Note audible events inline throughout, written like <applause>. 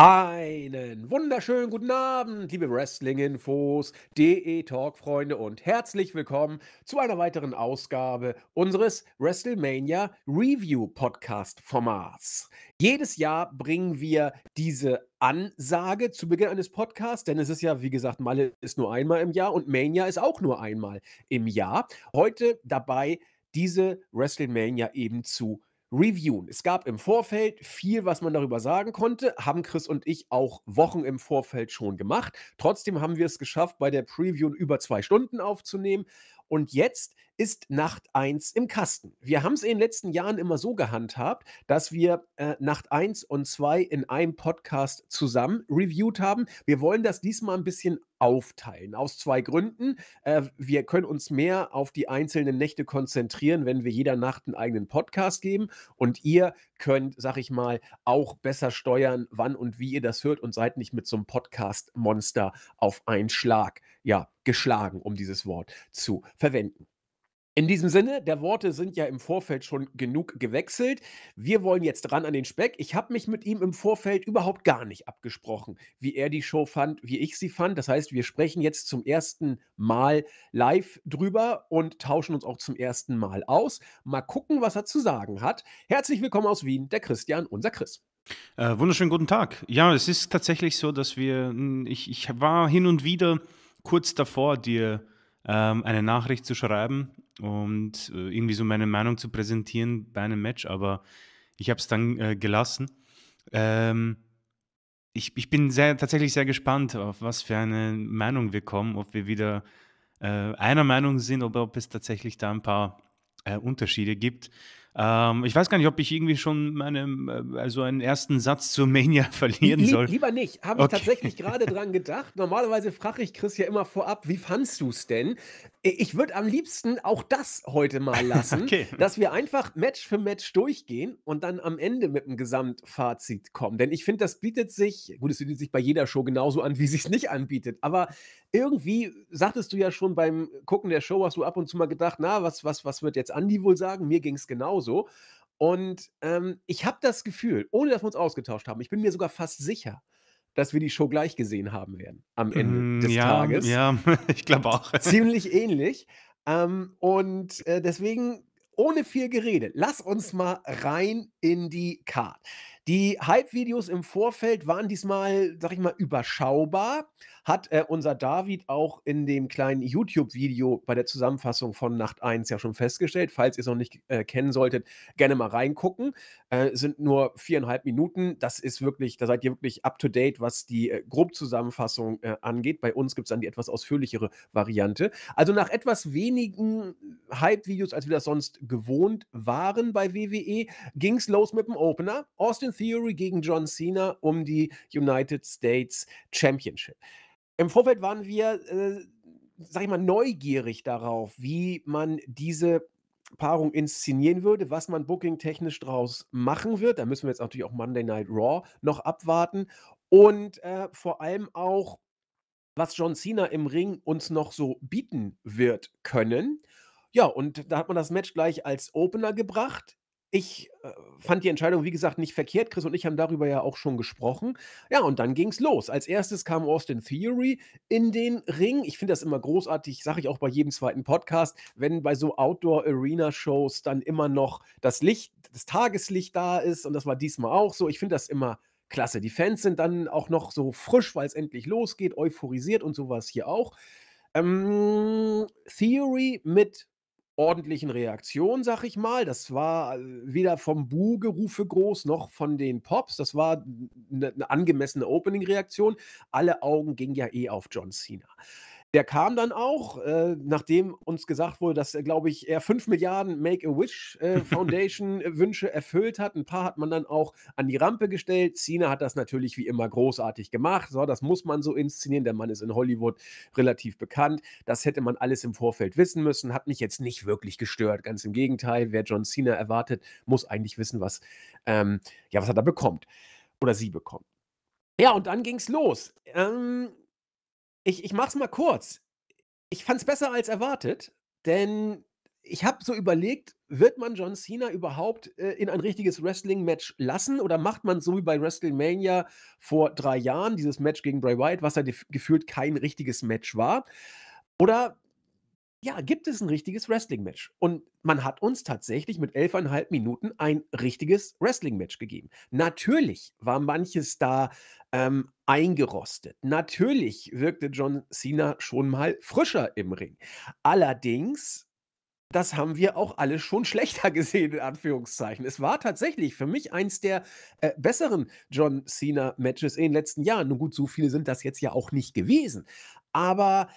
Einen wunderschönen guten Abend, liebe wrestling de DE-Talk-Freunde und herzlich willkommen zu einer weiteren Ausgabe unseres WrestleMania Review Podcast-Formats. Jedes Jahr bringen wir diese Ansage zu Beginn eines Podcasts, denn es ist ja, wie gesagt, Malle ist nur einmal im Jahr und Mania ist auch nur einmal im Jahr. Heute dabei, diese WrestleMania eben zu reviewen. Es gab im Vorfeld viel, was man darüber sagen konnte, haben Chris und ich auch Wochen im Vorfeld schon gemacht. Trotzdem haben wir es geschafft, bei der Preview über zwei Stunden aufzunehmen. Und jetzt ist Nacht 1 im Kasten. Wir haben es in den letzten Jahren immer so gehandhabt, dass wir äh, Nacht 1 und 2 in einem Podcast zusammen reviewed haben. Wir wollen das diesmal ein bisschen aufteilen, aus zwei Gründen. Äh, wir können uns mehr auf die einzelnen Nächte konzentrieren, wenn wir jeder Nacht einen eigenen Podcast geben. Und ihr könnt, sag ich mal, auch besser steuern, wann und wie ihr das hört und seid nicht mit so einem Podcast-Monster auf einen Schlag, ja, geschlagen, um dieses Wort zu verwenden. In diesem Sinne, der Worte sind ja im Vorfeld schon genug gewechselt. Wir wollen jetzt ran an den Speck. Ich habe mich mit ihm im Vorfeld überhaupt gar nicht abgesprochen, wie er die Show fand, wie ich sie fand. Das heißt, wir sprechen jetzt zum ersten Mal live drüber und tauschen uns auch zum ersten Mal aus. Mal gucken, was er zu sagen hat. Herzlich willkommen aus Wien, der Christian, unser Chris. Äh, wunderschönen guten Tag. Ja, es ist tatsächlich so, dass wir, hm, ich, ich war hin und wieder kurz davor, dir ähm, eine Nachricht zu schreiben und äh, irgendwie so meine Meinung zu präsentieren bei einem Match, aber ich habe es dann äh, gelassen. Ähm, ich, ich bin sehr, tatsächlich sehr gespannt, auf was für eine Meinung wir kommen, ob wir wieder äh, einer Meinung sind, oder ob es tatsächlich da ein paar äh, Unterschiede gibt. Ähm, ich weiß gar nicht, ob ich irgendwie schon meinen, äh, also einen ersten Satz zur Mania <laughs> verlieren soll. Lieb, lieber nicht, habe ich okay. tatsächlich <laughs> gerade dran gedacht. Normalerweise frage ich Chris ja immer vorab, wie fandst du es denn? Ich würde am liebsten auch das heute mal <laughs> lassen, okay. dass wir einfach Match für Match durchgehen und dann am Ende mit einem Gesamtfazit kommen. Denn ich finde, das bietet sich, gut, es bietet sich bei jeder Show genauso an, wie es sich nicht anbietet, aber irgendwie sagtest du ja schon beim Gucken der Show, hast du ab und zu mal gedacht, na, was, was, was wird jetzt Andi wohl sagen? Mir ging es genauso. Und ähm, ich habe das Gefühl, ohne dass wir uns ausgetauscht haben, ich bin mir sogar fast sicher, dass wir die Show gleich gesehen haben werden am Ende mm, des ja, Tages. Ja, <laughs> ich glaube auch. Ziemlich ähnlich. Ähm, und äh, deswegen, ohne viel Gerede, lass uns mal rein in die Karte. Die Hype-Videos im Vorfeld waren diesmal, sag ich mal, überschaubar. Hat äh, unser David auch in dem kleinen YouTube-Video bei der Zusammenfassung von Nacht 1 ja schon festgestellt. Falls ihr es noch nicht äh, kennen solltet, gerne mal reingucken. Äh, sind nur viereinhalb Minuten. Das ist wirklich, da seid ihr wirklich up to date, was die äh, Grobzusammenfassung äh, angeht. Bei uns gibt es dann die etwas ausführlichere Variante. Also nach etwas wenigen Hype-Videos, als wir das sonst gewohnt waren bei WWE, ging es los mit dem Opener. Austin Theory gegen John Cena um die United States Championship. Im Vorfeld waren wir, äh, sag ich mal, neugierig darauf, wie man diese Paarung inszenieren würde, was man booking-technisch draus machen wird. Da müssen wir jetzt natürlich auch Monday Night Raw noch abwarten. Und äh, vor allem auch, was John Cena im Ring uns noch so bieten wird können. Ja, und da hat man das Match gleich als Opener gebracht ich äh, fand die Entscheidung, wie gesagt, nicht verkehrt. Chris und ich haben darüber ja auch schon gesprochen. Ja, und dann ging es los. Als erstes kam Austin Theory in den Ring. Ich finde das immer großartig, sage ich auch bei jedem zweiten Podcast, wenn bei so Outdoor-Arena-Shows dann immer noch das Licht, das Tageslicht da ist. Und das war diesmal auch so. Ich finde das immer klasse. Die Fans sind dann auch noch so frisch, weil es endlich losgeht, euphorisiert und sowas hier auch. Ähm, Theory mit ordentlichen Reaktion, sag ich mal. Das war äh, weder vom Bu-Gerufe groß noch von den Pops. Das war eine, eine angemessene Opening-Reaktion. Alle Augen gingen ja eh auf John Cena. Der kam dann auch, äh, nachdem uns gesagt wurde, dass, glaube ich, er 5 Milliarden Make-A-Wish äh, Foundation äh, Wünsche erfüllt hat. Ein paar hat man dann auch an die Rampe gestellt. Cena hat das natürlich wie immer großartig gemacht. So, das muss man so inszenieren. Der Mann ist in Hollywood relativ bekannt. Das hätte man alles im Vorfeld wissen müssen. Hat mich jetzt nicht wirklich gestört. Ganz im Gegenteil. Wer John Cena erwartet, muss eigentlich wissen, was, ähm, ja, was er da bekommt. Oder sie bekommt. Ja, und dann ging es los. Ähm, ich, ich mach's mal kurz. Ich fand's besser als erwartet, denn ich habe so überlegt, wird man John Cena überhaupt äh, in ein richtiges Wrestling-Match lassen oder macht man so wie bei WrestleMania vor drei Jahren dieses Match gegen Bray Wyatt, was ja gefühlt kein richtiges Match war? Oder ja, gibt es ein richtiges Wrestling-Match. Und man hat uns tatsächlich mit elfeinhalb Minuten ein richtiges Wrestling-Match gegeben. Natürlich war manches da ähm, eingerostet. Natürlich wirkte John Cena schon mal frischer im Ring. Allerdings das haben wir auch alle schon <laughs> schlechter gesehen, in Anführungszeichen. Es war tatsächlich für mich eins der äh, besseren John Cena-Matches in den letzten Jahren. Nun gut, so viele sind das jetzt ja auch nicht gewesen. Aber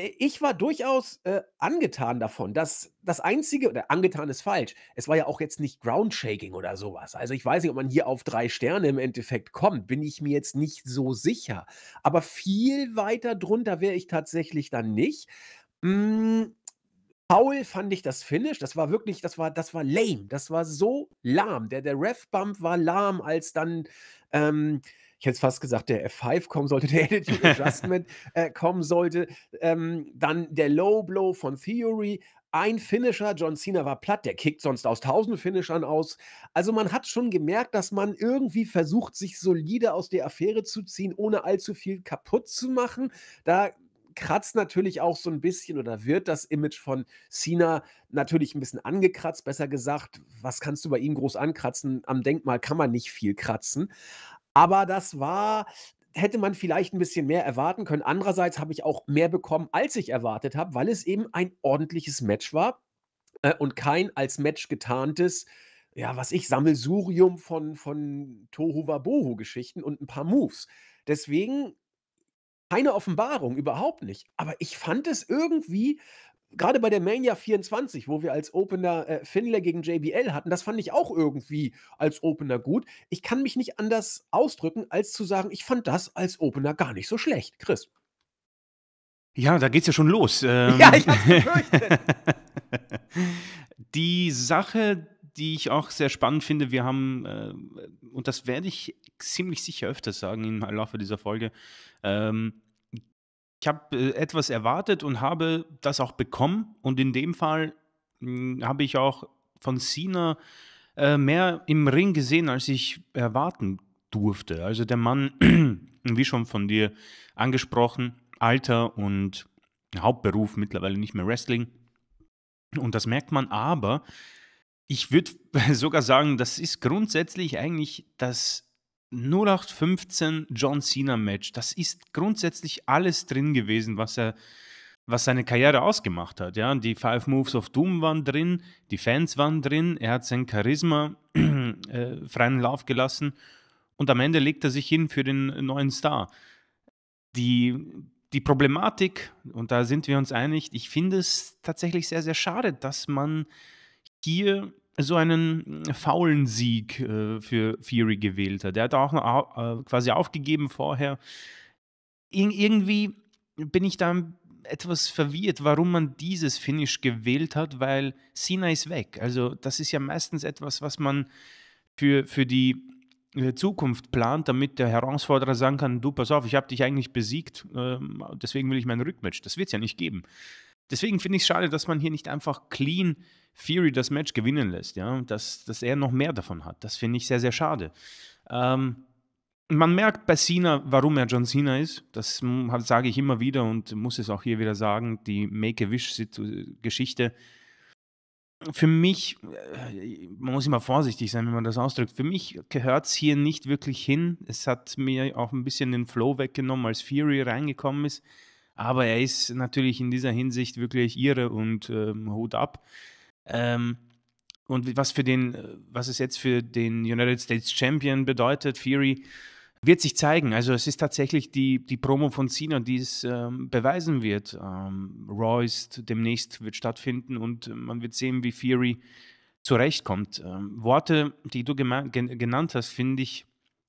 äh, ich war durchaus äh, angetan davon, dass das einzige, oder angetan ist falsch, es war ja auch jetzt nicht Groundshaking oder sowas. Also ich weiß nicht, ob man hier auf drei Sterne im Endeffekt kommt, bin ich mir jetzt nicht so sicher. Aber viel weiter drunter wäre ich tatsächlich dann nicht. Mm, Paul fand ich das Finish, das war wirklich, das war, das war lame, das war so lahm. Der, der Ref-Bump war lahm, als dann. Ähm, ich hätte fast gesagt, der F5 kommen sollte, <laughs> der Attitude Adjustment äh, kommen sollte, ähm, dann der Low Blow von Theory, ein Finisher, John Cena war platt, der kickt sonst aus tausend Finishern aus. Also man hat schon gemerkt, dass man irgendwie versucht, sich solide aus der Affäre zu ziehen, ohne allzu viel kaputt zu machen. Da kratzt natürlich auch so ein bisschen oder wird das Image von Cena natürlich ein bisschen angekratzt, besser gesagt, was kannst du bei ihm groß ankratzen? Am Denkmal kann man nicht viel kratzen. Aber das war, hätte man vielleicht ein bisschen mehr erwarten können. Andererseits habe ich auch mehr bekommen, als ich erwartet habe, weil es eben ein ordentliches Match war äh, und kein als Match getarntes, ja, was ich, Sammelsurium von, von Tohuwabohu-Geschichten und ein paar Moves. Deswegen keine Offenbarung, überhaupt nicht. Aber ich fand es irgendwie gerade bei der Mania 24, wo wir als Opener äh, Finlay gegen JBL hatten, das fand ich auch irgendwie als Opener gut. Ich kann mich nicht anders ausdrücken, als zu sagen, ich fand das als Opener gar nicht so schlecht. Chris. Ja, da geht's ja schon los. <laughs> Ähm, ja, ich hab's befürchtet. <laughs> die Sache, die ich auch sehr spannend finde, wir haben, äh, und das werde ich ziemlich sicher öfters sagen im Laufe dieser Folge, ähm, ich habe äh, etwas erwartet und habe das auch bekommen. Und in dem Fall hm, habe ich auch von Cena äh, mehr im Ring gesehen, als ich erwarten durfte. Also der Mann, <clears throat> wie schon von dir angesprochen, Alter und Hauptberuf mittlerweile nicht mehr Wrestling. Und das merkt man aber. Ich würde <laughs> sogar sagen, das ist grundsätzlich eigentlich das 0815 John Cena Match. Das ist grundsätzlich alles drin gewesen, was er was seine Karriere ausgemacht hat. Ja, die Five Moves of Doom waren drin, die Fans waren drin, er hat sein Charisma <clears throat> äh, freien Lauf gelassen und am Ende legt er sich hin für den neuen Star. Die, die Problematik, und da sind wir uns einig, ich finde es tatsächlich sehr, sehr schade, dass man hier so einen äh, faulen Sieg äh, für Fury gewählt hat. Der hat auch noch, äh, quasi aufgegeben vorher. Ir irgendwie bin ich da etwas verwirrt, warum man dieses Finish gewählt hat, weil Cena ist weg. Also das ist ja meistens etwas, was man für, für die äh, Zukunft plant, damit der Herausforderer sagen kann, du pass auf, ich habe dich eigentlich besiegt, äh, deswegen will ich mein Rückmatch. Das wird es ja nicht geben. Deswegen finde ich es schade, dass man hier nicht einfach clean Fury das Match gewinnen lässt, ja, dass, dass er noch mehr davon hat. Das finde ich sehr, sehr schade. Ähm, man merkt bei Cena, warum er John Cena ist. Das sage ich immer wieder und muss es auch hier wieder sagen. Die Make-A-Wish-Geschichte. Für mich, äh, man muss immer vorsichtig sein, wenn man das ausdrückt. Für mich gehört es hier nicht wirklich hin. Es hat mir auch ein bisschen den Flow weggenommen, als Fury reingekommen ist. Aber er ist natürlich in dieser Hinsicht wirklich irre und ähm, Hut ab. Ähm, und was für den, äh, was es jetzt für den United States Champion bedeutet, Fury, wird sich zeigen. Also es ist tatsächlich die, die Promo von Cena, die es ähm, beweisen wird. Ähm, Raw demnächst wird stattfinden und äh, man wird sehen, wie Fury zurechtkommt. Ähm, Worte, die du genannt hast, finde ich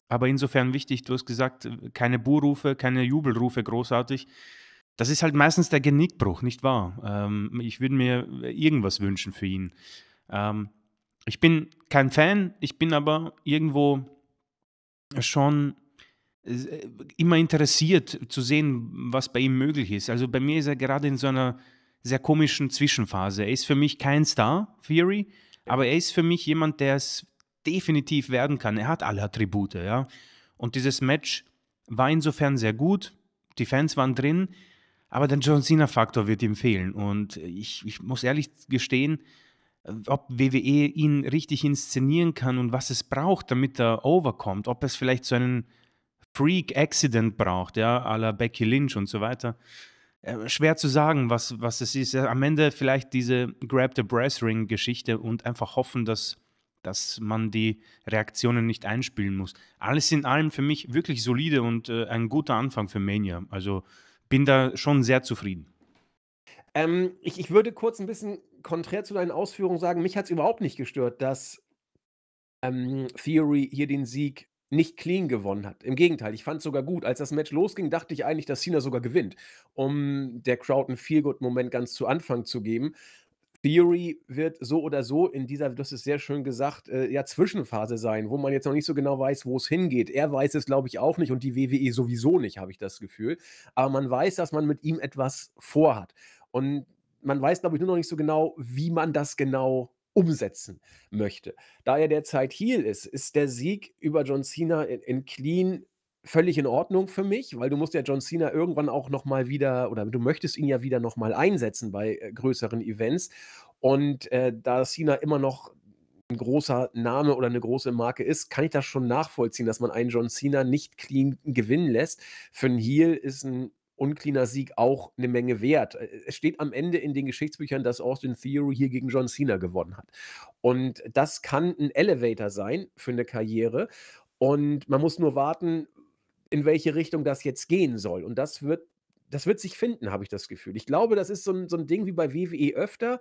aber insofern wichtig. Du hast gesagt, äh, keine Buhrufe, keine Jubelrufe, großartig. Das ist halt meistens der Genickbruch, nicht wahr? Ähm, ich würde mir irgendwas wünschen für ihn. Ähm, ich bin kein Fan, ich bin aber irgendwo schon äh, immer interessiert zu sehen, was bei ihm möglich ist. Also bei mir ist er gerade in so einer sehr komischen Zwischenphase. Er ist für mich kein Star, Theory, aber er ist für mich jemand, der es definitiv werden kann. Er hat alle Attribute, ja. Und dieses Match war insofern sehr gut. Die Fans waren drin. Aber der John Cena-Faktor wird ihm fehlen. Und ich, ich muss ehrlich gestehen, ob WWE ihn richtig inszenieren kann und was es braucht, damit er overkommt, ob es vielleicht so einen Freak-Accident braucht, ja, à la Becky Lynch und so weiter. Äh, schwer zu sagen, was, was es ist. Äh, am Ende vielleicht diese Grab the Brass Ring-Geschichte und einfach hoffen, dass, dass man die Reaktionen nicht einspielen muss. Alles in allem für mich wirklich solide und äh, ein guter Anfang für Mania. Also bin da schon sehr zufrieden. Ähm, ich, ich würde kurz ein bisschen konträr zu deinen Ausführungen sagen, mich hat es überhaupt nicht gestört, dass ähm, Theory hier den Sieg nicht clean gewonnen hat. Im Gegenteil, ich fand es sogar gut. Als das Match losging, dachte ich eigentlich, dass Cena sogar gewinnt, um der Crowd einen Feel-Good-Moment ganz zu Anfang zu geben. Theory wird so oder so in dieser, du hast es sehr schön gesagt, äh, ja, Zwischenphase sein, wo man jetzt noch nicht so genau weiß, wo es hingeht. Er weiß es, glaube ich, auch nicht und die WWE sowieso nicht, habe ich das Gefühl. Aber man weiß, dass man mit ihm etwas vorhat. Und man weiß, glaube ich, nur noch nicht so genau, wie man das genau umsetzen möchte. Da er derzeit Heal ist, ist der Sieg über John Cena in, in Clean völlig in Ordnung für mich, weil du musst ja John Cena irgendwann auch noch mal wieder oder du möchtest ihn ja wieder noch mal einsetzen bei äh, größeren Events und äh, da Cena immer noch ein großer Name oder eine große Marke ist, kann ich das schon nachvollziehen, dass man einen John Cena nicht clean gewinnen lässt. Für einen Heel ist ein uncleaner Sieg auch eine Menge wert. Äh, es steht am Ende in den Geschichtsbüchern, dass Austin Theory hier gegen John Cena gewonnen hat. Und das kann ein Elevator sein für eine Karriere. Und man muss nur warten, in welche Richtung das jetzt gehen soll. Und das wird, das wird sich finden, habe ich das Gefühl. Ich glaube, das ist so ein, so ein Ding wie bei WWE öfter.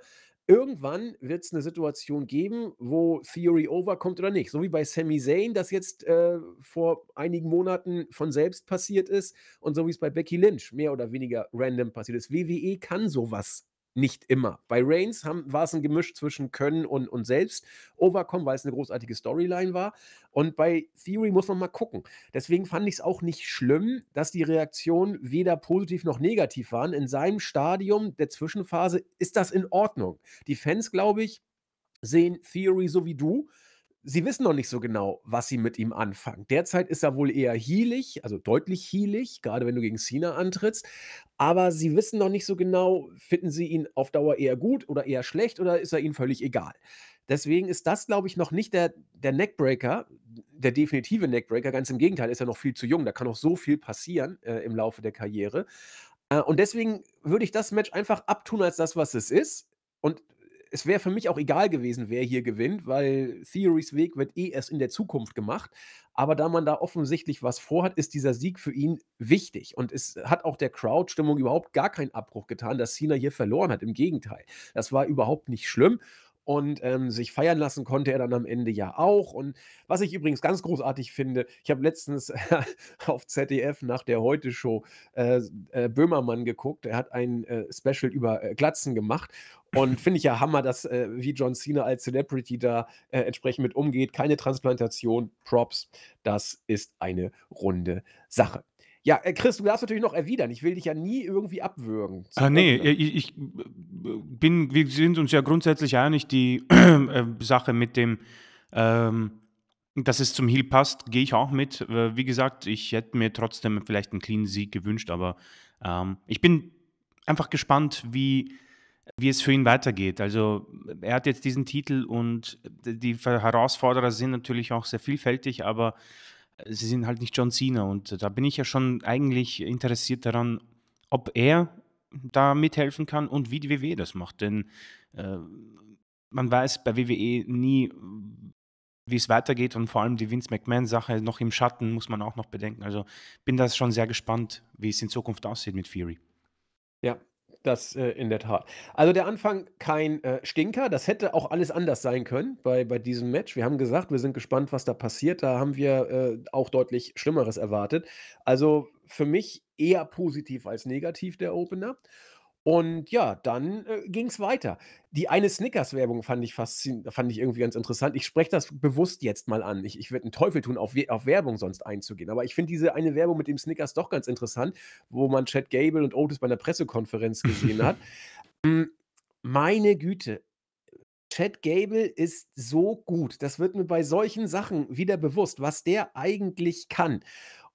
Irgendwann wird es eine Situation geben, wo Theory overkommt oder nicht. So wie bei Sami Zayn, das jetzt äh, vor einigen Monaten von selbst passiert ist und so wie es bei Becky Lynch mehr oder weniger random passiert ist. WWE kann sowas nicht immer. Bei Reigns war es ein Gemisch zwischen Können und, und selbst. Overcome, weil es eine großartige Storyline war. Und bei Theory muss man mal gucken. Deswegen fand ich es auch nicht schlimm, dass die Reaktionen weder positiv noch negativ waren. In seinem Stadium der Zwischenphase ist das in Ordnung. Die Fans, glaube ich, sehen Theory so wie du sie wissen noch nicht so genau, was sie mit ihm anfangen. Derzeit ist er wohl eher hielig, also deutlich hielig, gerade wenn du gegen Cena antrittst. Aber sie wissen noch nicht so genau, finden sie ihn auf Dauer eher gut oder eher schlecht oder ist er ihnen völlig egal. Deswegen ist das, glaube ich, noch nicht der, der Neckbreaker, der definitive Neckbreaker. Ganz im Gegenteil, ist er noch viel zu jung. Da kann noch so viel passieren äh, im Laufe der Karriere. Äh, und deswegen würde ich das Match einfach abtun als das, was es ist. Und es wäre für mich auch egal gewesen, wer hier gewinnt, weil Theories Weg wird eh erst in der Zukunft gemacht. Aber da man da offensichtlich was vorhat, ist dieser Sieg für ihn wichtig. Und es hat auch der Crowd-Stimmung überhaupt gar keinen Abbruch getan, dass Cena hier verloren hat. Im Gegenteil, das war überhaupt nicht schlimm. Und ähm, sich feiern lassen konnte er dann am Ende ja auch. Und was ich übrigens ganz großartig finde, ich habe letztens <laughs> auf ZDF nach der Heute-Show äh, äh, Böhmermann geguckt. Er hat ein äh, Special über äh, Glatzen gemacht. Und <laughs> finde ich ja Hammer, dass äh, wie John Cena als Celebrity da äh, entsprechend mit umgeht. Keine Transplantation, Props. Das ist eine runde Sache. Ja, äh, Chris, du darfst natürlich noch erwidern. Ich will dich ja nie irgendwie abwürgen. Ah, nee, äh, ich, ich, äh, bin, wir sind uns ja grundsätzlich einig, die äh, Sache mit dem, ähm, dass es zum Heal passt, gehe ich auch mit. Äh, wie gesagt, ich hätte mir trotzdem vielleicht einen clean Sieg gewünscht, aber ähm, ich bin einfach gespannt, wie, wie es für ihn weitergeht. Also er hat jetzt diesen Titel und die Herausforderer sind natürlich auch sehr vielfältig, aber sie sind halt nicht John Cena und da bin ich ja schon eigentlich interessiert daran, ob er da mithelfen kann und wie die WWE das macht. Denn äh, man weiß bei WWE nie, wie es weitergeht und vor allem die Vince McMahon-Sache noch im Schatten muss man auch noch bedenken. Also bin da schon sehr gespannt, wie es in Zukunft aussieht mit Fury. Ja, das äh, in der Tat. Also der Anfang kein äh, Stinker. Das hätte auch alles anders sein können bei, bei diesem Match. Wir haben gesagt, wir sind gespannt, was da passiert. Da haben wir äh, auch deutlich Schlimmeres erwartet. Also für mich eher positiv als negativ der Opener. Und ja, dann äh, ging es weiter. Die eine Snickers-Werbung fand ich faszinierend, fand ich irgendwie ganz interessant. Ich spreche das bewusst jetzt mal an. Ich, ich würde einen Teufel tun, auf, auf Werbung sonst einzugehen. Aber ich finde diese eine Werbung mit dem Snickers doch ganz interessant, wo man Chad Gable und Otis bei einer Pressekonferenz gesehen hat. <laughs> Hm, meine Güte, Chad Gable ist so gut. Das wird mir bei solchen Sachen wieder bewusst, was der eigentlich kann.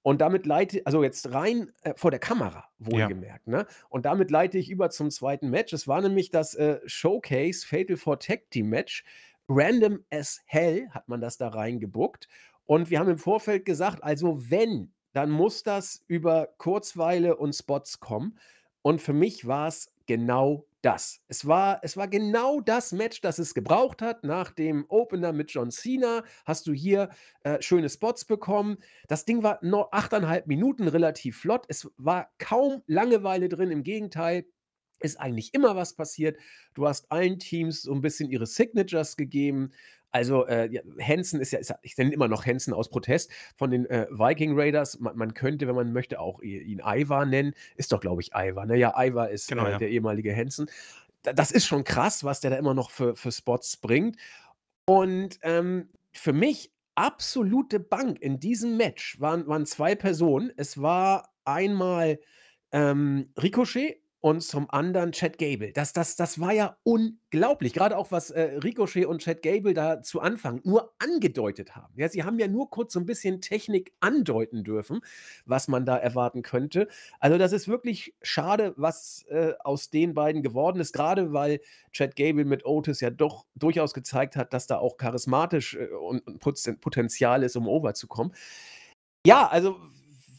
Und damit leite, also jetzt rein äh, vor der Kamera, wohlgemerkt. Ja. Ne? Und damit leite ich über zum zweiten Match. Es war nämlich das äh, Showcase Fatal for Tech Team Match. Random as hell hat man das da reingebuckt. Und wir haben im Vorfeld gesagt, also wenn, dann muss das über Kurzweile und Spots kommen. Und für mich war es genau das. Es war, es war genau das Match, das es gebraucht hat. Nach dem Opener mit John Cena hast du hier äh, schöne Spots bekommen. Das Ding war nur achteinhalb Minuten relativ flott. Es war kaum Langeweile drin. Im Gegenteil, ist eigentlich immer was passiert. Du hast allen Teams so ein bisschen ihre Signatures gegeben. Also äh, ja, Hansen ist ja, ist ja ich nenne immer noch Hansen aus Protest von den äh, Viking Raiders. Man, man, könnte, wenn man möchte, auch ihn Ivar nennen. Ist doch, glaube ich, Ivar. Ne? Ja, Ivar ist genau, äh, ja. der ehemalige Hansen. das ist schon krass, was der da immer noch für, für Spots bringt. Und ähm, für mich absolute Bank in diesem Match waren, waren zwei Personen. Es war einmal ähm, Ricochet und zum anderen Chad Gable. Das, das, das war ja unglaublich. Gerade auch, was äh, Ricochet und Chad Gable da zu Anfang nur angedeutet haben. Ja, sie haben ja nur kurz so ein bisschen Technik andeuten dürfen, was man da erwarten könnte. Also, das ist wirklich schade, was äh, aus den beiden geworden ist. Gerade weil Chad Gable mit Otis ja doch durchaus gezeigt hat, dass da auch charismatisch äh, und, und Potenzial ist, um overzukommen. Ja, also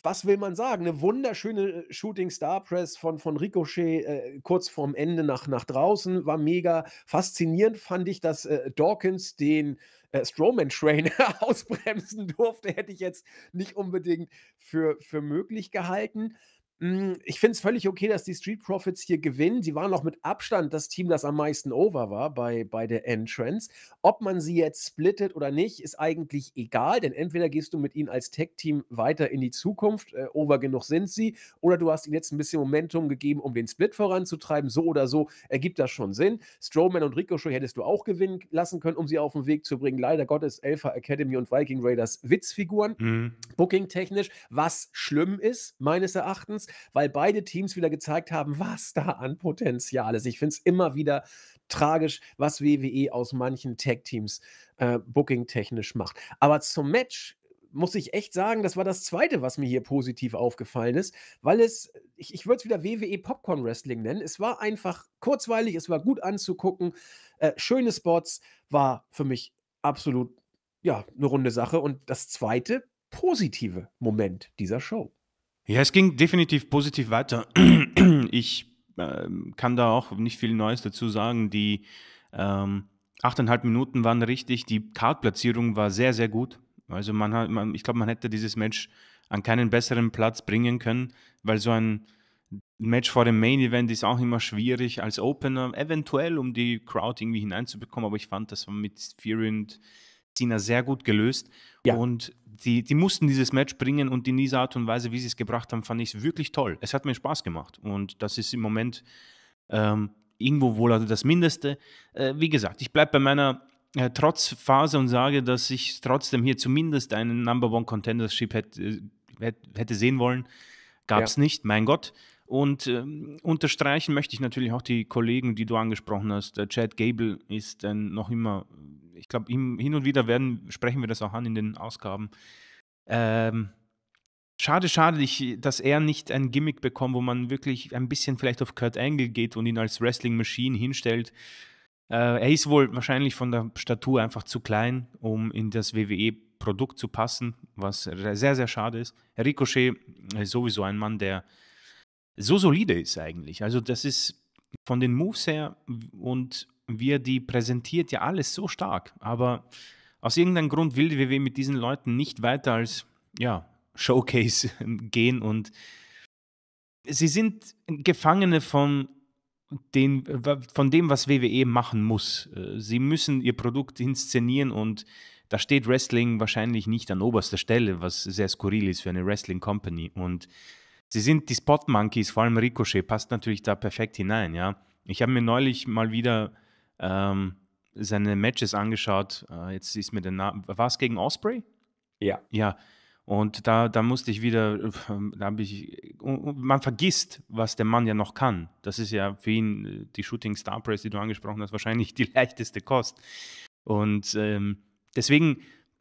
was will man sagen? Eine wunderschöne äh, Shooting Star Press von, von Ricochet äh, kurz vorm Ende nach, nach draußen, war mega. Faszinierend fand ich, dass äh, Dawkins den äh, Strowman Trainer <laughs> ausbremsen durfte, hätte ich jetzt nicht unbedingt für, für möglich gehalten. Hm, ich finde es völlig okay, dass die Street Profits hier gewinnen. Sie waren auch mit Abstand das Team, das am meisten over war bei, bei der Entrance. Ob man sie jetzt splittet oder nicht, ist eigentlich egal, denn entweder gehst du mit ihnen als Tech-Team weiter in die Zukunft, äh, over genug sind sie, oder du hast ihnen jetzt ein bisschen Momentum gegeben, um den Split voranzutreiben. So oder so ergibt das schon Sinn. Strowman und Ricochet hättest du auch gewinnen lassen können, um sie auf den Weg zu bringen. Leider Gottes Alpha Academy und Viking Raiders Witzfiguren, mhm. booking-technisch, was schlimm ist, meines Erachtens weil beide Teams wieder gezeigt haben, was da an Potenzial ist. Ich finde es immer wieder tragisch, was WWE aus manchen Tag-Teams äh, booking-technisch macht. Aber zum Match muss ich echt sagen, das war das Zweite, was mir hier positiv aufgefallen ist, weil es, ich, ich würde es wieder WWE Popcorn Wrestling nennen. Es war einfach kurzweilig, es war gut anzugucken, äh, schöne Spots, war für mich absolut, ja, eine runde Sache. Und das zweite positive Moment dieser Show. Ja, es ging definitiv positiv weiter. <clears throat> Ich äh, kann da auch nicht viel Neues dazu sagen. Die ähm, 8,5 Minuten waren richtig. Die Kartplatzierung war sehr, sehr gut. Also man hat, man, ich glaube, man hätte dieses Match an keinen besseren Platz bringen können, weil so ein Match vor dem Main Event ist auch immer schwierig als Opener, eventuell um die Crowd irgendwie hineinzubekommen, aber ich fand, das war mit Fury und China sehr gut gelöst. Ja. Und die, die mussten dieses Match bringen und in dieser Art und Weise, wie sie es gebracht haben, fand ich es wirklich toll. Es hat mir Spaß gemacht. Und das ist im Moment ähm, irgendwo wohl also das Mindeste. Äh, wie gesagt, ich bleibe bei meiner äh, Trotzphase und sage, dass ich trotzdem hier zumindest einen Number One Contendership hätte, äh, hätte sehen wollen. Gab es ja. nicht, mein Gott. Und äh, unterstreichen möchte ich natürlich auch die Kollegen, die du angesprochen hast. Der äh, Chad Gable ist noch immer ich glaube, hin und wieder werden, sprechen wir das auch an in den Ausgaben. Ähm, schade, schade, ich, dass er nicht ein Gimmick bekommt, wo man wirklich ein bisschen vielleicht auf Kurt Angle geht und ihn als Wrestling Machine hinstellt. Äh, er ist wohl wahrscheinlich von der Statur einfach zu klein, um in das WWE-Produkt zu passen, was sehr, sehr schade ist. Ricochet äh, ist sowieso ein Mann, der so solide ist eigentlich. Also das ist von den Moves her und wir die präsentiert ja alles so stark, aber aus irgendeinem Grund will die WWE mit diesen Leuten nicht weiter als ja, Showcase <laughs> gehen und sie sind Gefangene von, den, von dem, was WWE machen muss. Äh, sie müssen ihr Produkt inszenieren und da steht Wrestling wahrscheinlich nicht an oberster Stelle, was sehr skurril ist für eine Wrestling Company. Und sie sind die Spot Monkeys, vor allem Ricochet passt natürlich da perfekt hinein, ja. Ich habe mir neulich mal wieder ähm, seine Matches angeschaut. Äh, jetzt ist mir der Name. War es gegen Osprey? Ja. Ja. Und da, da musste ich wieder, ähm, da habe ich, man vergisst, was der Mann ja noch kann. Das ist ja für ihn äh, die Shooting Star Press, die du angesprochen hast, wahrscheinlich <laughs> die leichteste Kost. Und ähm, deswegen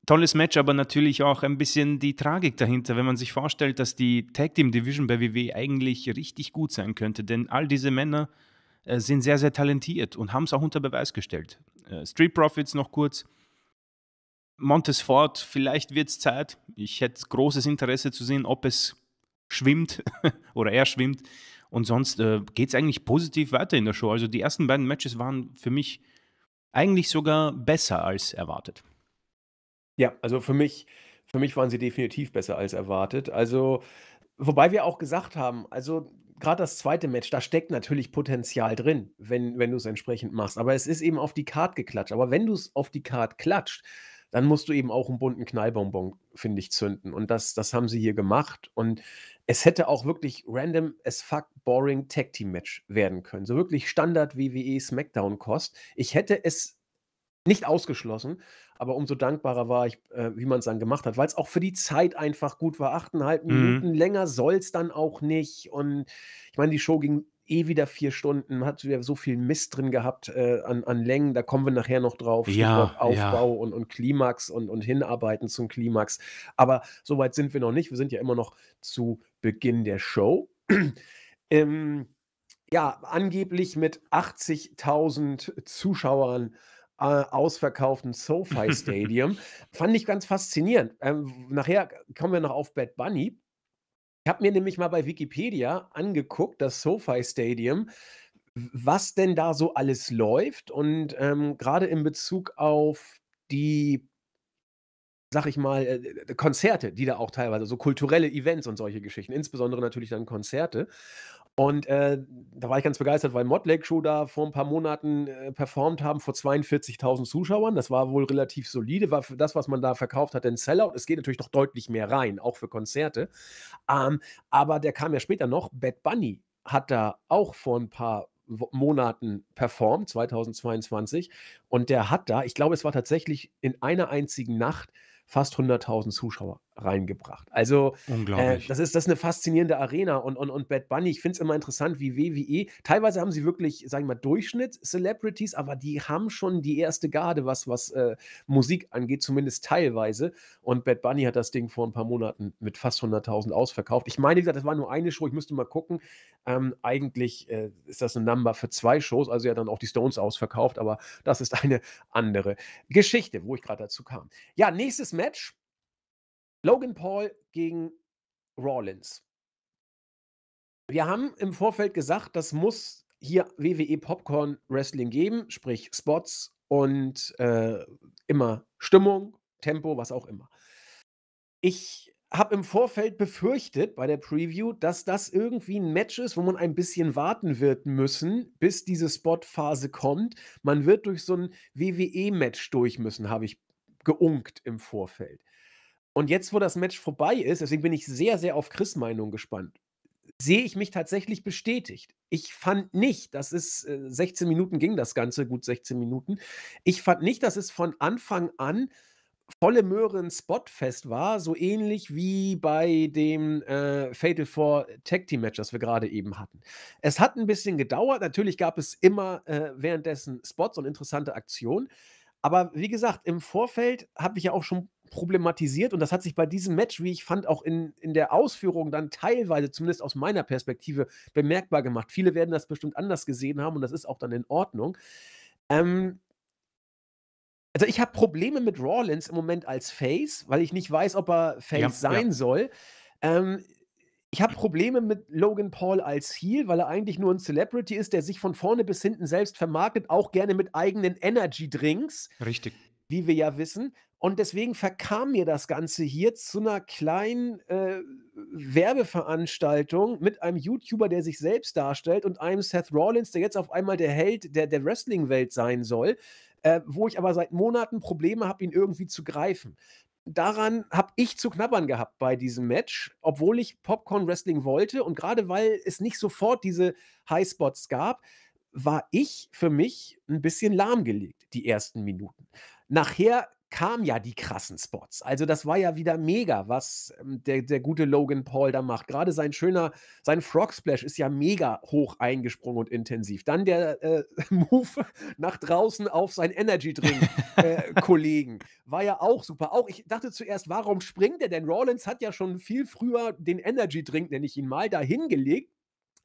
tolles Match, aber natürlich auch ein bisschen die Tragik dahinter, wenn man sich vorstellt, dass die Tag Team Division bei WWE eigentlich richtig gut sein könnte. Denn all diese Männer äh, sind sehr, sehr talentiert und haben es auch unter Beweis gestellt. Äh, Street Profits noch kurz. Montes Ford, vielleicht wird es Zeit. Ich hätte großes Interesse zu sehen, ob es schwimmt <laughs> oder er schwimmt. Und sonst äh, geht es eigentlich positiv weiter in der Show. Also die ersten beiden Matches waren für mich eigentlich sogar besser als erwartet. Ja, also für mich, für mich waren sie definitiv besser als erwartet. Also, wobei wir auch gesagt haben, also gerade das zweite Match, da steckt natürlich Potenzial drin, wenn, wenn du es entsprechend machst. Aber es ist eben auf die Karte geklatscht. Aber wenn du es auf die Karte klatscht, dann musst du eben auch einen bunten Knallbonbon, finde ich, zünden. Und das, das haben sie hier gemacht. Und es hätte auch wirklich random as fuck boring Tag Team Match werden können. So wirklich Standard WWE Smackdown Kost. Ich hätte es nicht ausgeschlossen, aber umso dankbarer war ich, äh, wie man es dann gemacht hat, weil es auch für die Zeit einfach gut war. Achteinhalb mhm. Minuten länger soll es dann auch nicht. Und ich meine, die Show ging eh wieder vier Stunden, hat wieder so viel Mist drin gehabt äh, an, an Längen, da kommen wir nachher noch drauf. Ja, Aufbau ja. und, und Klimax und, und Hinarbeiten zum Klimax. Aber so weit sind wir noch nicht. Wir sind ja immer noch zu Beginn der Show. <clears throat> ähm, ja, angeblich mit 80.000 Zuschauern äh, ausverkauften <laughs> SoFi Stadium. Fand ich ganz faszinierend. Ähm, nachher kommen wir noch auf Bad Bunny. Ich habe mir nämlich mal bei Wikipedia angeguckt, das SoFi Stadium, was denn da so alles läuft und ähm, gerade in Bezug auf die sag ich mal, äh, äh Konzerte, die da auch teilweise, so kulturelle Events und solche Geschichten, insbesondere natürlich dann Konzerte. Und äh, da war ich ganz begeistert, weil Motley Show da vor ein paar Monaten äh, performt haben vor 42.000 Zuschauern. Das war wohl relativ solide, war für das, was man da verkauft hat, ein Sellout. Es geht natürlich noch deutlich mehr rein, auch für Konzerte. Ähm, aber der kam ja später noch. Bad Bunny hat da auch vor ein paar Monaten performt, 2022. Und der hat da, ich glaube, es war tatsächlich in einer einzigen Nacht fast 100.000 Zuschauer reingebracht. Also äh, das, ist, das ist eine faszinierende Arena und, und, und Bad Bunny, ich finde es immer interessant, wie WWE, e. teilweise haben sie wirklich, sagen wir mal, Durchschnitt-Celebrities, aber die haben schon die erste Garde, was, was äh, Musik angeht, zumindest teilweise. Und Bad Bunny hat das Ding vor ein paar Monaten mit fast 100.000 ausverkauft. Ich meine, wie gesagt, das war nur eine Show, ich müsste mal gucken. Ähm, eigentlich äh, ist das eine Number für zwei Shows, also ja dann auch die Stones ausverkauft, aber das ist eine andere Geschichte, wo ich gerade dazu kam. Ja, nächstes Match Logan Paul gegen Rawlins. Wir haben im Vorfeld gesagt, das muss hier WWE Popcorn Wrestling geben, sprich Spots und äh, immer Stimmung, Tempo, was auch immer. Ich habe im Vorfeld befürchtet bei der Preview, dass das irgendwie ein Match ist, wo man ein bisschen warten wird müssen, bis diese Spotphase kommt. Man wird durch so ein WWE-Match durch müssen, habe ich geunkt im Vorfeld. Und jetzt, wo das Match vorbei ist, deswegen bin ich sehr, sehr auf Chris Meinung gespannt, sehe ich mich tatsächlich bestätigt. Ich fand nicht, das ist 16 Minuten ging das Ganze, gut 16 Minuten. Ich fand nicht, dass es von Anfang an volle Möhren Spotfest war, so ähnlich wie bei dem äh, Fatal Four Tag Team Match, das wir gerade eben hatten. Es hat ein bisschen gedauert. Natürlich gab es immer äh, währenddessen Spots und interessante Aktionen. Aber wie gesagt, im Vorfeld habe ich ja auch schon problematisiert und das hat sich bei diesem Match, wie ich fand, auch in, in der Ausführung dann teilweise, zumindest aus meiner Perspektive, bemerkbar gemacht. Viele werden das bestimmt anders gesehen haben und das ist auch dann in Ordnung. Ähm, also ich habe Probleme mit Rawlins im Moment als Face, weil ich nicht weiß, ob er Face ja, sein ja. soll. Ähm, ich habe Probleme mit Logan Paul als Heel, weil er eigentlich nur ein Celebrity ist, der sich von vorne bis hinten selbst vermarktet, auch gerne mit eigenen Energy Drinks. Richtig wie wir ja wissen. Und deswegen verkam mir das Ganze hier zu einer kleinen äh, Werbeveranstaltung mit einem YouTuber, der sich selbst darstellt und einem Seth Rollins, der jetzt auf einmal der Held der, der Wrestling-Welt sein soll, äh, wo ich aber seit Monaten Probleme habe, ihn irgendwie zu greifen. Daran habe ich zu knabbern gehabt bei diesem Match, obwohl ich Popcorn Wrestling wollte und gerade weil es nicht sofort diese Highspots gab, war ich für mich ein bisschen lahmgelegt, die ersten Minuten. Nachher kamen ja die krassen Spots. Also das war ja wieder mega, was ähm, der, der gute Logan Paul da macht. Gerade sein schöner, sein Frog Splash ist ja mega hoch eingesprungen und intensiv. Dann der äh, <laughs> Move nach draußen auf seinen Energy Drink äh, <laughs> Kollegen war ja auch super. Auch ich dachte zuerst, warum springt er denn? Rollins hat ja schon viel früher den Energy Drink, nenne ich ihn mal, dahingelegt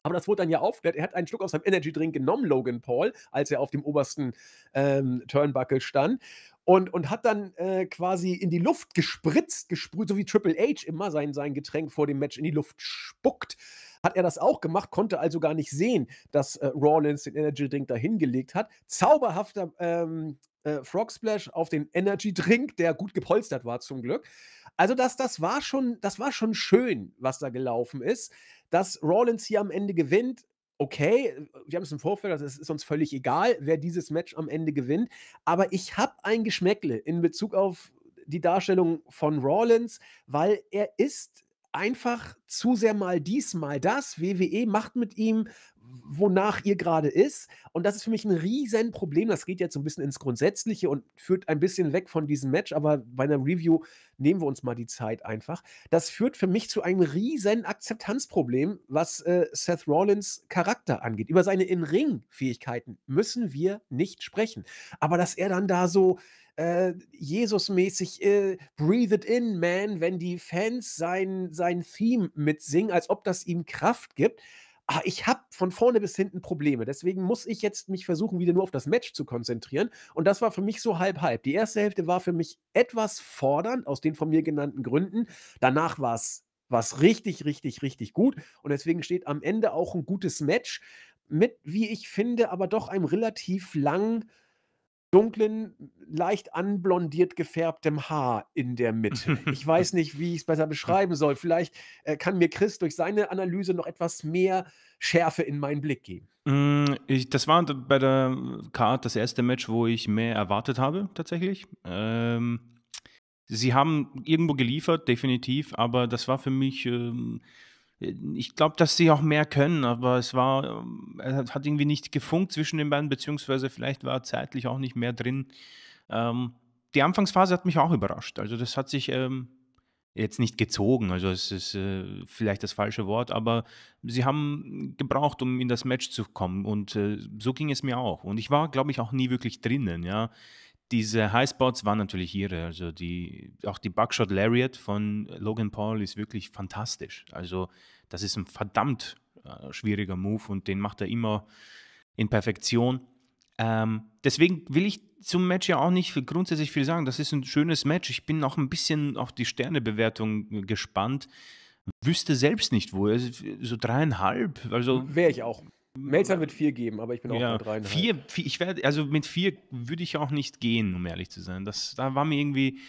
aber das wurde dann ja aufgeklärt. Er hat einen Schluck aus seinem Energy Drink genommen, Logan Paul, als er auf dem obersten ähm, Turnbuckle stand. Und, und hat dann äh, quasi in die Luft gespritzt, gesprüht, so wie Triple H immer sein, sein Getränk vor dem Match in die Luft spuckt. Hat er das auch gemacht, konnte also gar nicht sehen, dass äh, Rawlins den Energy Drink dahingelegt hat. Zauberhafter ähm, äh, Frog Splash auf den Energy Drink, der gut gepolstert war zum Glück. Also das, das, war schon, das war schon schön, was da gelaufen ist. Dass Rollins hier am Ende gewinnt, okay, wir haben es im Vorfeld, also es ist uns völlig egal, wer dieses Match am Ende gewinnt. Aber ich habe ein Geschmäckle in Bezug auf die Darstellung von Rollins, weil er ist einfach zu sehr mal dies, mal das. WWE macht mit ihm, wonach ihr gerade ist. Und das ist für mich ein Riesenproblem. Das geht jetzt so ein bisschen ins Grundsätzliche und führt ein bisschen weg von diesem Match, aber bei einer Review nehmen wir uns mal die Zeit einfach. Das führt für mich zu einem riesen Akzeptanzproblem, was äh, Seth Rollins Charakter angeht. Über seine In-Ring-Fähigkeiten müssen wir nicht sprechen. Aber dass er dann da so äh, Jesus-mäßig äh, Breathe it in, man, wenn die Fans sein, sein Theme mitsingen, als ob das ihm Kraft gibt, ah, ich habe von vorne bis hinten Probleme. Deswegen muss ich jetzt mich versuchen, wieder nur auf das Match zu konzentrieren. Und das war für mich so halb halb. Die erste Hälfte war für mich etwas fordernd aus den von mir genannten Gründen. Danach war es was richtig, richtig, richtig gut. Und deswegen steht am Ende auch ein gutes Match mit, wie ich finde, aber doch einem relativ langen dunklen, leicht anblondiert gefärbtem Haar in der Mitte. Ich weiß <laughs> nicht, wie ich es besser beschreiben soll. Vielleicht äh, kann mir Chris durch seine Analyse noch etwas mehr Schärfe in meinen Blick geben. Mm, ich, das war bei der Card das erste Match, wo ich mehr erwartet habe, tatsächlich. Ähm, sie haben irgendwo geliefert, definitiv, aber das war für mich. Ähm, ich glaube, dass sie auch mehr können, aber es war, ähm, es hat irgendwie nicht gefunkt zwischen den beiden, beziehungsweise vielleicht war zeitlich auch nicht mehr drin. Ähm, die Anfangsphase hat mich auch überrascht. Also das hat sich ähm, jetzt nicht gezogen, also es ist äh, vielleicht das falsche Wort, aber sie haben gebraucht, um in das Match zu kommen und äh, so ging es mir auch. Und ich war, glaube ich, auch nie wirklich drinnen, ja diese Highspots waren natürlich ihre. Also die, auch die Buckshot Lariat von Logan Paul ist wirklich fantastisch. Also das ist ein verdammt äh, schwieriger Move und den macht er immer in Perfektion. Ähm, deswegen will ich zum Match ja auch nicht grundsätzlich viel sagen. Das ist ein schönes Match. Ich bin auch ein bisschen auf die Sternebewertung äh, gespannt. Wüsste selbst nicht wo. so dreieinhalb. Also wäre ich auch. Melzer wird vier geben, aber ich bin auch ja, bei drei. Vier, vier, ich werde, also mit vier würde ich auch nicht gehen, um ehrlich zu sein. Das, da war mir irgendwie.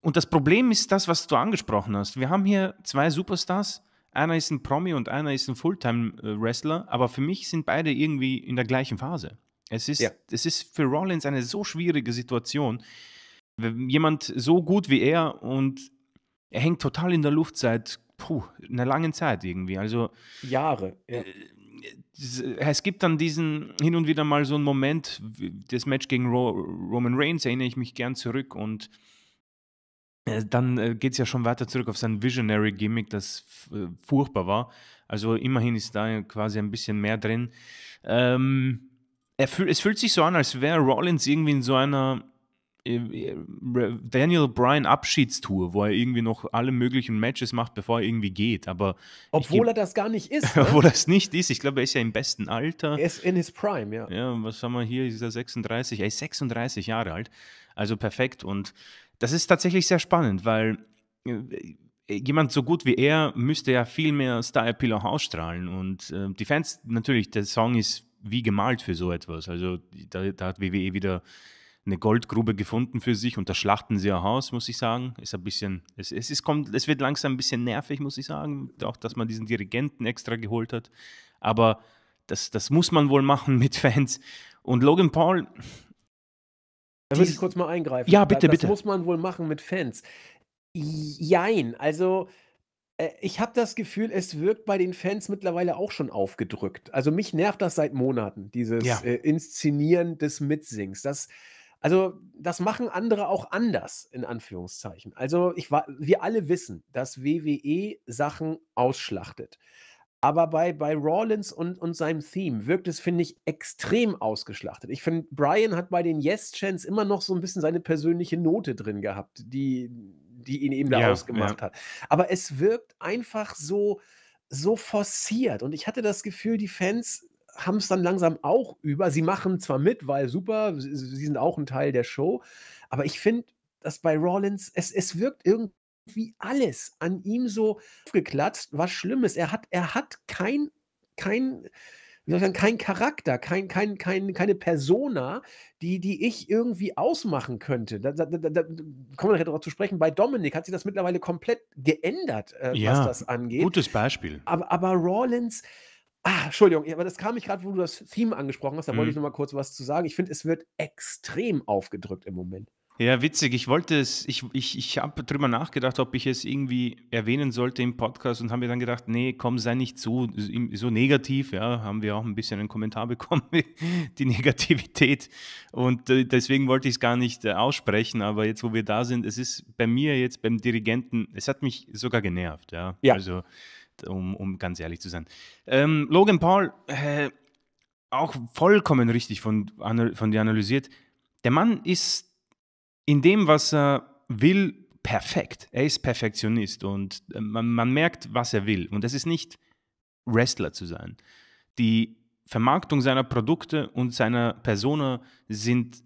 Und das Problem ist das, was du angesprochen hast. Wir haben hier zwei Superstars. Einer ist ein Promi und einer ist ein Fulltime-Wrestler, äh, aber für mich sind beide irgendwie in der gleichen Phase. Es ist, ja. es ist für Rollins eine so schwierige Situation. Jemand so gut wie er und er hängt total in der Luft seit puh, einer langen Zeit irgendwie. Also Jahre. Ja. Äh, es gibt dann diesen hin und wieder mal so einen Moment, das Match gegen Roman Reigns erinnere ich mich gern zurück und äh, dann äh, geht es ja schon weiter zurück auf sein Visionary Gimmick, das äh, furchtbar war. Also immerhin ist da quasi ein bisschen mehr drin. Ähm, fühl, es fühlt sich so an, als wäre Rollins irgendwie in so einer äh, Daniel Bryan Abschiedstour, wo er irgendwie noch alle möglichen Matches macht, bevor er irgendwie geht. Aber obwohl er das gar nicht ist. <laughs> Ne? obwohl das nicht ist. Ich glaube, er ist ja im besten Alter. Er ist in his prime, ja. Ja, was haben wir hier? Ist er 36? Er ist 36 Jahre alt. Also perfekt. Und das ist tatsächlich sehr spannend, weil äh, jemand so gut wie er müsste ja viel mehr Star Appeal auch ausstrahlen. Und äh, die Fans, natürlich, der Song ist wie gemalt für so etwas. Also da, da hat WWE wieder eine Goldgrube gefunden für sich und da schlachten sie ihr aus, muss ich sagen. Ist ein bisschen, es, es, ist, kommt, es wird langsam ein bisschen nervig, muss ich sagen. Auch, dass man diesen Dirigenten extra geholt hat. Aber das, das muss man wohl machen <laughs> mit Fans. Und Logan Paul. Da würde ich kurz mal eingreifen. Ja, bitte, das bitte. Das muss man wohl machen mit Fans. Jein, also äh, ich habe das Gefühl, es wirkt bei den Fans mittlerweile auch schon aufgedrückt. Also mich nervt das seit Monaten, dieses ja. äh, Inszenieren des Mitsings. Das, also das machen andere auch anders, in Anführungszeichen. Also ich war, wir alle wissen, dass WWE Sachen ausschlachtet. Aber bei, bei Rawlins und, und seinem Theme wirkt es, finde ich, extrem ausgeschlachtet. Ich finde, Brian hat bei den Yes-Chants immer noch so ein bisschen seine persönliche Note drin gehabt, die, die ihn eben da ja, ausgemacht ja. hat. Aber es wirkt einfach so, so forciert. Und ich hatte das Gefühl, die Fans haben es dann langsam auch über. Sie machen zwar mit, weil super, sie, sie sind auch ein Teil der Show, aber ich finde, dass bei Rollins, es, es wirkt irgendwie alles an ihm so geklatscht, was Schlimmes. Er hat, er hat kein, kein, sondern kein Charakter, kein, kein, kein, keine Persona, die, die ich irgendwie ausmachen könnte. Da, da, da, da kommen wir nachher darauf zu sprechen. Bei Dominik hat sich das mittlerweile komplett geändert, äh, ja, was das angeht. Gutes Beispiel. Aber, aber Rawlins Ah, Entschuldigung, aber das kam mich gerade, wo du das Theme angesprochen hast, da mhm. wollte ich mhm. nochmal kurz was zu sagen. Ich finde, es wird extrem aufgedrückt im Moment. Ja, witzig. Ich wollte es, ich, ich, ich habe drüber nachgedacht, ob ich es irgendwie erwähnen sollte im Podcast und habe mir dann gedacht, nee, komm, sei nicht so, so negativ. Ja, haben wir auch ein bisschen einen Kommentar <laughs> bekommen, die Negativität. Und äh, deswegen wollte ich es gar nicht äh, aussprechen, aber jetzt, wo wir da sind, es ist bei mir jetzt beim Dirigenten, es hat mich sogar genervt. Ja, ja. also um, um ganz ehrlich zu sein. Ähm, Logan Paul, äh, auch vollkommen richtig von, von dir analysiert. Der Mann ist in dem, was er will, perfekt. Er ist Perfektionist und äh, man, man merkt, was er will. Und das ist nicht Wrestler zu sein. Die Vermarktung seiner Produkte und seiner Persona sind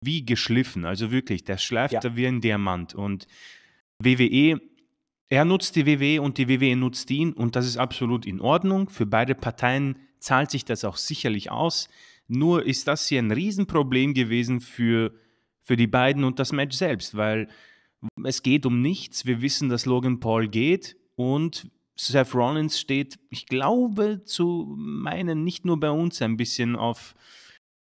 wie geschliffen. Also wirklich, der schleift ja. da wie ein Diamant. Und WWE er nutzt die WW e und die WW e nutzt ihn und das ist absolut in Ordnung. Für beide Parteien zahlt sich das auch sicherlich aus. Nur ist das hier ein Riesenproblem gewesen für, für die beiden und das Match selbst, weil es geht um nichts. Wir wissen, dass Logan Paul geht und Seth Rollins steht, ich glaube, zu meinen, nicht nur bei uns ein bisschen auf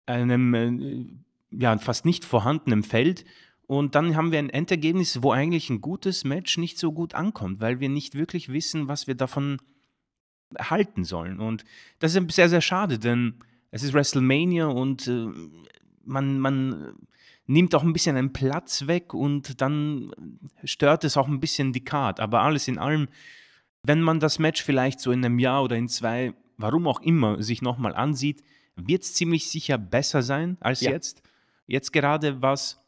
einem äh, ja, fast nicht vorhandenen Feld und dann haben wir ein Endergebnis, wo eigentlich ein gutes Match nicht so gut ankommt, weil wir nicht wirklich wissen, was wir davon halten sollen. Und das ist sehr, sehr schade, denn es ist WrestleMania und äh, man, man nimmt auch ein bisschen einen Platz weg und dann stört es auch ein bisschen die Card. Aber alles in allem, wenn man das Match vielleicht so in einem Jahr oder in zwei, warum auch immer, sich nochmal ansieht, wird es ziemlich sicher besser sein als ja. jetzt. Jetzt gerade was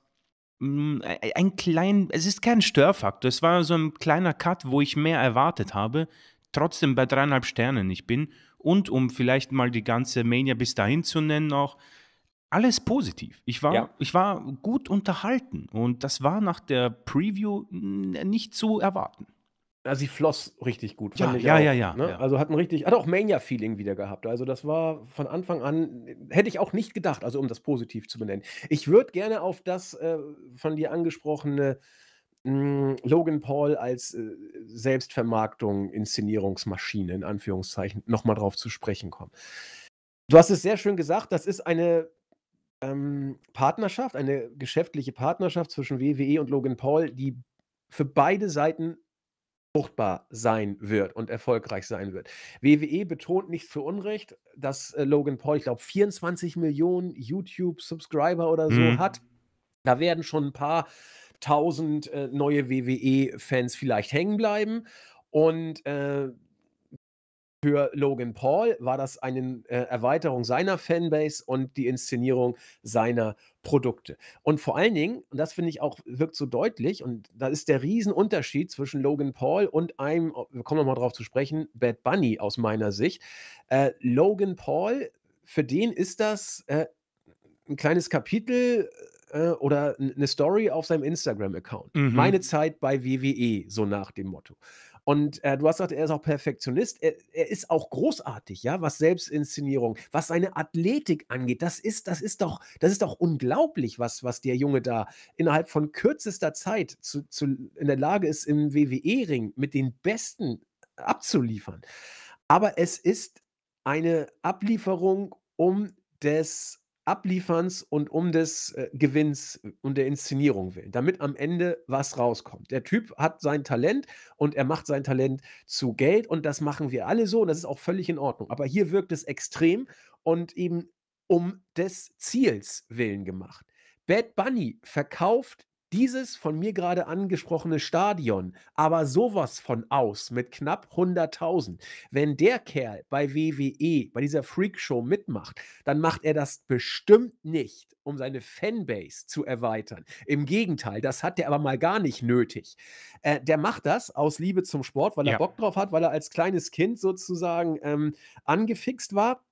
Mm, ein klein, es ist kein Störfaktor. Es war so ein kleiner Cut, wo ich mehr erwartet habe, trotzdem bei dreieinhalb Sternen ich bin. Und um vielleicht mal die ganze Mania bis dahin zu nennen, auch alles positiv. Ich war, ja. ich war gut unterhalten und das war nach der Preview nicht zu erwarten. Ja, ah, sie floss richtig gut. Ja, ja, auch, ja, ja, ne? ja, Also hat ein richtig, hat auch Mania-Feeling wieder gehabt. Also das war von Anfang an, hätte ich auch nicht gedacht, also um das positiv zu benennen. Ich würde gerne auf das äh, von dir angesprochene mh, hm, Logan Paul als äh, Selbstvermarktung, Inszenierungsmaschine in Anführungszeichen nochmal drauf zu sprechen kommen. Du hast es sehr schön gesagt, das ist eine ähm, Partnerschaft, eine geschäftliche Partnerschaft zwischen WWE und Logan Paul, die für beide Seiten fruchtbar sein wird und erfolgreich sein wird. WWE betont nicht für Unrecht, dass äh, Logan Paul, ich glaube, 24 Millionen YouTube-Subscriber oder so mhm. hat. Da werden schon ein paar tausend äh, neue WWE-Fans vielleicht hängen bleiben. Und äh, für Logan Paul war das eine äh, Erweiterung seiner Fanbase und die Inszenierung seiner Produkte. Und vor allen Dingen, und das finde ich auch, wirkt so deutlich, und da ist der Riesenunterschied zwischen Logan Paul und einem, oh, wir kommen nochmal drauf zu sprechen, Bad Bunny aus meiner Sicht. Äh, Logan Paul, für den ist das äh, ein kleines Kapitel äh, oder eine Story auf seinem Instagram-Account. Mhm. Meine Zeit bei WWE, so nach dem Motto. Und äh, du hast gesagt, er ist auch Perfektionist. Er, er, ist auch großartig, ja, was Selbstinszenierung, was seine Athletik angeht. Das ist, das ist doch, das ist doch unglaublich, was, was der Junge da innerhalb von kürzester Zeit zu, zu, in der Lage ist, im WWE-Ring mit den Besten abzuliefern. Aber es ist eine Ablieferung um des Ablieferns und um des äh, Gewinns äh, und der Inszenierung willen, damit am Ende was rauskommt. Der Typ hat sein Talent und er macht sein Talent zu Geld und das machen wir alle so und das ist auch völlig in Ordnung. Aber hier wirkt es extrem und eben um des Ziels willen gemacht. Bad Bunny verkauft dieses von mir gerade angesprochene Stadion, aber sowas von aus mit knapp 100.000, wenn der Kerl bei WWE, bei dieser Freakshow mitmacht, dann macht er das bestimmt nicht, um seine Fanbase zu erweitern. Im Gegenteil, das hat der aber mal gar nicht nötig. Äh, der macht das aus Liebe zum Sport, weil er ja. Bock drauf hat, weil er als kleines Kind sozusagen ähm, angefixt war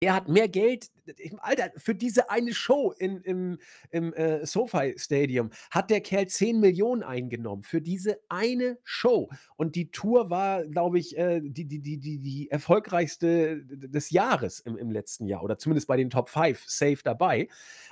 er hat mehr Geld, Alter, für diese eine Show in, im, im äh, SoFi Stadium hat der Kerl 10 Millionen eingenommen. Für diese eine Show. Und die Tour war, glaube ich, äh, die, die, die, die, die erfolgreichste des Jahres im, im letzten Jahr. Oder zumindest bei den Top 5 safe dabei.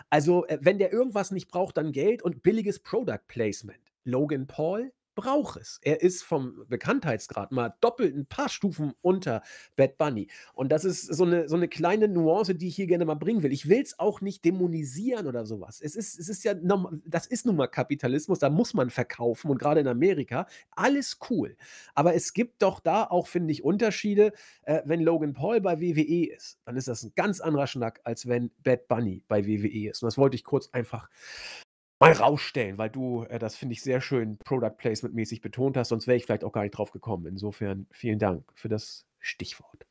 Also, äh, wenn der irgendwas nicht braucht, dann Geld und billiges Product Placement. Logan Paul, brauche es. Er ist vom Bekanntheitsgrad mal doppelt ein paar Stufen unter Bad Bunny. Und das ist so eine, so eine kleine Nuance, die ich hier gerne mal bringen will. Ich will es auch nicht dämonisieren oder sowas. Es ist, es ist ja, das ist nun mal Kapitalismus, da muss man verkaufen und gerade in Amerika, alles cool. Aber es gibt doch da auch, finde ich, Unterschiede. Äh, wenn Logan Paul bei WWE ist, dann ist das ein ganz anderer Schnack, als wenn Bad Bunny bei WWE ist. Und das wollte ich kurz einfach mal rausstellen, weil du äh, das finde ich sehr schön Product Placement mäßig betont hast, sonst wäre ich vielleicht auch gar nicht drauf gekommen. Insofern vielen Dank für das Stichwort.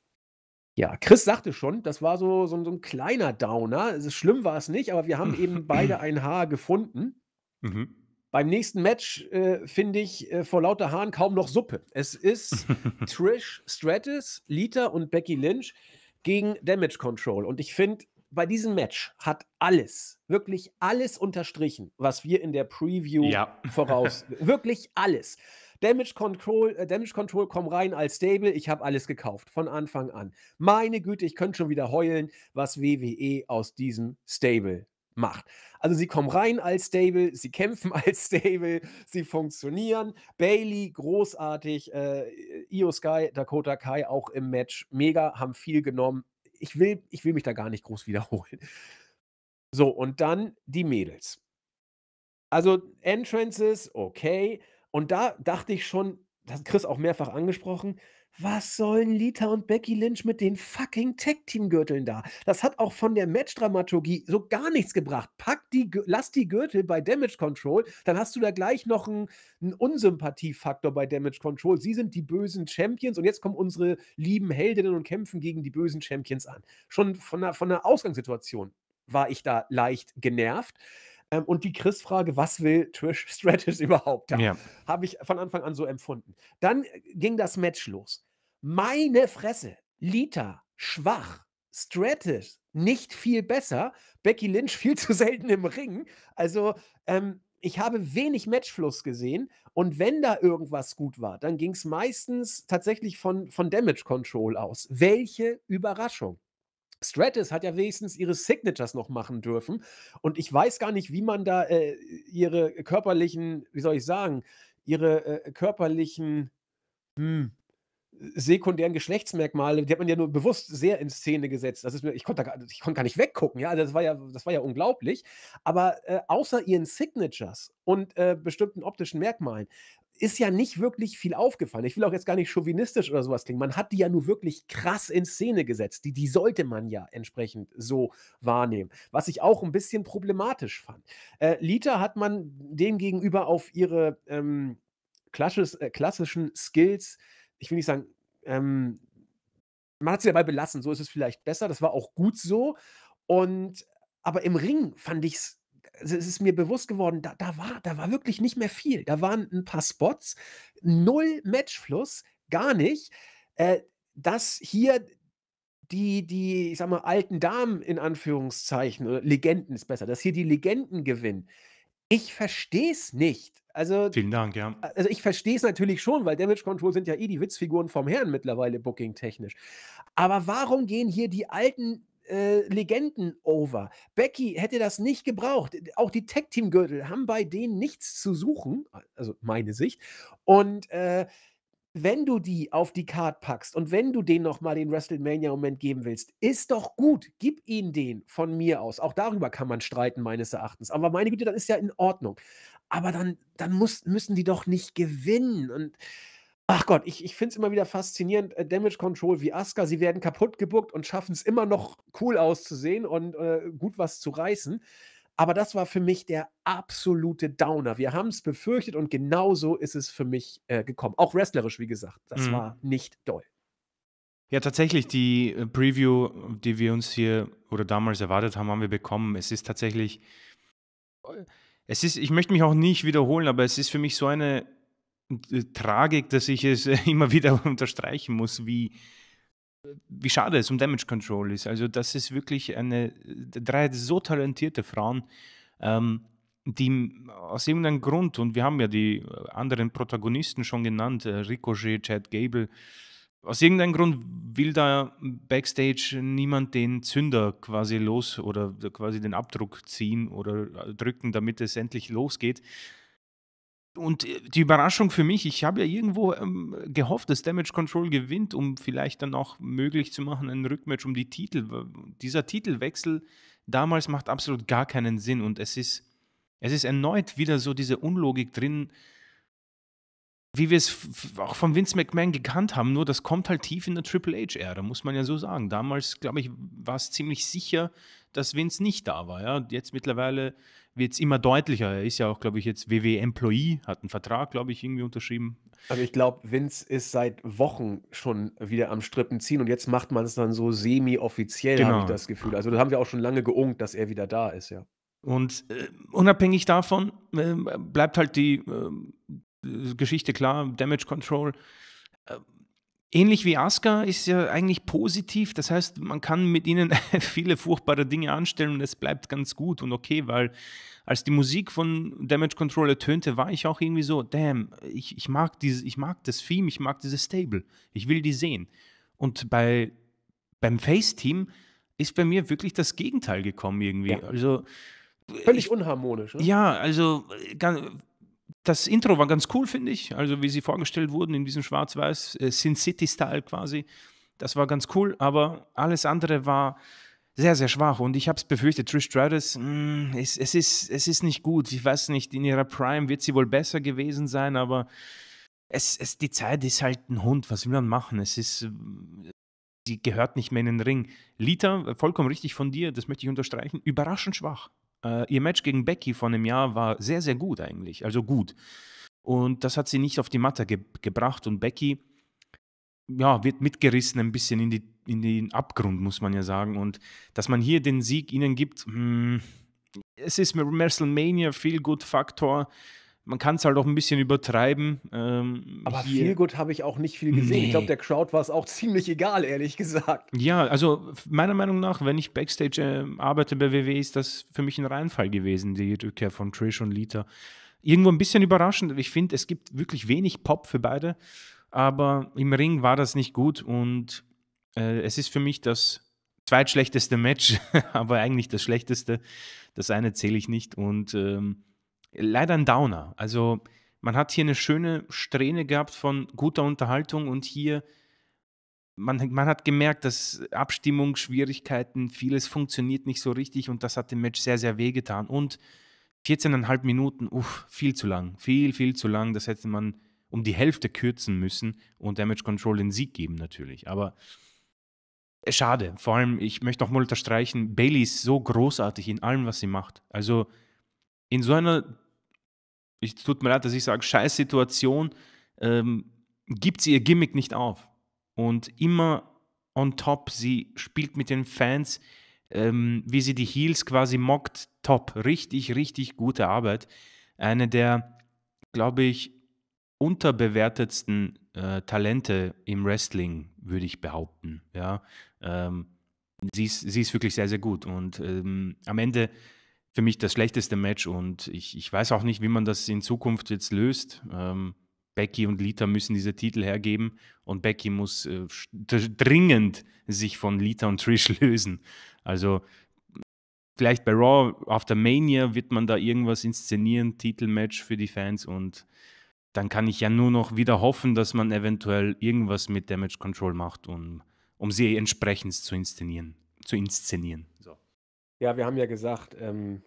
Ja, Chris sagte schon, das war so, so, so ein kleiner Downer. Ist, schlimm war es nicht, aber wir haben eben <laughs> beide ein Haar gefunden. Mhm. Beim nächsten Match äh, finde ich äh, vor lauter Haaren kaum noch Suppe. Es ist <laughs> Trish Stratus, Lita und Becky Lynch gegen Damage Control. Und ich finde, bei diesem Match hat alles, wirklich alles unterstrichen, was wir in der Preview ja. voraus. <laughs> wirklich alles. Damage Control, äh, Damage Control komm rein als Stable. Ich habe alles gekauft von Anfang an. Meine Güte, ich könnte schon wieder heulen, was WWE aus diesem Stable macht. Also sie kommen rein als Stable, sie kämpfen <laughs> als Stable, sie funktionieren. Bailey großartig, äh, Io Sky, Dakota Kai auch im Match mega, haben viel genommen, ich will, ich will mich da gar nicht groß <laughs> wiederholen. So, und dann die Mädels. Also Entrances, okay. Und da dachte ich schon, das hat Chris auch mehrfach angesprochen, was sollen Lita und Becky Lynch mit den fucking Tag-Team-Gürteln da? Das hat auch von der Match-Dramaturgie so gar nichts gebracht. Pack die, lass die Gürtel bei Damage Control, dann hast du da gleich noch einen, einen Unsympathiefaktor bei Damage Control. Sie sind die bösen Champions und jetzt kommen unsere lieben Heldinnen und kämpfen gegen die bösen Champions an. Schon von der, von der Ausgangssituation war ich da leicht genervt. Ähm, und die Chris-Frage, was will Trish <laughs> Stratus überhaupt da? Ja. Habe ich von Anfang an so empfunden. Dann äh, ging das Match los. Meine Fresse. Lita, schwach. Stratus, nicht viel besser. Becky Lynch <laughs> viel zu selten im Ring. Also, ähm, ich habe wenig Matchfluss gesehen und wenn da irgendwas gut war, dann ging es meistens tatsächlich von, von Damage Control aus. Welche Überraschung! Stratus hat ja wenigstens ihre Signatures noch machen dürfen und ich weiß gar nicht, wie man da äh, ihre körperlichen, wie soll ich sagen, ihre äh, körperlichen, hm, sekundären Geschlechtsmerkmale, die hat man ja nur bewusst sehr in Szene gesetzt. Das ist mir, ich konnte da, ich konnte gar nicht weggucken, ja, also das war ja, das war ja unglaublich. Aber äh, außer ihren Signatures und äh, bestimmten optischen Merkmalen ist ja nicht wirklich viel aufgefallen. Ich will auch jetzt gar nicht chauvinistisch oder sowas klingen. Man hat die ja nur wirklich krass in Szene gesetzt. Die, die sollte man ja entsprechend so wahrnehmen. Was ich auch ein bisschen problematisch fand. Äh, Lita hat man demgegenüber auf ihre ähm, klassisch, äh, klassischen Skills äh, ich will nicht sagen, ähm, man hat sie dabei belassen, so ist es vielleicht besser, das war auch gut so. Und aber im Ring fand ich es, es ist mir bewusst geworden, da, da, war, da war wirklich nicht mehr viel. Da waren ein paar Spots, null Matchfluss, gar nicht. Äh, dass hier die, die, ich sag mal, alten Damen in Anführungszeichen, oder Legenden ist besser, dass hier die Legenden gewinnen. Ich verstehe es nicht. Also, Vielen Dank, ja. Also ich verstehe es natürlich schon, weil Damage Control sind ja eh die Witzfiguren vom Herrn mittlerweile booking-technisch. Aber warum gehen hier die alten äh, Legenden over. Becky hätte das nicht gebraucht. Auch die Tech-Team-Gürtel haben bei denen nichts zu suchen, also meine Sicht. Und äh, wenn du die auf die Card packst und wenn du denen nochmal den WrestleMania-Moment geben willst, ist doch gut. Gib ihnen den von mir aus. Auch darüber kann man streiten, meines Erachtens. Aber meine Güte, das ist ja in Ordnung aber dann, dann muss, müssen die doch nicht gewinnen. Und ach Gott, ich, ich finde es immer wieder faszinierend, äh, Damage Control wie Asuka, sie werden kaputt gebuckt und schaffen es immer noch cool auszusehen und äh, gut was zu reißen. Aber das war für mich der absolute Downer. Wir haben es befürchtet und genauso ist es für mich äh, gekommen. Auch wrestlerisch, wie gesagt, das mhm. war nicht doll. Ja, tatsächlich, die äh, Preview, die wir uns hier oder damals erwartet haben, haben wir bekommen. Es ist tatsächlich äh, es ist, ich möchte mich auch nicht wiederholen, aber es ist für mich so eine äh, Tragik, dass ich es äh, <laughs> immer wieder unterstreichen muss, wie, wie schade es um Damage Control ist. Also, das ist wirklich eine äh, drei so talentierte Frauen, ähm, die aus irgendeinem Grund, und wir haben ja die anderen Protagonisten schon genannt, Ricochet, Chad Gable, aus irgendeinem Grund will da backstage niemand den Zünder quasi los oder quasi den Abdruck ziehen oder drücken, damit es endlich losgeht. Und äh, die Überraschung für mich, ich habe ja irgendwo ähm, gehofft, dass Damage Control gewinnt, um vielleicht dann auch möglich zu machen, ein Rückmatch um die Titel. Dieser Titelwechsel damals macht absolut gar keinen Sinn und es ist, es ist erneut wieder so diese Unlogik drin, wie wir es auch von Vince McMahon gekannt haben, nur das kommt halt tief in der Triple H-Ära, muss man ja so sagen. Damals, glaube ich, war es ziemlich sicher, dass Vince nicht da war. Ja? Jetzt mittlerweile wird es immer deutlicher. Er ist ja auch, glaube ich, jetzt WW-Employee, e hat einen Vertrag, glaube ich, irgendwie unterschrieben. Also ich glaube, Vince ist seit Wochen schon wieder am Strippen ziehen und jetzt macht man es dann so semi-offiziell, genau. habe ich das Gefühl. Also da haben wir auch schon lange geungt, dass er wieder da ist, ja. Und äh, unabhängig davon äh, bleibt halt die, äh, Geschichte klar, Damage Control. Ähm, ähnlich wie Asuka ist ja eigentlich positiv. Das heißt, man kann mit ihnen <laughs> viele furchtbare Dinge anstellen und es bleibt ganz gut und okay, weil als die Musik von Damage Control ertönte, war ich auch irgendwie so, damn, ich, ich, mag, diese, ich mag das Theme, ich mag dieses Stable. Ich will die sehen. Und bei, beim Face-Team ist bei mir wirklich das Gegenteil gekommen irgendwie. Ja. Also, Völlig ich, unharmonisch. Ne? Ja, also äh, das Intro war ganz cool, finde ich. Also, wie sie vorgestellt wurden in diesem Schwarz-Weiß, äh, Sin City-Style quasi. Das war ganz cool, aber alles andere war sehr, sehr schwach. Und ich habe es befürchtet, Trish Stratus, mh, mm, es, es, ist, es ist nicht gut. Ich weiß nicht, in ihrer Prime wird sie wohl besser gewesen sein, aber es, es, die Zeit ist halt ein Hund. Was will man machen? Es ist, sie gehört nicht mehr in den Ring. Lita, vollkommen richtig von dir, das möchte ich unterstreichen, überraschend schwach. Äh, ihr Match gegen Becky von einem Jahr war sehr, sehr gut eigentlich. Also gut. Und das hat sie nicht auf die Matte ge gebracht. Und Becky, ja, wird mitgerissen ein bisschen in, die, in den Abgrund, muss man ja sagen. Und dass man hier den Sieg ihnen gibt, mh, hm, es ist WrestleMania, viel Good Faktor man kann es halt auch ein bisschen übertreiben. Ähm, aber viel gut habe ich auch nicht viel gesehen. Nee. Ich glaube, der Crowd war es auch <laughs> ziemlich egal, ehrlich gesagt. Ja, also meiner Meinung nach, wenn ich Backstage äh, arbeite bei WWE, ist das für mich ein Reinfall gewesen, die Rückkehr von Trish und Lita. Irgendwo ein bisschen überraschend. Ich finde, es gibt wirklich wenig Pop für beide, aber im Ring war das nicht gut und äh, es ist für mich das zweitschlechteste Match, <laughs> aber eigentlich das schlechteste. Das eine zähle ich nicht und ähm, leider ein Downer. Also man hat hier eine schöne Strähne gehabt von guter Unterhaltung und hier, man, man hat gemerkt, dass Abstimmungsschwierigkeiten, vieles funktioniert nicht so richtig und das hat dem Match sehr, sehr wehgetan. Und 14,5 Minuten, uff, viel zu lang, viel, viel zu lang. Das hätte man um die Hälfte kürzen müssen und Damage Control den Sieg geben natürlich. Aber äh, schade. Vor allem, ich möchte mal unterstreichen, Bailey ist so großartig in allem, was sie macht. Also in so einer ich tut mir leid, dass ich sage, scheiß Situation, ähm, gibt sie ihr Gimmick nicht auf. Und immer on top, sie spielt mit den Fans, ähm, wie sie die Heels quasi mockt, top. Richtig, richtig gute Arbeit. Eine der, glaube ich, unterbewertetsten äh, Talente im Wrestling, würde ich behaupten. Ja, ähm, sie, ist, sie ist wirklich sehr, sehr gut. Und ähm, am Ende für mich das schlechteste Match und ich, ich weiß auch nicht, wie man das in Zukunft jetzt löst. Ähm, Becky und Lita müssen diese Titel hergeben und Becky muss äh, dringend sich von Lita und Trish <laughs> lösen. Also vielleicht bei Raw after Mania wird man da irgendwas inszenieren, Titelmatch für die Fans und dann kann ich ja nur noch wieder hoffen, dass man eventuell irgendwas mit Damage Control macht, um, um sie entsprechend zu inszenieren. Zu inszenieren. So. Ja, wir haben ja gesagt, ähm,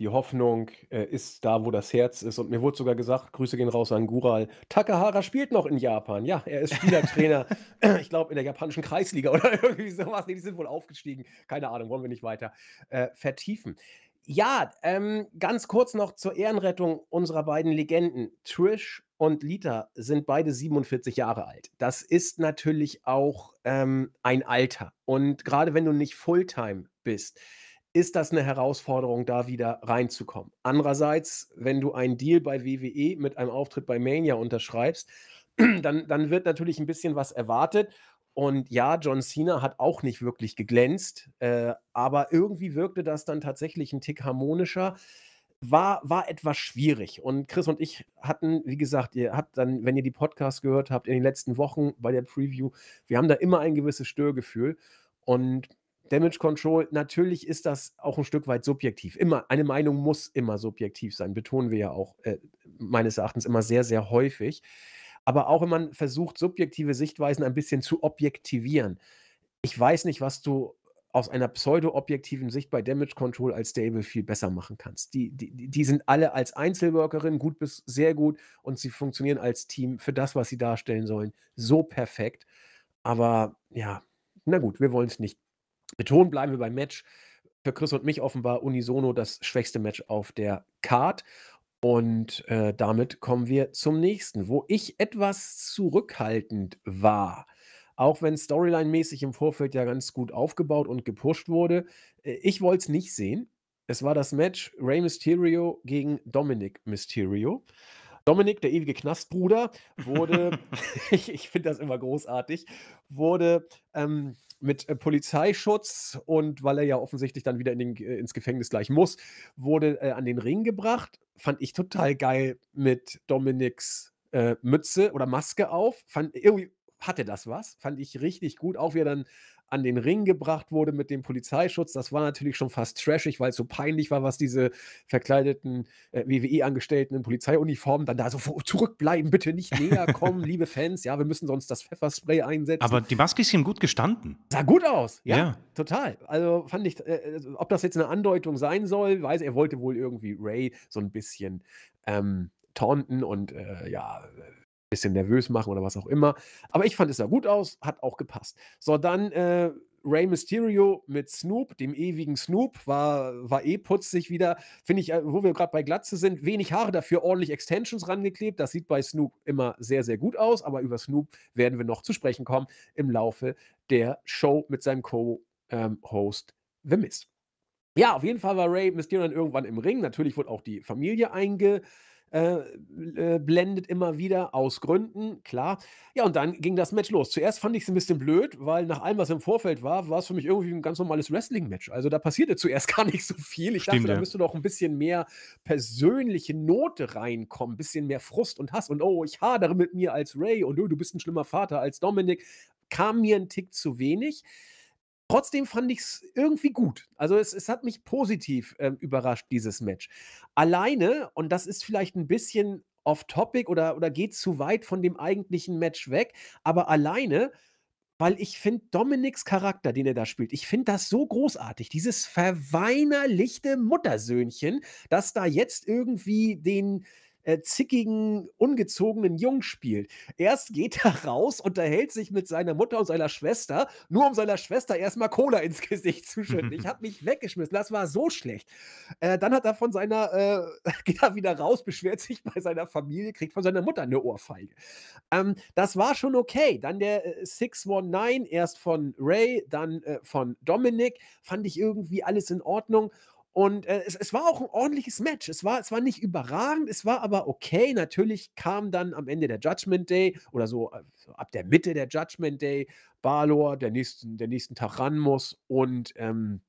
die Hoffnung äh, ist da, wo das Herz ist. Und mir wurde sogar gesagt, Grüße gehen raus an Gural. Takahara spielt noch in Japan. Ja, er ist Spielertrainer, <laughs> <clears throat> ich glaube, in der japanischen Kreisliga <laughs> oder irgendwie sowas. Nee, die sind wohl aufgestiegen. Keine Ahnung, wollen wir nicht weiter äh, vertiefen. Ja, ähm, ganz kurz noch zur Ehrenrettung unserer beiden Legenden. Trish und Lita sind beide 47 Jahre alt. Das ist natürlich auch ähm, ein Alter. Und gerade wenn du nicht Fulltime bist, ist das eine Herausforderung, da wieder reinzukommen. Andererseits, wenn du einen Deal bei WWE mit einem Auftritt bei Mania unterschreibst, <clears throat> dann, dann wird natürlich ein bisschen was erwartet. Und ja, John Cena hat auch nicht wirklich geglänzt, äh, aber irgendwie wirkte das dann tatsächlich ein Tick harmonischer. War, war etwas schwierig. Und Chris und ich hatten, wie gesagt, ihr habt dann, wenn ihr die Podcasts gehört habt, in den letzten Wochen bei der Preview, wir haben da immer ein gewisses Störgefühl. Und Damage Control, natürlich ist das auch ein Stück weit subjektiv. Immer, eine Meinung muss immer subjektiv sein, betonen wir ja auch äh, meines Erachtens immer sehr, sehr häufig. Aber auch wenn man versucht, subjektive Sichtweisen ein bisschen zu objektivieren. Ich weiß nicht, was du aus einer pseudo-objektiven Sicht bei Damage Control als Stable viel besser machen kannst. Die, die, die sind alle als Einzelworkerin gut bis sehr gut und sie funktionieren als Team für das, was sie darstellen sollen, so perfekt. Aber ja, na gut, wir wollen es nicht Betonen bleiben wir beim Match. Für Chris und mich offenbar unisono das schwächste Match auf der Card. Und äh, damit kommen wir zum nächsten, wo ich etwas zurückhaltend war. Auch wenn Storyline-mäßig im Vorfeld ja ganz gut aufgebaut und gepusht wurde, äh, ich wollte es nicht sehen. Es war das Match Rey Mysterio gegen Dominic Mysterio. Dominic, der ewige Knastbruder, wurde, <laughs> <laughs> ich, ich finde das immer großartig, wurde ähm, mit äh, Polizeischutz und weil er ja offensichtlich dann wieder in den, äh, ins Gefängnis gleich muss, wurde äh, an den Ring gebracht. Fand ich total geil mit Dominiks äh, Mütze oder Maske auf. Fand, irgendwie hatte das was. Fand ich richtig gut. Auch wie er dann an den Ring gebracht wurde mit dem Polizeischutz. Das war natürlich schon fast trashig, weil es so peinlich war, was diese verkleideten äh, WWE-Angestellten in Polizeiuniformen dann da so zurückbleiben, bitte nicht näher kommen, <laughs> liebe Fans. Ja, wir müssen sonst das Pfefferspray einsetzen. Aber die Maske ist ihm gut gestanden. Sah gut aus, ja, ja. total. Also fand ich, äh, also ob das jetzt eine Andeutung sein soll, weiß er wollte wohl irgendwie Ray so ein bisschen ähm, taunten und äh, ja bisschen nervös machen oder was auch immer. Aber ich fand, es sah gut aus, hat auch gepasst. So, dann äh, Ray Mysterio mit Snoop, dem ewigen Snoop, war, war eh putzig wieder. Finde ich, äh, wo wir gerade bei Glatze sind, wenig Haare dafür, ordentlich Extensions rangeklebt. Das sieht bei Snoop immer sehr, sehr gut aus, aber über Snoop werden wir noch zu sprechen kommen im Laufe der Show mit seinem Co-Host ähm, The Miz. Ja, auf jeden Fall war Ray Mysterio dann irgendwann im Ring. Natürlich wurde auch die Familie einge äh, blendet immer wieder aus Gründen, klar. Ja, und dann ging das Match los. Zuerst fand ich es ein bisschen blöd, weil nach allem, was im Vorfeld war, war es für mich irgendwie ein ganz normales Wrestling-Match. Also da passierte zuerst <laughs> gar nicht so viel. Ich Stimmt, dachte, da müsste doch ein bisschen mehr persönliche Note reinkommen, ein bisschen mehr Frust und Hass und oh, ich hadere mit mir als Ray und oh, du bist ein schlimmer Vater als Dominik. Kam mir ein Tick zu wenig. Trotzdem fand ich es irgendwie gut. Also es, es hat mich positiv äh, überrascht, dieses Match. Alleine, und das ist vielleicht ein bisschen off-topic oder, oder geht zu weit von dem eigentlichen Match weg, aber alleine weil ich finde Dominiks Charakter, den er da spielt, ich finde das so großartig. Dieses verweinerlichte Muttersöhnchen, das da jetzt irgendwie den, äh, zickigen, ungezogenen Jungen spielt. Erst geht er <laughs> raus, unterhält sich mit seiner Mutter und seiner Schwester, nur um seiner Schwester erstmal Cola ins Gesicht zu schütten. Ich <laughs> habe mich weggeschmissen, das war so schlecht. Äh, dann hat er von seiner, äh, <laughs> geht er wieder raus, beschwert sich bei seiner Familie, kriegt von seiner Mutter eine Ohrfeige. Ähm, das war schon okay. Dann der äh, 619, erst von Ray, dann äh, von Dominic, fand ich irgendwie alles in Ordnung. Und äh, es, es, war auch ein ordentliches Match. Es war, es war nicht überragend, es war aber okay. Natürlich kam dann am Ende der Judgment Day oder so, äh, so ab der Mitte der Judgment Day Balor, der nächsten, der nächsten Tag ran muss und ähm,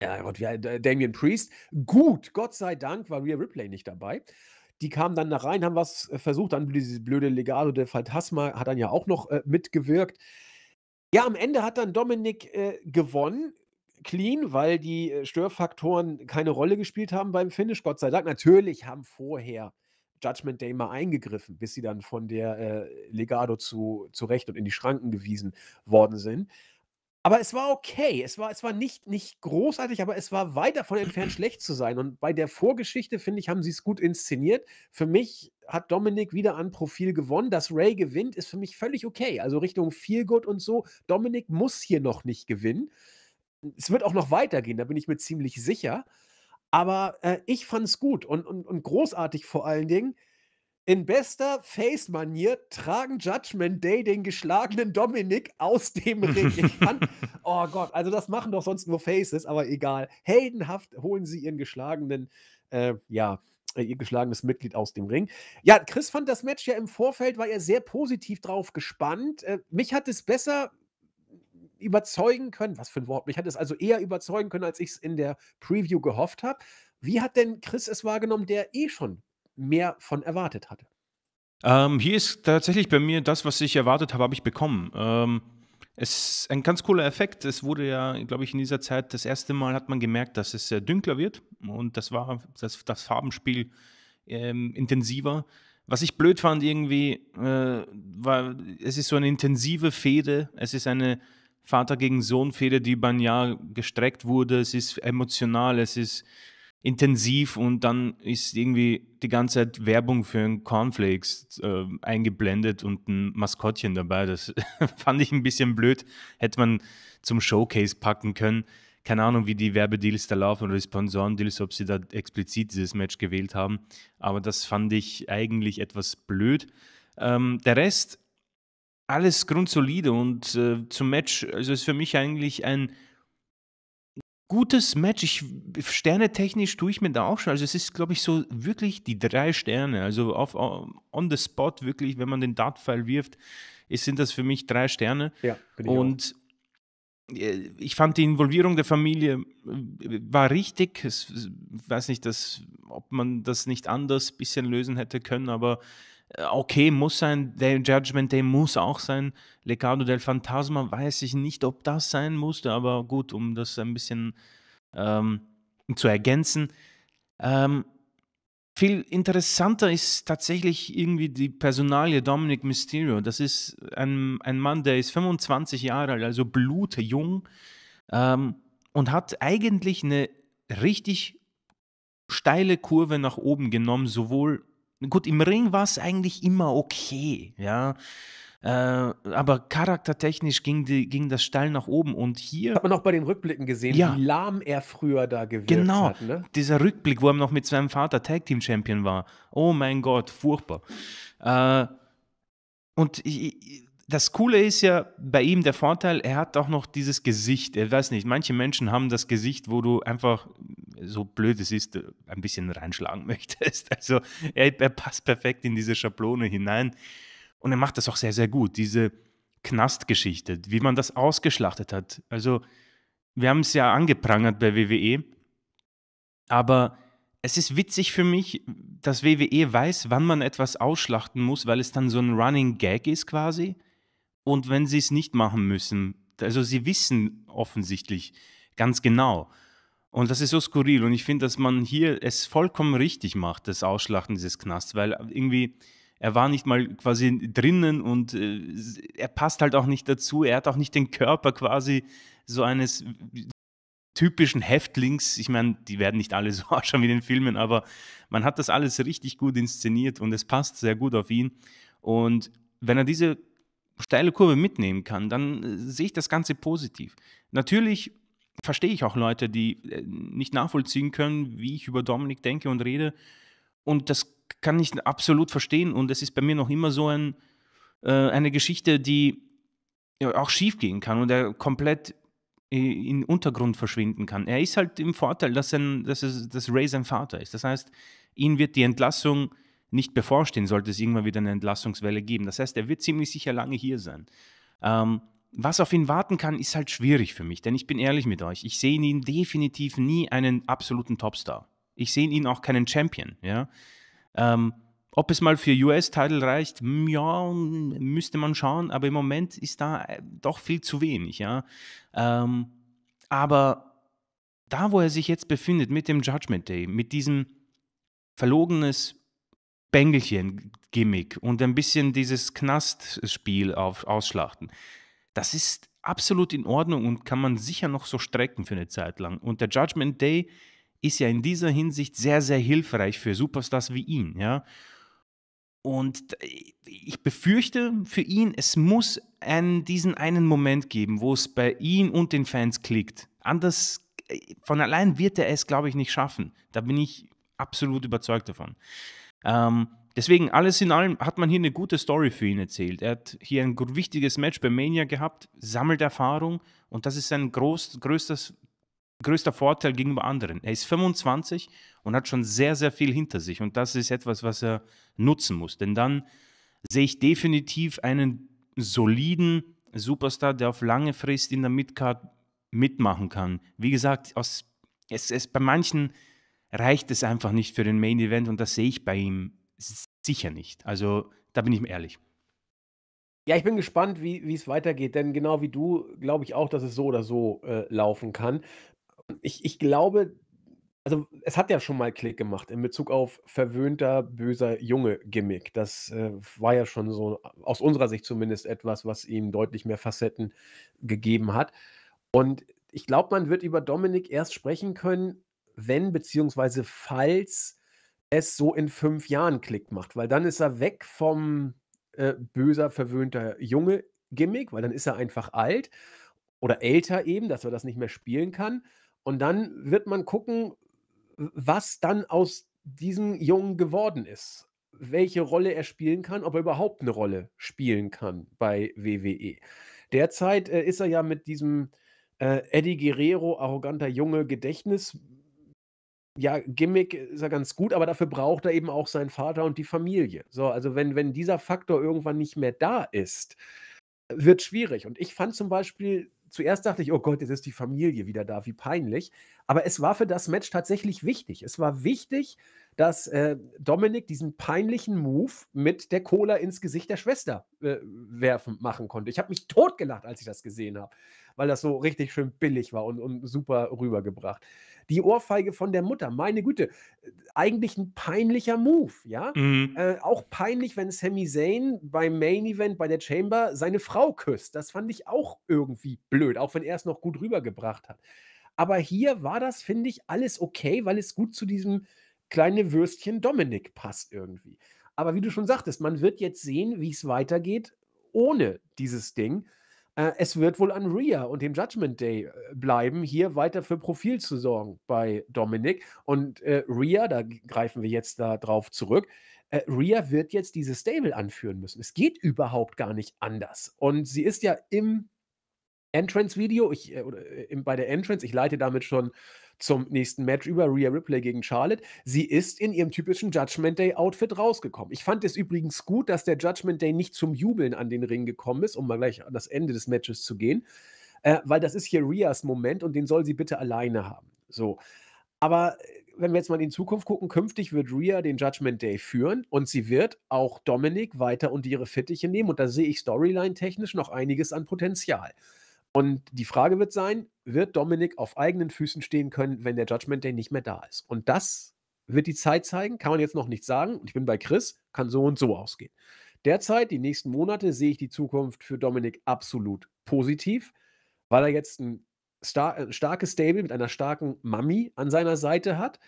ja, oh äh, Damien Priest. Gut, Gott sei Dank war Rhea Ripley nicht dabei. Die kamen dann da rein, haben was äh, versucht. Dann dieses blöde Legado der Phantasma hat dann ja auch noch mitgewirkt. Ja, am Ende hat dann Dominik gewonnen clean, weil die äh, Störfaktoren keine Rolle gespielt haben beim Finish. Gott sei Dank. Natürlich haben vorher Judgment Day mal eingegriffen, bis sie dann von der äh, Legado zu, zurecht und in die Schranken gewiesen worden sind. Aber es war okay. Es war, es war nicht, nicht großartig, aber es war weit davon entfernt, <clears throat> schlecht zu sein. Und bei der Vorgeschichte, finde ich, haben sie es gut inszeniert. Für mich hat Dominik wieder an Profil gewonnen. Dass Ray gewinnt, ist für mich völlig okay. Also Richtung Feel Good und so. Dominik muss hier noch nicht gewinnen es wird auch noch weitergehen, da bin ich mir ziemlich sicher. Aber äh, ich fand es gut und, und, und großartig vor allen Dingen. In bester Face-Manier tragen Judgment Day den geschlagenen Dominik aus dem Ring. Ich fand, <laughs> oh Gott, also das machen doch sonst nur Faces, aber egal. Heldenhaft holen sie ihren geschlagenen, äh, ja, äh, ihr geschlagenes Mitglied aus dem Ring. Ja, Chris fand das Match ja im Vorfeld, war er sehr positiv drauf gespannt. Äh, mich hat es besser überzeugen können. Was für ein Wort. Mich hat es also eher überzeugen können, als ich es in der Preview gehofft habe. Wie hat denn Chris es wahrgenommen, der eh schon mehr von erwartet hatte? Ähm, hier ist tatsächlich bei mir das, was ich erwartet habe, habe ich bekommen. Ähm, es ist ein ganz cooler Effekt. Es wurde ja, glaube ich, in dieser Zeit das erste Mal hat man gemerkt, dass es sehr dünkler wird und das war das, das Farbenspiel ähm, intensiver. Was ich blöd fand irgendwie, äh, war, es ist so eine intensive Fehde. Es ist eine Vater gegen Sohn Fehde, die über ein Jahr gestreckt wurde. Es ist emotional, es ist intensiv und dann ist irgendwie die ganze Zeit Werbung für ein Cornflakes äh, eingeblendet und ein Maskottchen dabei. Das <laughs> fand ich ein bisschen blöd. Hätte man zum Showcase packen können. Keine Ahnung, wie die Werbedeals da laufen oder die Sponsorendeals, ob sie da explizit dieses Match gewählt haben. Aber das fand ich eigentlich etwas blöd. Ähm, der Rest alles grundsolide und äh, zum Match, also ist für mich eigentlich ein gutes Match. Ich, sternetechnisch tue ich mir da auch schon. Also es ist, glaube ich, so wirklich die drei Sterne. Also auf, on the spot, wirklich, wenn man den dart Dartpfeil wirft, ist, sind das für mich drei Sterne. Ja, ich und auch. Äh, ich fand die Involvierung der Familie äh, war richtig. Ich weiß nicht, dass, ob man das nicht anders ein bisschen lösen hätte können, aber äh, okay, muss sein, der Judgment Day muss auch sein. Legado del Fantasma weiß ich nicht, ob das sein musste, aber gut, um das ein bisschen ähm, zu ergänzen. Ähm, viel interessanter ist tatsächlich irgendwie die Personalie Dominic Mysterio. Das ist ein, ein Mann, der ist 25 Jahre alt, also blutjung ähm, und hat eigentlich eine richtig steile Kurve nach oben genommen, sowohl gut, im Ring war es eigentlich immer okay, ja. Äh, aber charaktertechnisch ging, die, ging das steil nach oben und hier. Hat man auch bei den Rückblicken gesehen, ja. wie lahm er früher da gewesen genau, hat. Genau, ne? dieser Rückblick, wo er noch mit seinem Vater Tag Team Champion war. Oh mein Gott, furchtbar. Äh, und ich, das Coole ist ja bei ihm der Vorteil, er hat auch noch dieses Gesicht. Ich weiß nicht, manche Menschen haben das Gesicht, wo du einfach, äh, so blöd es ist, äh, ein bisschen reinschlagen <laughs> möchtest. Also er, er passt perfekt in diese Schablone hinein. Und er macht das auch sehr, sehr gut, diese Knastgeschichte, wie man das ausgeschlachtet hat. Also wir haben es ja angeprangert bei WWE, aber es ist witzig für mich, dass WWE weiß, wann man etwas ausschlachten muss, weil es dann so ein Running Gag ist quasi und wenn sie es nicht machen müssen. Also sie wissen offensichtlich ganz genau. Und das ist so skurril. Und ich finde, dass man hier es vollkommen richtig macht, das Ausschlachten dieses Knasts, weil irgendwie er war nicht mal quasi drinnen und äh, er passt halt auch nicht dazu. Er hat auch nicht den Körper quasi so eines typischen Häftlings. Ich meine, die werden nicht alle <laughs> so ausschauen wie in den Filmen, aber man hat das alles richtig gut inszeniert und es passt sehr gut auf ihn. Und wenn er diese steile Kurve mitnehmen kann, dann äh, sehe ich das Ganze positiv. Natürlich verstehe ich auch Leute, die äh, nicht nachvollziehen können, wie ich über Dominik denke und rede. Und das kann ich absolut verstehen. Und es ist bei mir noch immer so ein, äh, eine Geschichte, die auch schief gehen kann und er komplett in Untergrund verschwinden kann. Er ist halt im Vorteil, dass, ein, dass, es, dass Ray sein Vater ist. Das heißt, ihn wird die Entlassung nicht bevorstehen, sollte es irgendwann wieder eine Entlassungswelle geben. Das heißt, er wird ziemlich sicher lange hier sein. Ähm, was auf ihn warten kann, ist halt schwierig für mich, denn ich bin ehrlich mit euch, ich sehe in ihm definitiv nie einen absoluten Topstar. Ich sehe in ihm auch keinen Champion. Ja? Ähm, ob es mal für US-Title reicht, ja, müsste man schauen, aber im Moment ist da äh, doch viel zu wenig. Ja? Ähm, aber da, wo er sich jetzt befindet mit dem Judgment Day, mit diesem verlogenes Bengelchen-Gimmick und ein bisschen dieses Knastspiel ausschlachten. Das ist absolut in Ordnung und kann man sicher noch so strecken für eine Zeit lang. Und der Judgment Day ist ja in dieser Hinsicht sehr, sehr hilfreich für Superstars wie ihn, ja. Und ich befürchte für ihn, es muss einen, diesen einen Moment geben, wo es bei ihm und den Fans klickt. Anders, äh, von allein wird er es, glaube ich, nicht schaffen. Da bin ich absolut überzeugt davon. Ähm, deswegen, alles in allem hat man hier eine gute Story für ihn erzählt. Er hat hier ein wichtiges Match bei Mania gehabt, sammelt Erfahrung und das ist sein groß, größtes, größter Vorteil gegenüber anderen. Er ist 25 und hat schon sehr, sehr viel hinter sich und das ist etwas, was er nutzen muss. Denn dann sehe ich definitiv einen soliden Superstar, der auf lange Frist in der Midcard mitmachen kann. Wie gesagt, aus, es, es, bei manchen reicht es einfach nicht für den Main Event und das sehe ich bei ihm sicher nicht. Also da bin ich mir ehrlich. Ja, ich bin gespannt, wie es weitergeht, denn genau wie du glaube ich auch, dass es so oder so äh, laufen kann. Ich, ich glaube, also es hat ja schon mal Klick gemacht in Bezug auf verwöhnter, böser Junge-Gimmick. Das äh, war ja schon so, aus unserer Sicht zumindest, etwas, was ihm deutlich mehr Facetten gegeben hat. Und ich glaube, man wird über Dominik erst sprechen können, wenn beziehungsweise falls es so in fünf Jahren Klick macht, weil dann ist er weg vom äh, böser, verwöhnter Junge Gimmick, weil dann ist er einfach alt oder älter eben, dass er das nicht mehr spielen kann. Und dann wird man gucken, was dann aus diesem Jungen geworden ist, welche Rolle er spielen kann, ob er überhaupt eine Rolle spielen kann bei WWE. Derzeit äh, ist er ja mit diesem äh, Eddie Guerrero, arroganter Junge, Gedächtnis ja, Gimmick ist er ganz gut, aber dafür braucht er eben auch seinen Vater und die Familie. So, also wenn, wenn dieser Faktor irgendwann nicht mehr da ist, wird schwierig. Und ich fand zum Beispiel, zuerst dachte ich, oh Gott, jetzt ist die Familie wieder da, wie peinlich. Aber es war für das Match tatsächlich wichtig. Es war wichtig, dass äh, Dominik diesen peinlichen Move mit der Cola ins Gesicht der Schwester äh, werfen machen konnte. Ich habe mich totgelacht, als ich das gesehen habe, weil das so richtig schön billig war und, und super rübergebracht. Die Ohrfeige von der Mutter, meine Güte, eigentlich ein peinlicher Move, ja? Mhm. Äh, auch peinlich, wenn Sami Zayn beim Main Event bei der Chamber seine Frau küsst. Das fand ich auch irgendwie blöd, auch wenn er es noch gut rübergebracht hat. Aber hier war das, finde ich, alles okay, weil es gut zu diesem kleine Würstchen Dominik passt irgendwie. Aber wie du schon sagtest, man wird jetzt sehen, wie es weitergeht ohne dieses Ding. Äh, es wird wohl an Rhea und dem Judgment Day äh, bleiben, hier weiter für Profil zu sorgen bei Dominik. Und äh, Rhea, da greifen wir jetzt darauf zurück, äh, Rhea wird jetzt diese Stable anführen müssen. Es geht überhaupt gar nicht anders. Und sie ist ja im Entrance-Video, ich, äh, oder, im, bei der Entrance, ich leite damit schon zum nächsten Match über Rhea Ripley gegen Charlotte. Sie ist in ihrem typischen Judgment Day Outfit rausgekommen. Ich fand es übrigens gut, dass der Judgment Day nicht zum Jubeln an den Ring gekommen ist, um mal gleich an das Ende des Matches zu gehen, äh, weil das ist hier Rhea's Moment und den soll sie bitte alleine haben. So. Aber äh, wenn wir jetzt mal in die Zukunft gucken, künftig wird Rhea den Judgment Day führen und sie wird auch Dominik weiter unter ihre Fittiche nehmen. Und da sehe ich storyline-technisch noch einiges an Potenzial. Und die Frage wird sein, wird Dominik auf eigenen Füßen stehen können, wenn der Judgment Day nicht mehr da ist? Und das wird die Zeit zeigen, kann man jetzt noch nicht sagen. Und ich bin bei Chris, kann so und so ausgehen. Derzeit, die nächsten Monate, sehe ich die Zukunft für Dominik absolut positiv, weil er jetzt ein star äh, starkes Stable mit einer starken Mami an seiner Seite hat.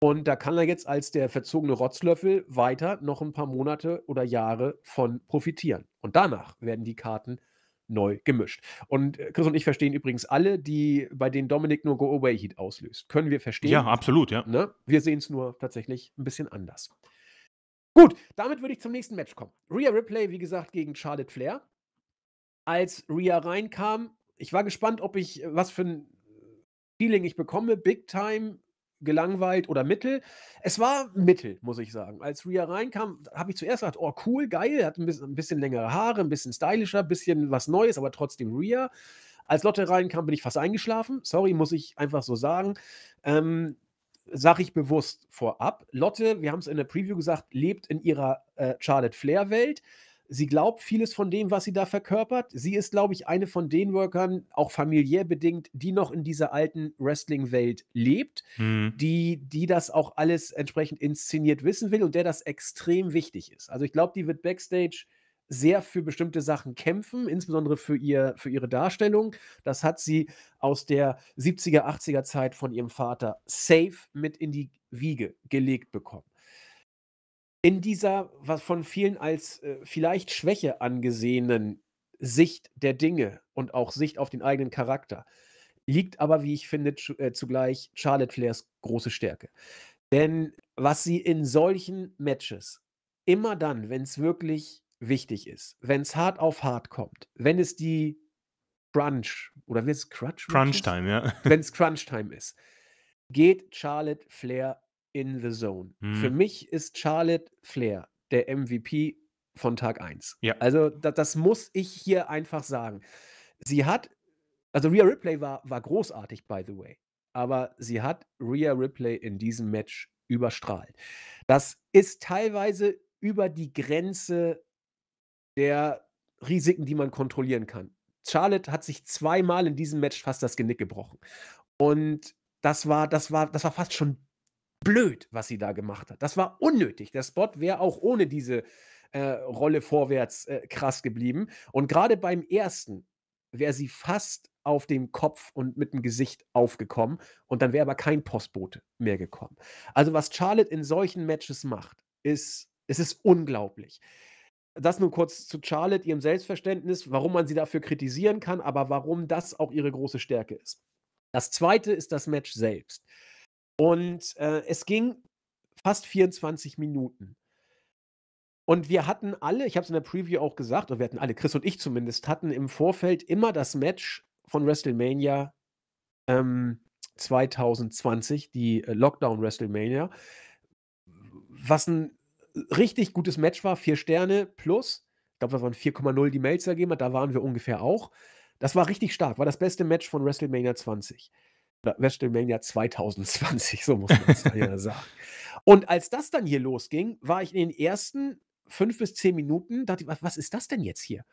Und da kann er jetzt als der verzogene Rotzlöffel weiter noch ein paar Monate oder Jahre von profitieren. Und danach werden die Karten neu gemischt. Und äh, Chris und ich verstehen übrigens alle, die bei denen Dominik nur Go-Away-Heat auslöst. Können wir verstehen. Ja, absolut, ja. Ne? Wir sehen es nur tatsächlich ein bisschen anders. Gut, damit würde ich zum nächsten Match kommen. Rhea Ripley, wie gesagt, gegen Charlotte Flair. Als Rhea reinkam, ich war gespannt, ob ich äh, was für ein äh, Feeling ich bekomme. Big Time gelangweilt oder mittel. Es war mittel, muss ich sagen. Als Rhea reinkam, habe ich zuerst gedacht, oh cool, geil, hat ein bisschen, ein bisschen, längere Haare, ein bisschen stylischer, ein bisschen was Neues, aber trotzdem Rhea. Als Lotte reinkam, bin ich fast eingeschlafen. Sorry, muss ich einfach so sagen. Ähm, sag ich bewusst vorab. Lotte, wir haben es in der Preview gesagt, lebt in ihrer äh, Charlotte Flair-Welt. Sie glaubt vieles von dem, was sie da verkörpert. Sie ist, glaube ich, eine von den Workern, auch familiär bedingt, die noch in dieser alten Wrestling-Welt lebt, mhm. die, die das auch alles entsprechend inszeniert wissen will und der das extrem wichtig ist. Also ich glaube, die wird backstage sehr für bestimmte Sachen kämpfen, insbesondere für, ihr, für ihre Darstellung. Das hat sie aus der 70er, 80er Zeit von ihrem Vater safe mit in die Wiege gelegt bekommen in dieser was von vielen als äh, vielleicht Schwäche angesehenen Sicht der Dinge und auch Sicht auf den eigenen Charakter liegt aber, wie ich finde, äh, zugleich Charlotte Flairs große Stärke. Denn was sie in solchen Matches immer dann, wenn es wirklich wichtig ist, wenn es hart auf hart kommt, wenn es die Crunch oder wie ist es Crunch? Crunch Time, ja. Wenn es Crunch Time ist, geht Charlotte Flair in the zone. Mhm. Für mich ist Charlotte Flair der MVP von Tag 1. Ja. Also da, das muss ich hier einfach sagen. Sie hat, also Rhea Ripley war, war großartig, by the way, aber sie hat Rhea Ripley in diesem Match überstrahlt. Das ist teilweise über die Grenze der Risiken, die man kontrollieren kann. Charlotte hat sich zweimal in diesem Match fast das Genick gebrochen. Und das war, das war, das war fast schon blöd, was sie da gemacht hat. Das war unnötig. Der Spot wäre auch ohne diese äh, Rolle vorwärts äh, krass geblieben. Und gerade beim ersten wäre sie fast auf dem Kopf und mit dem Gesicht aufgekommen. Und dann wäre aber kein Postbote mehr gekommen. Also, was Charlotte in solchen Matches macht, ist, es ist unglaublich. Das nur kurz zu Charlotte, ihrem Selbstverständnis, warum man sie dafür kritisieren kann, aber warum das auch ihre große Stärke ist. Das zweite ist das Match selbst. Und äh, es ging fast 24 Minuten. Und wir hatten alle, ich habe es in der Preview auch gesagt, oder wir hatten alle, Chris und ich zumindest, hatten im Vorfeld immer das Match von WrestleMania ähm, 2020, die äh, Lockdown WrestleMania, was ein richtig gutes Match war, vier Sterne plus. Ich glaube, das waren 4,0, die Melzer geben, hat, da waren wir ungefähr auch. Das war richtig stark, war das beste Match von WrestleMania 20. WrestleMania 2020, so muss man es ja <laughs> sagen. Und als das dann hier losging, war ich in den ersten fünf bis zehn Minuten, dachte ich, was ist das denn jetzt hier?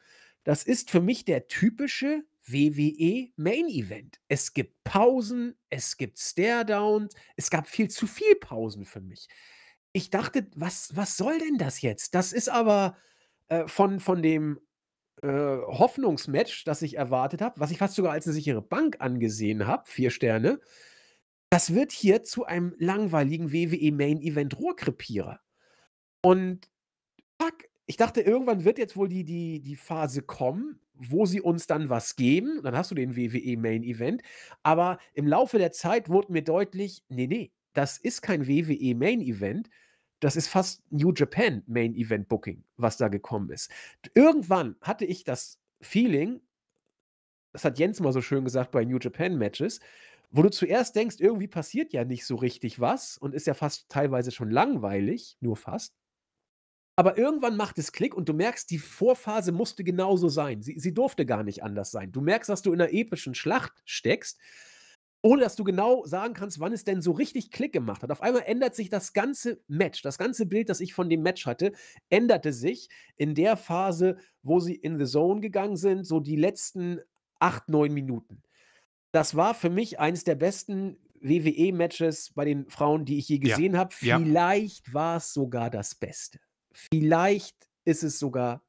Das ist für mich der typische WWE Main Event. Es gibt Pausen, es gibt Stairdowns, es gab viel zu viel Pausen für mich. Ich dachte, was, was soll denn das jetzt? Das ist aber äh, von, von dem äh, Hoffnungsmatch, das ich erwartet habe, was ich fast sogar als eine sichere Bank angesehen habe, vier Sterne, das wird hier zu einem langweiligen WWE Main Event Rohrkrepierer. Und fuck, ich dachte, irgendwann wird jetzt wohl die, die, die Phase kommen, wo sie uns dann was geben. Dann hast du den WWE Main Event. Aber im Laufe der Zeit wurde mir deutlich, nee, nee, das ist kein WWE Main Event, das ist fast New Japan Main Event Booking, was da gekommen ist. Irgendwann hatte ich das Feeling, das hat Jens mal so schön gesagt bei New Japan Matches, wo du zuerst denkst, irgendwie passiert ja nicht so richtig was und ist ja fast teilweise schon langweilig, nur fast. Aber irgendwann macht es Klick und du merkst, die Vorphase musste genauso sein. Sie, sie durfte gar nicht anders sein. Du merkst, dass du in einer epischen Schlacht steckst ohne dass du genau sagen kannst, wann es denn so richtig Klick gemacht hat. Auf einmal ändert sich das ganze Match, das ganze Bild, das ich von dem Match hatte, änderte sich in der Phase, wo sie in the Zone gegangen sind, so die letzten acht, neun Minuten. Das war für mich eines der besten WWE-Matches bei den Frauen, die ich je gesehen ja. habe. Vielleicht ja. war es sogar das Beste. Vielleicht ist es sogar,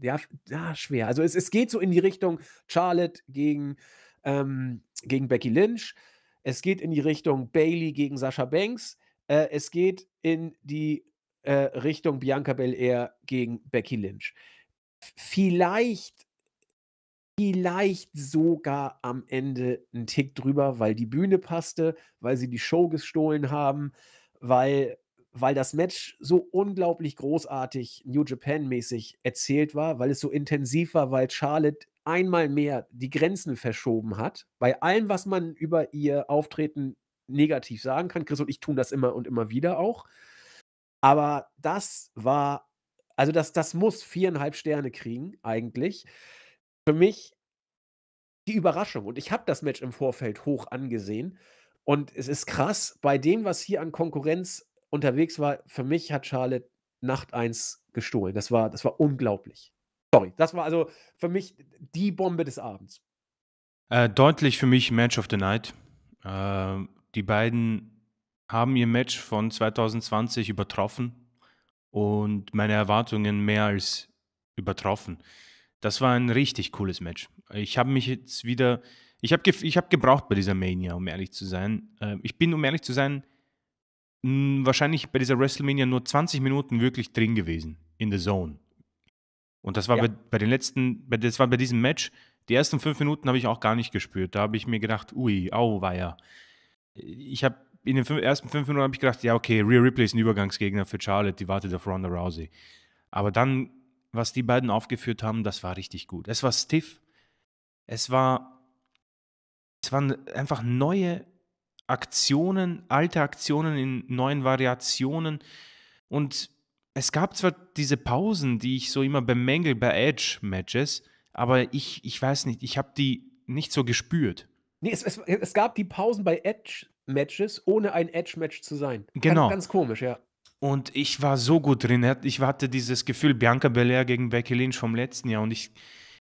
ja, ja schwer. Also es, es geht so in die Richtung Charlotte gegen ähm, gegen Becky Lynch. Es geht in die Richtung Bailey gegen Sascha Banks. Äh, es geht in die äh, Richtung Bianca Belair gegen Becky Lynch. Vielleicht, vielleicht sogar am Ende ein Tick drüber, weil die Bühne passte, weil sie die Show gestohlen haben, weil, weil das Match so unglaublich großartig New Japan-mäßig erzählt war, weil es so intensiv war, weil Charlotte einmal mehr die Grenzen verschoben hat, bei allem, was man über ihr Auftreten negativ sagen kann. Chris und ich tun das immer und immer wieder auch. Aber das war, also das, das muss viereinhalb Sterne kriegen, eigentlich. Für mich die Überraschung. Und ich habe das Match im Vorfeld hoch angesehen. Und es ist krass, bei dem, was hier an Konkurrenz unterwegs war, für mich hat Charlotte Nacht 1 gestohlen. Das war, das war unglaublich. Sorry, das war also für mich die Bombe des Abends. Äh, deutlich für mich Match of the Night. Äh, die beiden haben ihr Match von 2020 übertroffen und meine Erwartungen mehr als übertroffen. Das war ein richtig cooles Match. Ich habe mich jetzt wieder, ich habe ge hab gebraucht bei dieser Mania, um ehrlich zu sein. Äh, ich bin, um ehrlich zu sein, wahrscheinlich bei dieser WrestleMania nur 20 Minuten wirklich drin gewesen, in der Zone. Und das war ja. bei, bei, den letzten, bei, das war bei diesem Match, die ersten fünf Minuten habe ich auch gar nicht gespürt. Da habe ich mir gedacht, ui, auweia. Ich habe in den fünf, ersten fünf Minuten habe ich gedacht, ja, okay, Rear Ripley ist ein Übergangsgegner für Charlotte, die wartet auf Ronda Rousey. Aber dann, was die beiden aufgeführt haben, das war richtig gut. Es war stiff. Es war, es waren einfach neue Aktionen, alte Aktionen in neuen Variationen und es gab zwar diese Pausen, die ich so immer bemängel bei Edge-Matches, aber ich, ich weiß nicht, ich habe die nicht so gespürt. Nee, es, es, es gab die Pausen bei Edge-Matches, ohne ein Edge-Match zu sein. Genau. Ganz, ganz, komisch, ja. Und ich war so gut drin. Ich hatte dieses Gefühl, Bianca Belair gegen Becky Lynch vom letzten Jahr. Und ich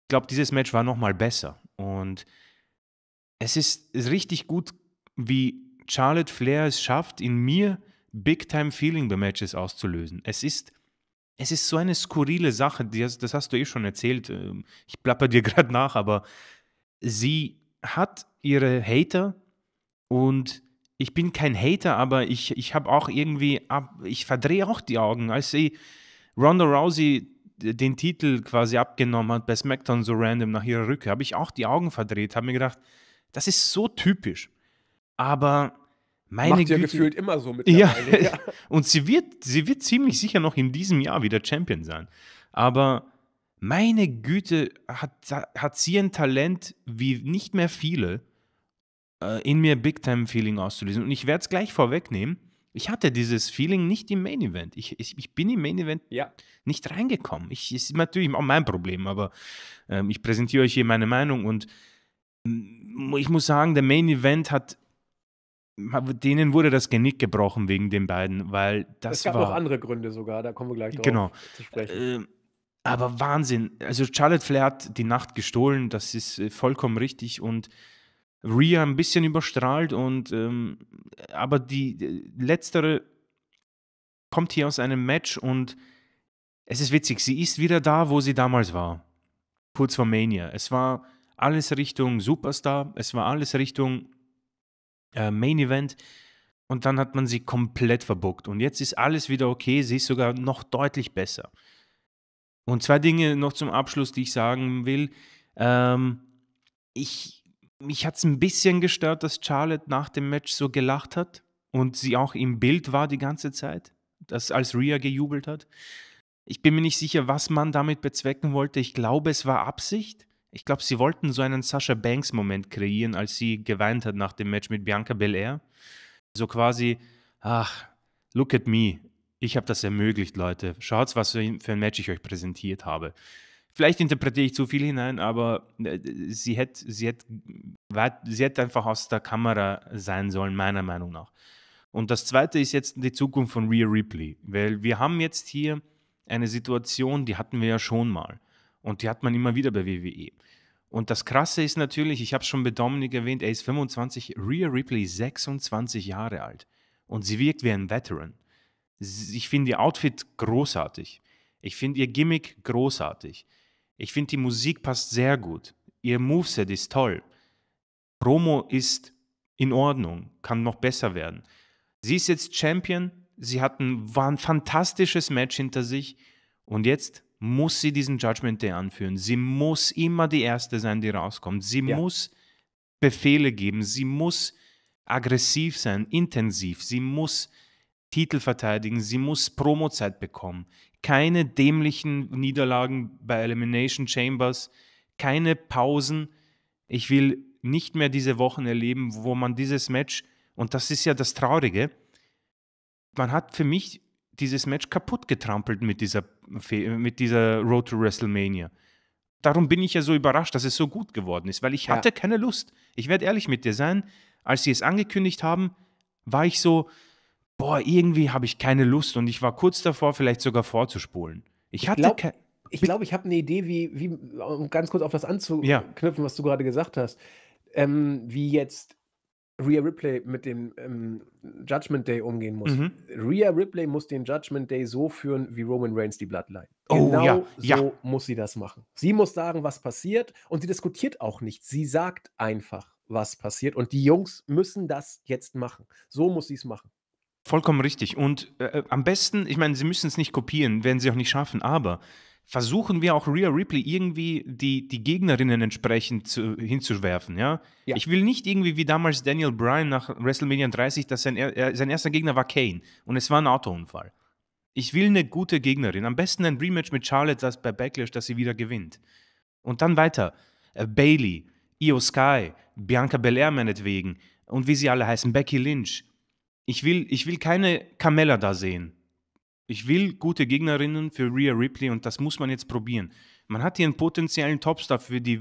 glaube, dieses Match war nochmal besser. Und es ist, ist richtig gut, wie Charlotte Flair es schafft, in mir Big-Time-Feeling bei Matches auszulösen. Es ist, es ist so eine skurrile Sache, das hast du eh schon erzählt. Ähm, ich plapper dir gerade <laughs> nach, aber sie hat ihre Hater und ich bin kein Hater, aber ich, ich habe auch irgendwie, ab, ich verdrehe auch die Augen, als sie Ronda Rousey den Titel quasi abgenommen hat bei SmackDown so random nach ihrer Rückkehr, habe ich auch die Augen verdreht, habe mir gedacht, das ist so typisch. Aber meine Macht Güte. ja gefühlt immer so mit. Ja. ja. <laughs> Und sie wird, sie wird ziemlich sicher noch in diesem Jahr wieder Champion sein. Aber meine Güte, hat, hat sie ein Talent wie nicht mehr viele, äh, in mir Big-Time-Feeling auszulösen. Und ich werde es gleich vorwegnehmen. Ich hatte dieses Feeling nicht im Main Event. Ich, ich, ich bin im Main Event ja. nicht reingekommen. Ich, ist natürlich auch mein Problem, aber ähm, ich präsentiere euch hier meine Meinung und mm, ich muss sagen, der Main Event hat denen wurde das Genick gebrochen wegen den beiden, weil das. Es gab war, auch andere Gründe sogar, da kommen wir gleich drauf genau. zu sprechen. Äh, aber Wahnsinn. Also Charlotte Flair hat die Nacht gestohlen, das ist äh, vollkommen richtig und Rhea ein bisschen überstrahlt und ähm, aber die letztere kommt hier aus einem Match und es ist witzig, sie ist wieder da, wo sie damals war. Kurz vor Mania. Es war alles Richtung Superstar, es war alles Richtung äh, Main Event und dann hat man sie komplett verbuckt. Und jetzt ist alles wieder okay, sie ist sogar noch deutlich besser. Und zwei Dinge noch zum Abschluss, die ich sagen will. Ähm, ich, mich hat es ein bisschen gestört, dass Charlotte nach dem Match so gelacht hat und sie auch im Bild war die ganze Zeit, dass als Rhea gejubelt hat. Ich bin mir nicht sicher, was man damit bezwecken wollte. Ich glaube, es war Absicht. Ich glaube, sie wollten so einen Sasha Banks-Moment kreieren, als sie geweint hat nach dem Match mit Bianca Belair. So quasi, ach, look at me. Ich habe das ermöglicht, Leute. Schaut, was für ein Match ich euch präsentiert habe. Vielleicht interpretiere ich zu viel hinein, aber äh, sie hätte sie hat, sie hat einfach aus der Kamera sein sollen, meiner Meinung nach. Und das zweite ist jetzt die Zukunft von Rhea Ripley, weil wir haben jetzt hier eine Situation, die hatten wir ja schon mal. Und die hat man immer wieder bei WWE. Und das Krasse ist natürlich, ich habe es schon bei Dominik erwähnt, er ist 25, Rhea Ripley 26 Jahre alt. Und sie wirkt wie ein Veteran. Ich finde ihr Outfit großartig. Ich finde ihr Gimmick großartig. Ich finde die Musik passt sehr gut. Ihr Moveset ist toll. Promo ist in Ordnung, kann noch besser werden. Sie ist jetzt Champion. Sie hatten, war ein fantastisches Match hinter sich. Und jetzt muss sie diesen Judgment Day anführen. Sie muss immer die Erste sein, die rauskommt. Sie ja. muss Befehle geben. Sie muss aggressiv sein, intensiv. Sie muss Titel verteidigen. Sie muss Promozeit bekommen. Keine dämlichen Niederlagen bei Elimination Chambers. Keine Pausen. Ich will nicht mehr diese Wochen erleben, wo man dieses Match, und das ist ja das Traurige, man hat für mich dieses Match kaputt getrampelt mit dieser mit dieser Road to WrestleMania. Darum bin ich ja so überrascht, dass es so gut geworden ist, weil ich ja. hatte keine Lust. Ich werde ehrlich mit dir sein, als sie es angekündigt haben, war ich so, boah, irgendwie habe ich keine Lust und ich war kurz davor, vielleicht sogar vorzuspulen. Ich, ich hatte keine. Ich glaube, ich habe eine Idee, wie, wie, um ganz kurz auf das anzuknüpfen, ja. was du gerade gesagt hast, ähm, wie jetzt Rhea Ripley mit dem ähm, Judgment Day umgehen muss. Mhm. Rhea Ripley muss den Judgment Day so führen, wie Roman Reigns die Bloodline. Oh, genau ja, ja. so muss sie das machen. Sie muss sagen, was passiert und sie diskutiert auch nicht. Sie sagt einfach, was passiert und die Jungs müssen das jetzt machen. So muss sie es machen. Vollkommen richtig. Und äh, äh, am besten, ich meine, sie müssen es nicht kopieren, werden sie auch nicht schaffen, aber versuchen wir auch Rhea Ripley irgendwie die, die Gegnerinnen entsprechend zu, hinzuwerfen, ja? ja? Ich will nicht irgendwie wie damals Daniel Bryan nach WrestleMania 30, dass sein, er, sein erster Gegner war Kane und es war ein Autounfall. Ich will eine gute Gegnerin, am besten ein Rematch mit Charlotte das bei Backlash, dass sie wieder gewinnt. Und dann weiter. Äh, Bailey, Io Sky, Bianca Belair meinetwegen und wie sie alle heißen, Becky Lynch. Ich will, ich will keine Camella da sehen. Ich will gute Gegnerinnen für Rhea Ripley und das muss man jetzt probieren. Man hat hier einen potenziellen Topstar für die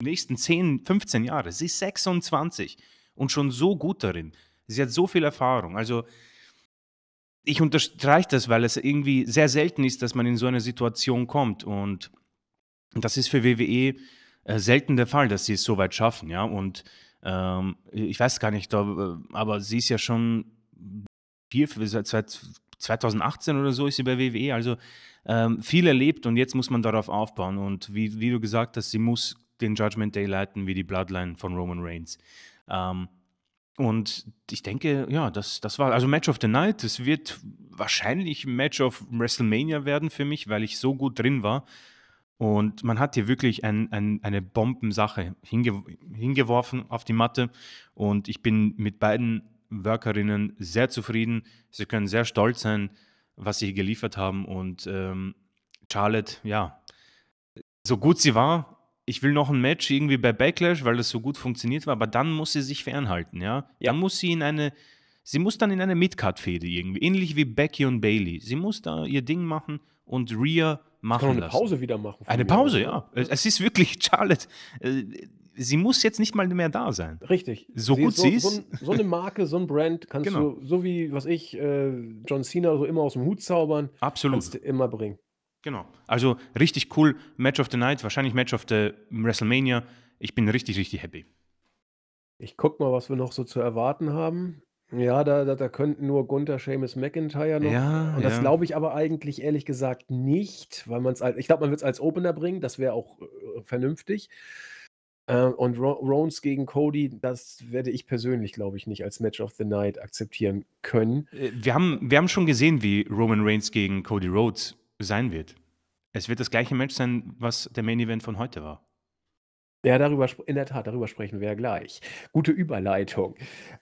nächsten 10, 15 Jahre. Sie ist 26 und schon so gut darin. Sie hat so viel Erfahrung. Also ich unterstreiche das, weil es irgendwie sehr selten ist, dass man in so eine Situation kommt. Und das ist für WWE äh, selten der Fall, dass sie es so weit schaffen. Ja? Und ähm, ich weiß gar nicht, äh, aber sie ist ja schon vier, seit 2018 oder so ist sie bei WWE. Also ähm, viel erlebt und jetzt muss man darauf aufbauen. Und wie, wie du gesagt hast, sie muss den Judgment Day leiten wie die Bloodline von Roman Reigns. Ähm, und ich denke, ja, das, das war also Match of the Night. Es wird wahrscheinlich Match of WrestleMania werden für mich, weil ich so gut drin war. Und man hat hier wirklich ein, ein, eine Bombensache hinge hingeworfen auf die Matte. Und ich bin mit beiden Workerinnen sehr zufrieden. Sie können sehr stolz sein, was sie hier geliefert haben. Und ähm, Charlotte, ja, so gut sie war, ich will noch ein Match irgendwie bei Backlash, weil das so gut funktioniert war, aber dann muss sie sich fernhalten, ja. ja. Dann muss sie in eine, sie muss dann in eine Midcard-Fehde irgendwie, ähnlich wie Becky und Bailey. Sie muss da ihr Ding machen und Rhea machen kann eine lassen. Pause wieder machen. Eine Pause, aus. ja. Es ist wirklich <laughs> Charlotte. Äh, sie muss jetzt nicht mal mehr da sein. Richtig. So sie, gut so, sie ist. So, so, eine Marke, so ein Brand kannst genau. du, so wie, was ich, äh, John Cena so immer aus dem Hut zaubern. Absolut. Kannst du immer bringen. Genau. Also richtig cool. Match of the Night, wahrscheinlich Match of the WrestleMania. Ich bin richtig, richtig happy. Ich guck mal, was wir noch so zu erwarten haben. Ja, da, da, da könnten nur Gunther, Seamus, McIntyre noch. Ja, und das ja. glaube ich aber eigentlich ehrlich gesagt nicht, weil man es, als, ich glaube, man wird es als Opener bringen, das wäre auch äh, vernünftig. Ähm, und Rones gegen Cody, das werde ich persönlich, glaube ich, nicht als Match of the Night akzeptieren können. Äh, wir haben, wir haben schon gesehen, wie Roman Reigns gegen Cody Rhodes sein wird. Es wird das gleiche Match sein, was der Main Event von heute war. Ja, darüber, in der Tat, darüber sprechen wir ja gleich. Gute Überleitung.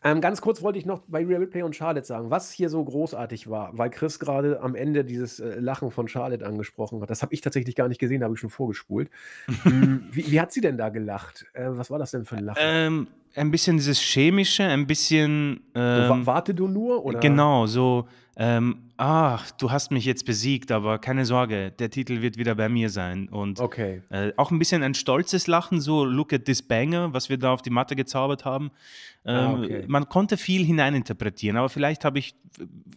Ähm, ganz kurz wollte ich noch bei Real Play und Charlotte sagen, was hier so großartig war, weil Chris gerade am Ende dieses äh, Lachen von Charlotte angesprochen hat. Das habe ich tatsächlich gar nicht gesehen, da habe ich schon vorgespult. <laughs> Hm, wie, wie, hat sie denn da gelacht? Äh, was war das denn für ein Lachen? Ähm, ein bisschen dieses Chemische, ein bisschen. So, ähm, warte du nur? Oder? Genau, so ähm, ach, du hast mich jetzt besiegt, aber keine Sorge, der Titel wird wieder bei mir sein. Und okay. äh, auch ein bisschen ein stolzes Lachen, so look at this banger, was wir da auf die Matte gezaubert haben. Ähm, ah, okay. Man konnte viel hineininterpretieren, aber vielleicht habe ich,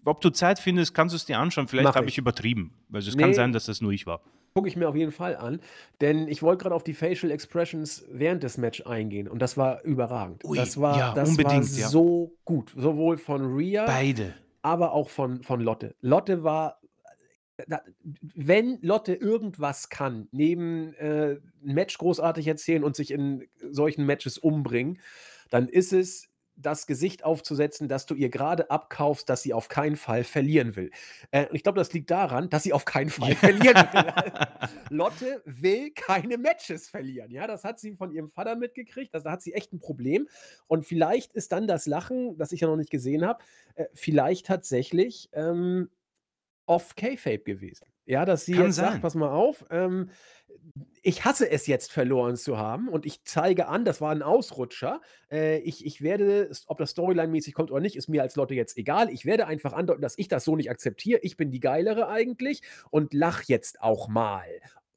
ob du Zeit findest, kannst du es dir anschauen. Vielleicht habe ich. ich. übertrieben. Also es nee, kann sein, dass das nur ich war. Gucke ich mir auf jeden Fall an, denn ich wollte gerade auf die Facial Expressions während des Match eingehen und das war überragend. Ui, das war, ja, das unbedingt, war so ja. gut, sowohl von Rhea Beide aber auch von, von Lotte. Lotte war, äh, da, wenn Lotte irgendwas kann, neben äh, ein Match großartig erzählen und sich in solchen Matches umbringen, dann ist es das Gesicht aufzusetzen, dass du ihr gerade abkaufst, dass sie auf keinen Fall verlieren will. Äh, ich glaube, das liegt daran, dass sie auf keinen Fall verlieren will. <laughs> <laughs> Lotte will keine Matches verlieren. Ja, das hat sie von ihrem Vater mitgekriegt. Also, da hat sie echt ein Problem. Und vielleicht ist dann das Lachen, das ich ja noch nicht gesehen habe, äh, vielleicht tatsächlich ähm, off K-Fape gewesen. Ja, dass sie Kann jetzt sein. sagt, pass mal auf, ähm, ich hasse es jetzt verloren zu haben und ich zeige an, das war ein Ausrutscher. Äh, ich, ich werde, ob das Storyline-mäßig kommt oder nicht, ist mir als Lotte jetzt egal. Ich werde einfach andeuten, dass ich das so nicht akzeptiere. Ich bin die Geilere eigentlich und lach jetzt auch mal.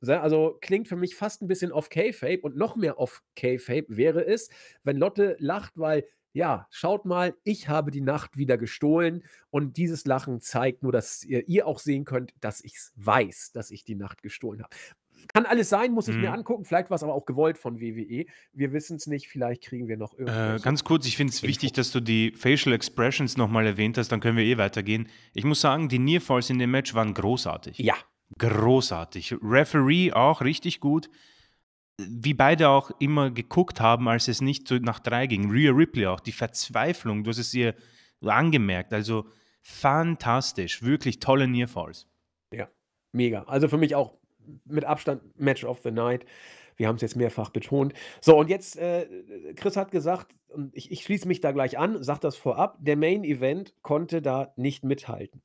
Also klingt für mich fast ein bisschen off K-Fape und noch mehr off K-Fape wäre es, wenn Lotte lacht, weil ja, schaut mal, ich habe die Nacht wieder gestohlen und dieses Lachen zeigt nur, dass ihr, ihr auch sehen könnt, dass ich es weiß, dass ich die Nacht gestohlen habe. Kann alles sein, muss ich mhm. mir angucken. Vielleicht war es aber auch gewollt von WWE. Wir wissen es nicht. Vielleicht kriegen wir noch irgendwas. Äh, ganz kurz, ich finde es wichtig, dass du die Facial Expressions nochmal erwähnt hast. Dann können wir eh weitergehen. Ich muss sagen, die Nearfalls in dem Match waren großartig. Ja. Großartig. Referee auch richtig gut wie beide auch immer geguckt haben, als es nicht so nach drei ging. Rhea Ripley auch, die Verzweiflung, du hast es ihr angemerkt. Also fantastisch, wirklich tolle Near Falls. Ja, mega. Also für mich auch mit Abstand Match of the Night. Wir haben es jetzt mehrfach betont. So, und jetzt, äh, Chris hat gesagt, und ich, ich schließe mich da gleich an, sag das vorab, der Main Event konnte da nicht mithalten.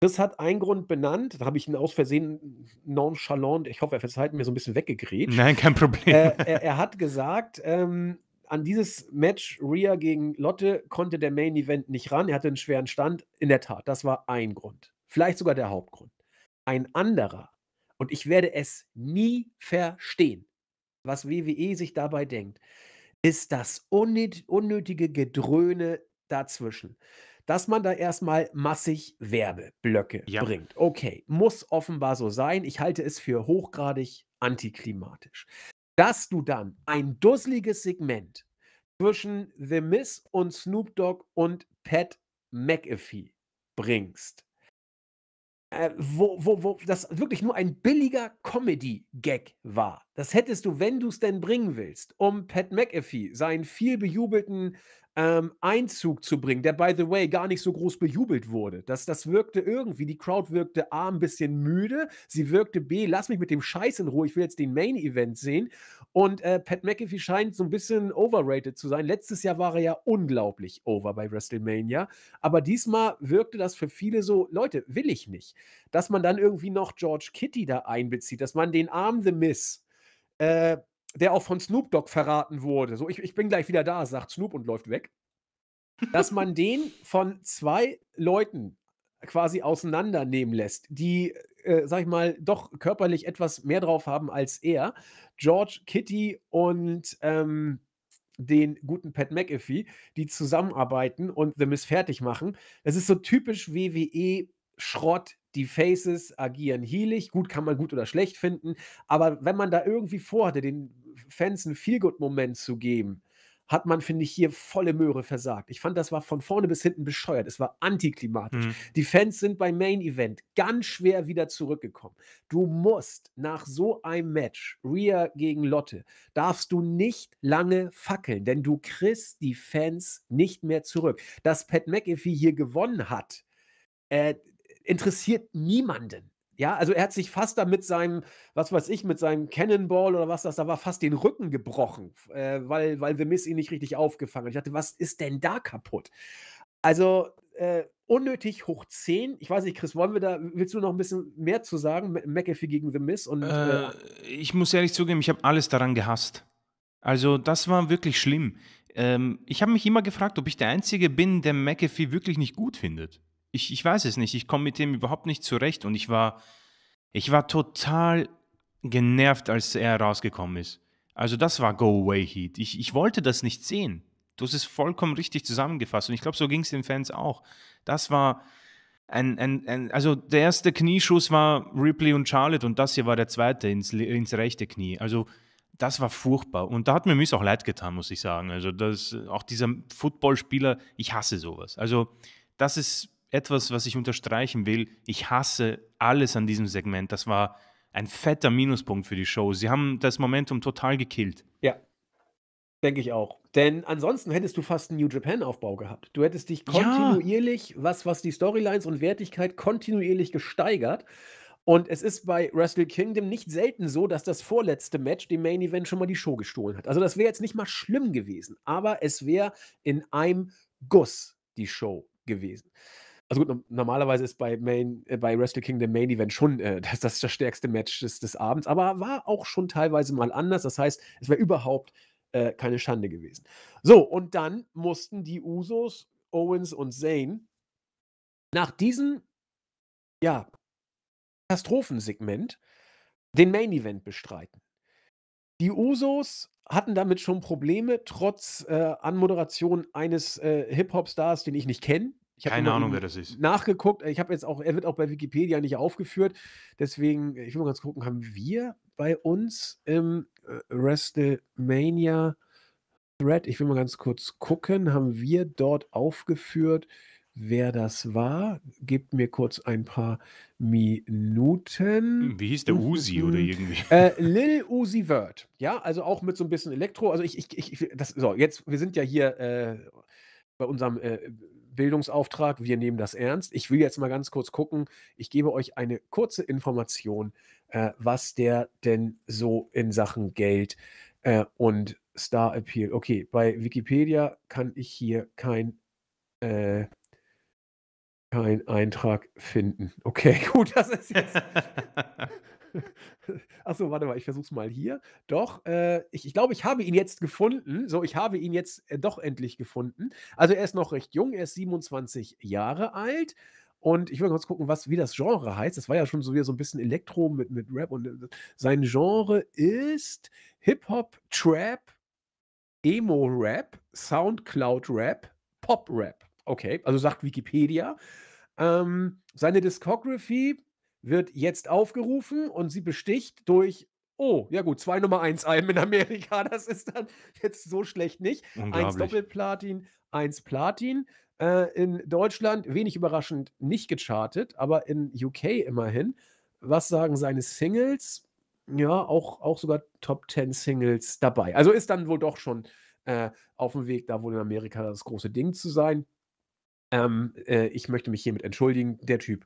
Chris hat einen Grund benannt, da habe ich ihn aus Versehen nonchalant, ich hoffe, er verzeiht mir so ein bisschen weggegrätscht. Nein, kein Problem. Äh, er, er, hat gesagt, ähm, an dieses Match Rhea gegen Lotte konnte der Main Event nicht ran, er hatte einen schweren Stand. In der Tat, das war ein Grund. Vielleicht sogar der Hauptgrund. Ein anderer, und ich werde es nie verstehen, was WWE sich dabei denkt, ist das unnötige Gedröhne dazwischen dass man da erstmal massig Werbeblöcke ja. bringt. Okay, muss offenbar so sein. Ich halte es für hochgradig antiklimatisch. Dass du dann ein dusseliges Segment zwischen The Miss und Snoop Dogg und Pat McAfee bringst, äh, wo, wo, wo das wirklich nur ein billiger Comedy-Gag war. Das hättest du, wenn du es denn bringen willst, um Pat McAfee seinen viel bejubelten ähm, Einzug zu bringen, der, by the way, gar nicht so groß bejubelt wurde. Das, das wirkte irgendwie, die Crowd wirkte A, ein bisschen müde, sie wirkte B, lass mich mit dem Scheiß in Ruhe, ich will jetzt den Main-Event sehen. Und äh, Pat McAfee scheint so ein bisschen overrated zu sein. Letztes Jahr war er ja unglaublich over bei WrestleMania. Aber diesmal wirkte das für viele so, Leute, will ich nicht. Dass man dann irgendwie noch George Kitty da einbezieht, dass man den Arm The Miss, äh, der auch von Snoop Dogg verraten wurde, so ich, ich bin gleich wieder da, sagt Snoop und läuft weg. Dass man den von zwei Leuten quasi auseinandernehmen lässt, die äh, sag ich mal, doch körperlich etwas mehr drauf haben als er. George Kitty und ähm, den guten Pat McAfee, die zusammenarbeiten und The Miss fertig machen. Das ist so typisch WWE Schrott. Die Faces agieren heelig. Gut, kann man gut oder schlecht finden. Aber wenn man da irgendwie vorhatte, den Fans einen Feelgood-Moment zu geben, hat man, finde ich, hier volle Möhre versagt. Ich fand, das war von vorne bis hinten bescheuert. Es war antiklimatisch. Mhm. Die Fans sind beim Main Event ganz schwer wieder zurückgekommen. Du musst nach so einem Match, Rhea gegen Lotte, darfst du nicht lange fackeln, denn du kriegst die Fans nicht mehr zurück. Dass Pat McAfee hier gewonnen hat, äh, interessiert niemanden. Ja, also er hat sich fast da mit seinem, was weiß ich, mit seinem Cannonball oder was das da war, fast den Rücken gebrochen, äh, weil, weil The Miss ihn nicht richtig aufgefangen hat. Ich dachte, was ist denn da kaputt? Also äh, unnötig hoch 10. Ich weiß nicht, Chris, wollen wir da, willst du noch ein bisschen mehr zu sagen? McAfee gegen The Miss und. Äh, äh, ich muss ehrlich zugeben, ich habe alles daran gehasst. Also, das war wirklich schlimm. Ähm, ich habe mich immer gefragt, ob ich der Einzige bin, der McAfee wirklich nicht gut findet ich, ich weiß es nicht. Ich komme mit dem überhaupt nicht zurecht und ich war, ich war total genervt, als er rausgekommen ist. Also das war Go-Away-Heat. Ich, ich wollte das nicht sehen. Du hast es vollkommen richtig zusammengefasst und ich glaube, so ging es den Fans auch. Das war ein, ein, ein, also der erste Knieschuss war Ripley und Charlotte und das hier war der zweite ins, ins rechte Knie. Also das war furchtbar. Und da hat mir Miss auch leid getan, muss ich sagen. Also, das, auch dieser Footballspieler, ich hasse sowas. Also, das ist etwas, was ich unterstreichen will, ich hasse alles an diesem Segment. Das war ein fetter Minuspunkt für die Show. Sie haben das Momentum total gekillt. Ja, denke ich auch. Denn ansonsten hättest du fast einen New Japan-Aufbau gehabt. Du hättest dich kontinuierlich, ja. was, was die Storylines und Wertigkeit kontinuierlich gesteigert. Und es ist bei Wrestle Kingdom nicht selten so, dass das vorletzte Match dem Main Event schon mal die Show gestohlen hat. Also das wäre jetzt nicht mal schlimm gewesen, aber es wäre in einem Guss die Show gewesen also gut, normalerweise ist bei Main, äh, bei Wrestle King der Main Event schon äh, <laughs> das, das, das stärkste Match des, des Abends, aber war auch schon teilweise mal anders. Das heißt, es wäre überhaupt äh, keine Schande gewesen. So, und dann mussten die Usos, Owens und Zane nach diesem, ja, Katastrophensegment den Main Event bestreiten. Die Usos hatten damit schon Probleme, trotz äh, Anmoderation eines äh, Hip-Hop-Stars, den ich nicht kenne, keine Ahnung, wer das ist. Nachgeguckt. Ich habe jetzt auch, er wird auch bei Wikipedia nicht aufgeführt. Deswegen, ich will mal ganz gucken, haben wir bei uns im äh, WrestleMania Thread, ich will mal ganz kurz gucken, haben wir dort aufgeführt, wer das war. Gebt mir kurz ein paar Minuten. Wie hieß der Uzi mhm, mhm, oder mhm. irgendwie? Äh, <laughs> Lil Uzi Vert. Ja, also auch mit so ein bisschen Elektro. Also ich, ich, ich das, so, jetzt, wir sind ja hier äh, bei unserem äh, Bildungsauftrag, wir nehmen das ernst. Ich will jetzt mal ganz kurz gucken. Ich gebe euch eine kurze Information, äh, was der denn so in Sachen Geld äh, und Star Appeal. Okay, bei Wikipedia kann ich hier kein, äh, kein Eintrag finden. Okay, <laughs> gut, das ist jetzt. <laughs> Achso, warte mal, ich versuch's mal hier. Doch, äh, ich, ich glaube, ich habe ihn jetzt gefunden. So, ich habe ihn jetzt äh, doch endlich gefunden. Also er ist noch recht jung, er ist 27 Jahre alt. Und ich will kurz gucken, was, wie das Genre heißt. Das war ja schon so wieder so ein bisschen Elektro mit, mit Rap. Und äh, sein Genre ist Hip-Hop, Trap, Emo-Rap, Soundcloud-Rap, Pop-Rap. Okay, also sagt Wikipedia. Ähm, seine Discography wird jetzt aufgerufen und sie besticht durch Oh, ja gut, zwei Nummer eins Alben in Amerika, <laughs> das ist dann jetzt so schlecht nicht. Eins Doppelplatin, eins Platin. Äh, in Deutschland wenig überraschend nicht gechartet, aber in UK immerhin. Was sagen seine Singles? Ja, auch, auch sogar Top 10 Singles dabei. Also ist dann wohl doch schon äh, auf dem Weg, da wohl in Amerika das große Ding zu sein. Ähm, äh, ich möchte mich hiermit entschuldigen. Der Typ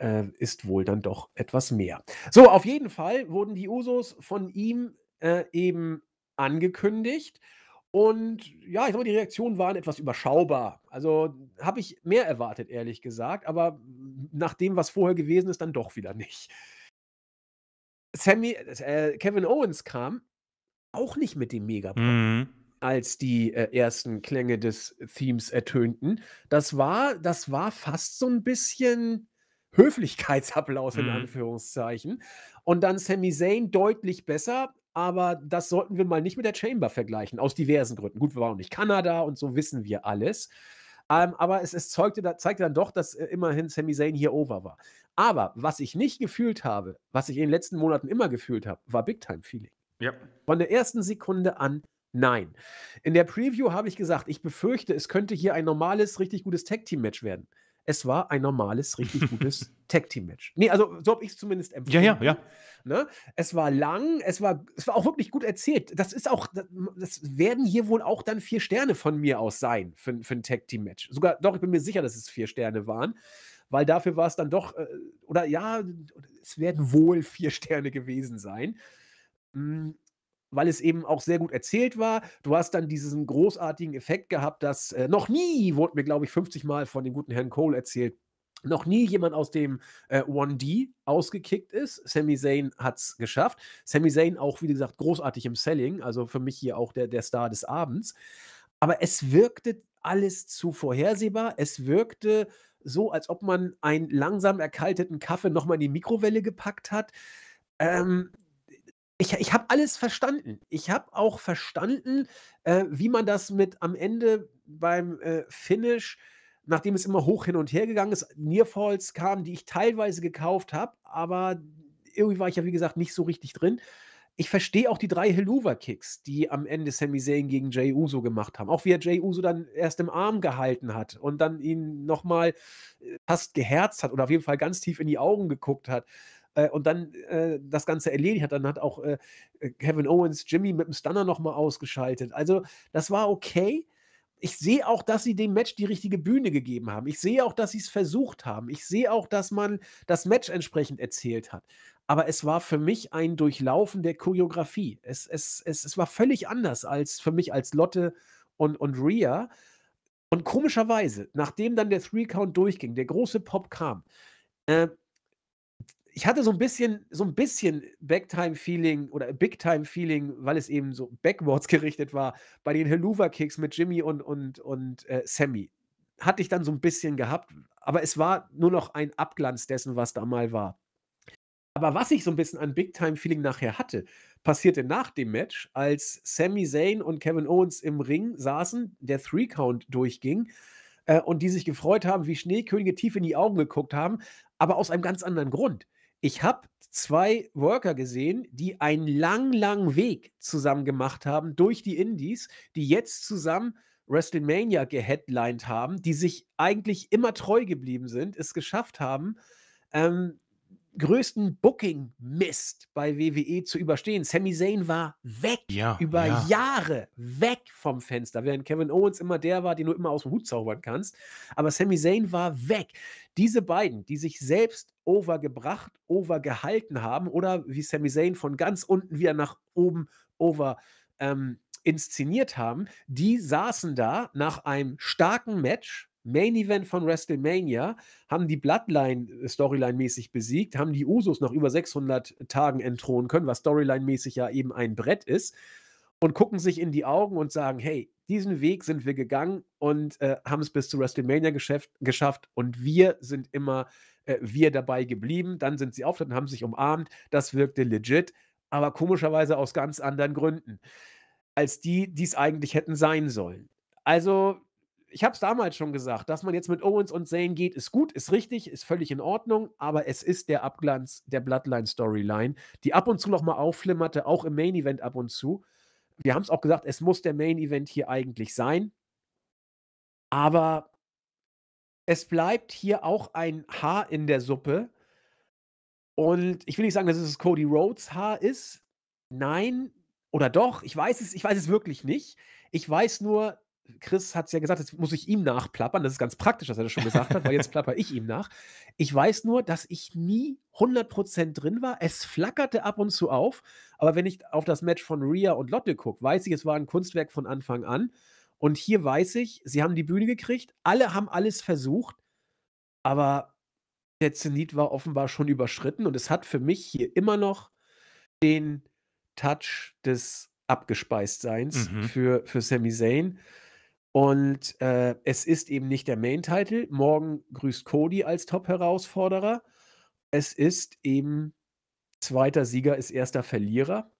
äh, ist wohl dann doch etwas mehr. So, auf jeden Fall wurden die Usos von ihm äh, eben angekündigt. Und ja, ich sag mal, die Reaktionen waren etwas überschaubar. Also habe ich mehr erwartet, ehrlich gesagt, aber nach dem, was vorher gewesen ist, dann doch wieder nicht. Sammy, äh, Kevin Owens kam auch nicht mit dem Megapod, mhm. als die äh, ersten Klänge des Themes ertönten. Das war, das war fast so ein bisschen Höflichkeitsapplaus in mhm. Anführungszeichen. Und dann Sami Zayn deutlich besser, aber das sollten wir mal nicht mit der Chamber vergleichen, aus diversen Gründen. Gut, wir waren auch nicht Kanada und so wissen wir alles. Ähm, aber es, es zeugte, zeigte dann doch, dass äh, immerhin Sami Zayn hier over war. Aber was ich nicht gefühlt habe, was ich in den letzten Monaten immer gefühlt habe, war Big Time Feeling. Ja. Von der ersten Sekunde an Nein. In der Preview habe ich gesagt, ich befürchte, es könnte hier ein normales, richtig gutes Tag-Team-Match werden es war ein normales, richtig gutes <laughs> Tag-Team-Match. Nee, also so habe ich es zumindest empfunden. Ja, ja, ja. Ne? Es war lang, es war, es war auch wirklich gut erzählt. Das ist auch, das werden hier wohl auch dann vier Sterne von mir aus sein für, für ein Tag-Team-Match. Sogar, doch, ich bin mir sicher, dass es vier Sterne waren, weil dafür war es dann doch, äh, oder ja, es werden wohl vier Sterne gewesen sein. Hm, weil es eben auch sehr gut erzählt war. Du hast dann diesen großartigen Effekt gehabt, dass äh, noch nie, wurde mir, glaube ich, 50 Mal von dem guten Herrn Cole erzählt, noch nie jemand aus dem äh, 1D ausgekickt ist. Sami Zayn hat es geschafft. Sami Zayn auch, wie gesagt, großartig im Selling, also für mich hier auch der, der Star des Abends. Aber es wirkte alles zu vorhersehbar. Es wirkte so, als ob man einen langsam erkalteten Kaffee nochmal in die Mikrowelle gepackt hat. Ähm, ich, ich habe alles verstanden. Mhm. Ich habe auch verstanden, äh, wie man das mit am Ende beim äh, Finish, nachdem es immer hoch hin und her gegangen ist, Nearfalls kamen, die ich teilweise gekauft habe, aber irgendwie war ich ja, wie gesagt, nicht so richtig drin. Ich verstehe auch die drei Helluva-Kicks, die am Ende Sami Zayn gegen Jay Uso gemacht haben. Auch wie er Jay Uso dann erst im Arm gehalten hat und dann ihn nochmal äh, fast geherzt hat oder auf jeden Fall ganz tief in die Augen geguckt hat äh, und dann äh, das Ganze erledigt hat. Dann hat auch äh, äh Kevin Owens Jimmy mit dem Stunner nochmal ausgeschaltet. Also das war okay. Ich sehe auch, dass sie dem Match die richtige Bühne gegeben haben. Ich sehe auch, dass sie es versucht haben. Ich sehe auch, dass man das Match entsprechend erzählt hat. Aber es war für mich ein Durchlaufen der Choreografie. Es, es, es, es war völlig anders als für mich als Lotte und, und Rhea. Und komischerweise, nachdem dann der Three Count durchging, der große Pop kam, äh, ich hatte so ein bisschen, so ein bisschen Backtime-Feeling oder Big-Time-Feeling, weil es eben so backwards <laughs> gerichtet war, bei den Helluva-Kicks mit Jimmy und, und, und äh, Sammy. Hatte ich dann so ein bisschen gehabt, aber es war nur noch ein Abglanz dessen, was da mal war. Aber was ich so ein bisschen an Big-Time-Feeling nachher hatte, passierte nach dem Match, als Sami Zayn und Kevin Owens im Ring saßen, der Three-Count durchging äh, und die sich gefreut haben, wie Schneekönige tief in die Augen geguckt haben, aber aus einem ganz anderen Grund ich habe zwei Worker gesehen, die einen lang, langen Weg zusammen gemacht haben durch die Indies, die jetzt zusammen WrestleMania geheadlined haben, die sich eigentlich immer treu geblieben sind, es geschafft haben, ähm, größten Booking-Mist bei WWE zu überstehen. Sami Zayn war weg, ja, über ja. Jahre weg vom Fenster, während Kevin Owens immer der war, den du immer aus dem Hut zaubern kannst. Aber Sami Zayn war weg. Diese beiden, die sich selbst overgebracht, overgehalten haben oder wie Sami Zayn von ganz unten wieder nach oben over ähm, inszeniert haben, die saßen da nach einem starken Match Main Event von WrestleMania, haben die Bloodline äh, Storyline-mäßig besiegt, haben die Usos nach über 600 Tagen entthronen können, was Storyline-mäßig ja eben ein Brett ist, und gucken sich in die Augen und sagen: Hey, diesen Weg sind wir gegangen und äh, haben es bis zu WrestleMania geschafft und wir sind immer äh, wir dabei geblieben. Dann sind sie aufgestanden, haben sich umarmt. Das wirkte legit, aber komischerweise aus ganz anderen Gründen, als die, die es eigentlich hätten sein sollen. Also ich habe es damals schon gesagt, dass man jetzt mit Owens und Zane geht, ist gut, ist richtig, ist völlig in Ordnung, aber es ist der Abglanz der Bloodline-Storyline, die ab und zu nochmal aufflimmerte, auch im Main-Event ab und zu. Wir haben es auch gesagt, es muss der Main-Event hier eigentlich sein. Aber es bleibt hier auch ein Haar in der Suppe. Und ich will nicht sagen, dass es Cody Rhodes Haar ist. Nein, oder doch, ich weiß es, ich weiß es wirklich nicht. Ich weiß nur, Chris hat es ja gesagt, jetzt muss ich ihm nachplappern. Das ist ganz praktisch, dass er das schon gesagt hat, weil jetzt plapper ich ihm nach. Ich weiß nur, dass ich nie 100% drin war. Es flackerte ab und zu auf. Aber wenn ich auf das Match von Rhea und Lotte gucke, weiß ich, es war ein Kunstwerk von Anfang an. Und hier weiß ich, sie haben die Bühne gekriegt. Alle haben alles versucht. Aber der Zenit war offenbar schon überschritten. Und es hat für mich hier immer noch den Touch des Abgespeistseins mhm. für, für Sami Zayn. Und äh, es ist eben nicht der Main-Title. Morgen grüßt Cody als Top-Herausforderer. Es ist eben zweiter Sieger ist erster Verlierer.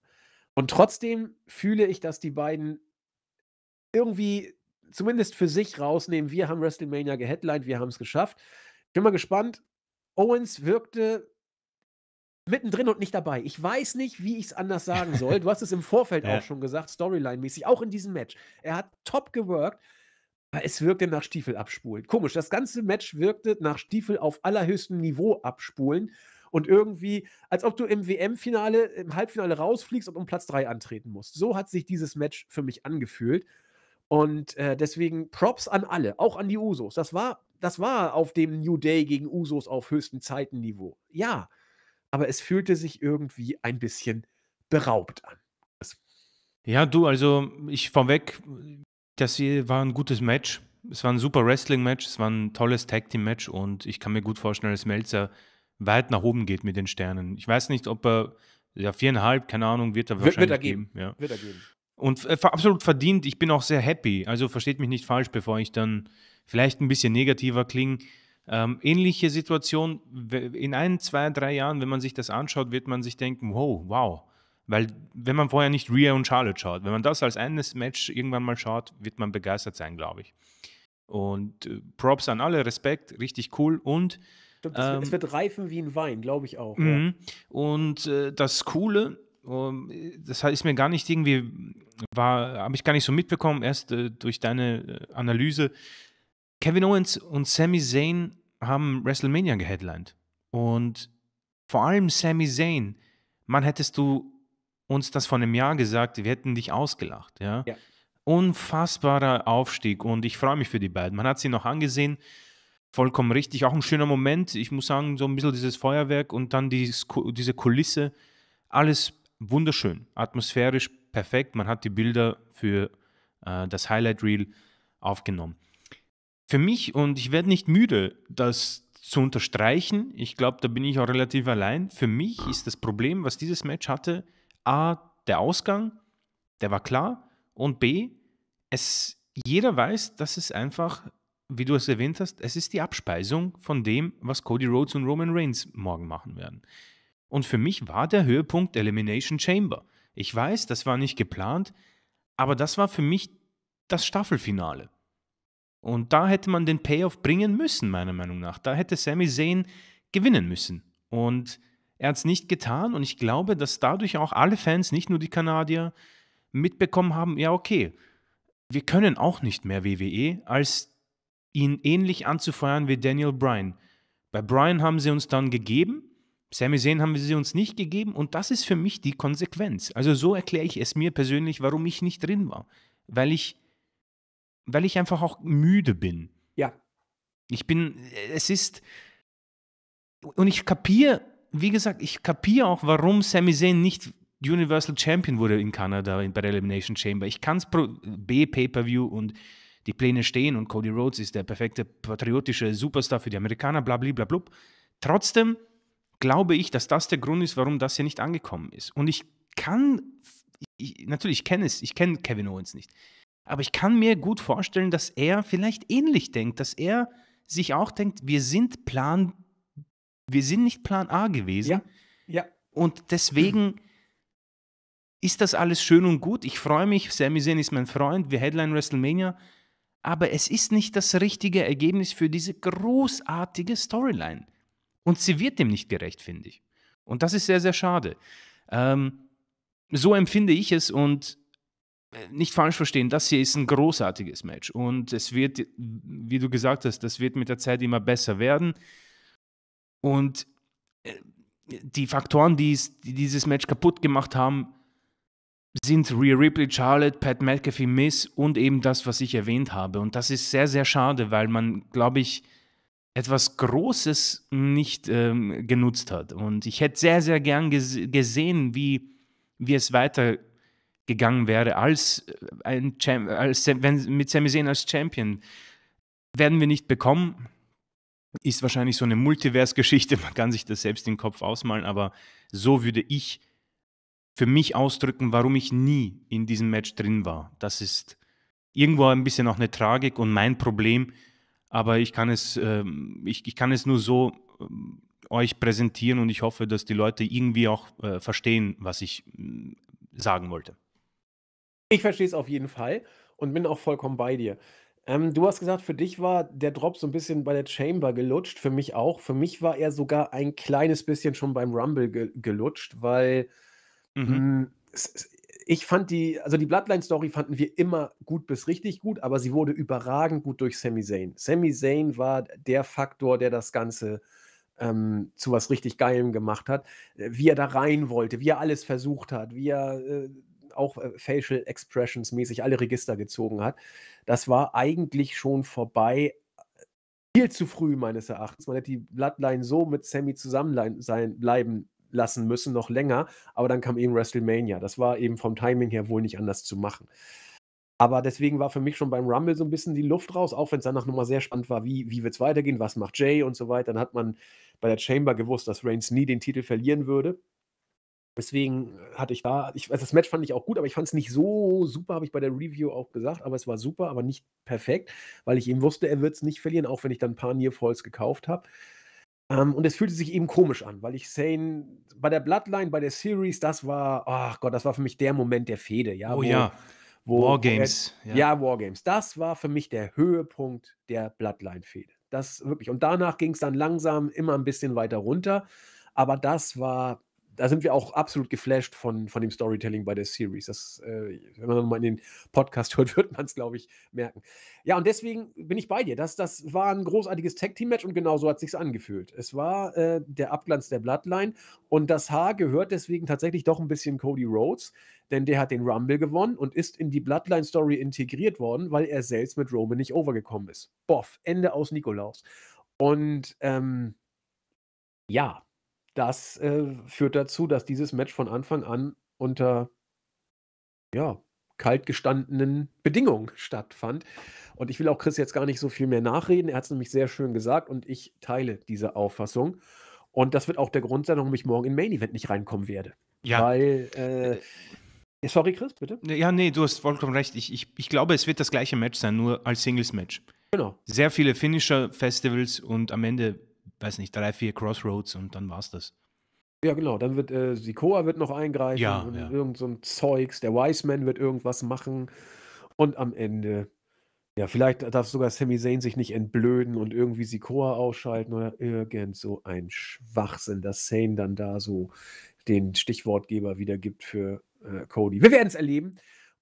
Und trotzdem fühle ich, dass die beiden irgendwie zumindest für sich rausnehmen. Wir haben WrestleMania geheadlined, wir haben es geschafft. Bin mal gespannt. Owens wirkte mittendrin und nicht dabei. Ich weiß nicht, wie ich es anders sagen <laughs> soll. Du hast es im Vorfeld ja. auch schon gesagt, Storyline-mäßig, auch in diesem Match. Er hat top geworkt, aber es wirkte nach Stiefel abspulen. Komisch, das ganze Match wirkte nach Stiefel auf allerhöchstem Niveau abspulen und irgendwie, als ob du im WM-Finale, im Halbfinale rausfliegst und um Platz 3 antreten musst. So hat sich dieses Match für mich angefühlt. Und äh, deswegen Props an alle, auch an die Usos. Das war, das war auf dem New Day gegen Usos auf höchstem Zeitenniveau. Ja, aber es fühlte sich irgendwie ein bisschen beraubt an. ja, du, also ich vorweg, das hier war ein gutes Match. Es war ein super Wrestling-Match, es war ein tolles Tag-Team-Match und ich kann mir gut vorstellen, dass Melzer weit nach oben geht mit den Sternen. Ich weiß nicht, ob er, ja, viereinhalb, keine Ahnung, wird er wahrscheinlich wird, wird er geben. geben. Ja. Wird er geben. Und äh, absolut verdient, ich bin auch sehr happy. Also versteht mich nicht falsch, bevor ich dann vielleicht ein bisschen negativer klinge. Ähm, ähnliche Situation in ein, zwei, drei Jahren, wenn man sich das anschaut, wird man sich denken, wow, wow. Weil wenn man vorher nicht Rhea und Charlotte schaut, wenn man das als eines Match irgendwann mal schaut, wird man begeistert sein, glaube ich. Und äh, Props an alle, Respekt, richtig cool und Stimmt, es, ähm, es, wird reifen wie ein Wein, glaube ich auch. Ja. Mhm. Und äh, das Coole, ähm, das ist mir gar nicht irgendwie, war, habe ich gar nicht so mitbekommen, erst äh, durch deine äh, Analyse. Kevin Owens und Sami Zayn haben WrestleMania geheadlined. Und vor allem Sami Zayn, man hättest du uns das vor einem Jahr gesagt, wir hätten dich ausgelacht. Ja? ja. Unfassbarer Aufstieg und ich freue mich für die beiden. Man hat sie noch angesehen, vollkommen richtig. Auch ein schöner Moment. Ich muss sagen, so ein bisschen dieses Feuerwerk und dann dieses, diese Kulisse. Alles wunderschön, atmosphärisch perfekt. Man hat die Bilder für äh, das Highlight Reel aufgenommen für mich und ich werde nicht müde, das zu unterstreichen. Ich glaube, da bin ich auch relativ allein. Für mich ist das Problem, was dieses Match hatte, A, der Ausgang, der war klar, und B, es, jeder weiß, dass es einfach, wie du es erwähnt hast, es ist die Abspeisung von dem, was Cody Rhodes und Roman Reigns morgen machen werden. Und für mich war der Höhepunkt Elimination Chamber. Ich weiß, das war nicht geplant, aber das war für mich das Staffelfinale. Und da hätte man den Payoff bringen müssen, meiner Meinung nach. Da hätte Sami Zayn gewinnen müssen. Und er hat es nicht getan und ich glaube, dass dadurch auch alle Fans, nicht nur die Kanadier, mitbekommen haben, ja okay, wir können auch nicht mehr WWE, als ihn ähnlich anzufeuern wie Daniel Bryan. Bei Bryan haben sie uns dann gegeben, Sami Zayn haben sie uns nicht gegeben und das ist für mich die Konsequenz. Also so erkläre ich es mir persönlich, warum ich nicht drin war. Weil ich weil ich einfach auch müde bin. Ja. Ich bin, es ist, und ich kapiere, wie gesagt, ich kapiere auch, warum Sami Zayn nicht Universal Champion wurde in Kanada bei der Elimination Chamber. Ich kann es pro B, Pay-Per-View und die Pläne stehen und Cody Rhodes ist der perfekte patriotische Superstar für die Amerikaner, bla, bla, Trotzdem glaube ich, dass das der Grund ist, warum das hier nicht angekommen ist. Und ich kann, ich, natürlich, ich kenne es, ich kenne Kevin Owens nicht. Aber ich kann mir gut vorstellen, dass er vielleicht ähnlich denkt, dass er sich auch denkt, wir sind Plan, wir sind nicht Plan A gewesen. Ja. ja. Und deswegen mhm. ist das alles schön und gut. Ich freue mich, Sami Zayn ist mein Freund, wir Headline WrestleMania. Aber es ist nicht das richtige Ergebnis für diese großartige Storyline. Und sie wird dem nicht gerecht, finde ich. Und das ist sehr, sehr schade. Ähm, so empfinde ich es und nicht falsch verstehen, das hier ist ein großartiges Match und es wird, wie du gesagt hast, das wird mit der Zeit immer besser werden. Und äh, die Faktoren, die, es, die dieses Match kaputt gemacht haben, sind Rhea Ripley, Charlotte, Pat McAfee, Miss und eben das, was ich erwähnt habe. Und das ist sehr, sehr schade, weil man, glaube ich, etwas Großes nicht ähm, genutzt hat. Und ich hätte sehr, sehr gern ges gesehen, wie, wie es weitergeht gegangen wäre, als, äh, ein Cham als wenn, mit Sami Zayn als Champion. Werden wir nicht bekommen. Ist wahrscheinlich so eine Multiverse-Geschichte, <laughs> man kann sich das selbst im Kopf ausmalen, aber so würde ich für mich ausdrücken, warum ich nie in diesem Match drin war. Das ist irgendwo ein bisschen auch eine Tragik und mein Problem, aber ich kann es, ähm, ich, ich kann es nur so ähm, euch präsentieren und ich hoffe, dass die Leute irgendwie auch äh, verstehen, was ich äh, sagen wollte. Ich verstehe es auf jeden Fall und bin auch vollkommen bei dir. Ähm, du hast gesagt, für dich war der Drop so ein bisschen bei der Chamber gelutscht, für mich auch. Für mich war er sogar ein kleines bisschen schon beim Rumble ge gelutscht, weil, Mhm. hm, ich fand die also die Bloodline-Story fanden wir immer gut bis richtig gut, aber sie wurde überragend gut durch Sami Zayn. Sami Zayn war der Faktor, der das Ganze, ähm, zu was richtig Geilem gemacht hat. Äh, wie er da rein wollte, wie er alles versucht hat, wie er, äh auch äh, Facial Expressions mäßig alle Register gezogen hat. Das war eigentlich schon vorbei, äh, viel zu früh meines Erachtens. Man hätte die Bloodline so mit Sammy zusammen sein, bleiben lassen müssen, noch länger. Aber dann kam eben WrestleMania. Das war eben vom Timing her wohl nicht anders zu machen. Aber deswegen war für mich schon beim Rumble so ein bisschen die Luft raus, auch wenn es danach nochmal sehr spannend war, wie, wie wird es weitergehen, was macht Jay und so weiter. Dann hat man bei der Chamber gewusst, dass Reigns nie den Titel verlieren würde. Deswegen äh, hatte ich da, ich, also das Match fand ich auch gut, aber ich fand es nicht so super, habe ich bei der Review auch gesagt, aber es war super, aber nicht perfekt, weil ich eben wusste, er wird es nicht verlieren, auch wenn ich dann ein paar Near Falls gekauft habe. Um, ähm, und es fühlte sich eben komisch an, weil ich Sane bei der Bloodline, bei der Series, das war, ach oh Gott, das war für mich der Moment der Fehde, ja. Oh wo, ja. Wo, Wargames. er, ja. ja, Wargames. Das war für mich der Höhepunkt der Bloodline-Fehde. Das wirklich. Und danach ging es dann langsam immer ein bisschen weiter runter. Aber das war da sind wir auch absolut geflasht von, von dem Storytelling bei der Series. Das, äh, wenn man mal in den Podcast <laughs> hört, wird man es, glaube ich, merken. Ja, und deswegen bin ich bei dir. Das, das war ein großartiges Tag-Team-Match und genau so hat es sich angefühlt. Es war äh, der Abglanz der Bloodline und das Haar gehört deswegen tatsächlich doch ein bisschen Cody Rhodes, denn der hat den Rumble gewonnen und ist in die Bloodline-Story integriert worden, weil er selbst mit Roman nicht overgekommen ist. Boff, Ende aus Nikolaus. Und ähm, ja, das äh, führt dazu, dass dieses Match von Anfang an unter ja, kalt gestandenen Bedingungen <laughs> stattfand. Und ich will auch Chris jetzt gar nicht so viel mehr nachreden. Er hat es nämlich sehr schön gesagt und ich teile diese Auffassung. Und das wird auch der Grund sein, warum ich morgen in Main Event nicht reinkommen werde. Ja. Weil äh, äh Sorry, Chris, bitte. Ja, nee, du hast vollkommen recht. Ich, ich, ich glaube, es wird das gleiche Match sein, nur als Singles-Match. Genau. Sehr viele Finisher-Festivals und am Ende weiß nicht, drei, vier Crossroads und dann war's das. Ja, genau. Dann wird äh, Sikoa wird noch eingreifen ja, und ja. irgend so ein Zeugs. Der Wiseman wird irgendwas machen. Und am Ende, ja, vielleicht darf sogar Sami Zayn sich nicht entblöden und irgendwie Sikoa ausschalten oder irgend so ein Schwachsinn, dass Zayn dann da so den Stichwortgeber wiedergibt für äh, Cody. Wir werden es erleben.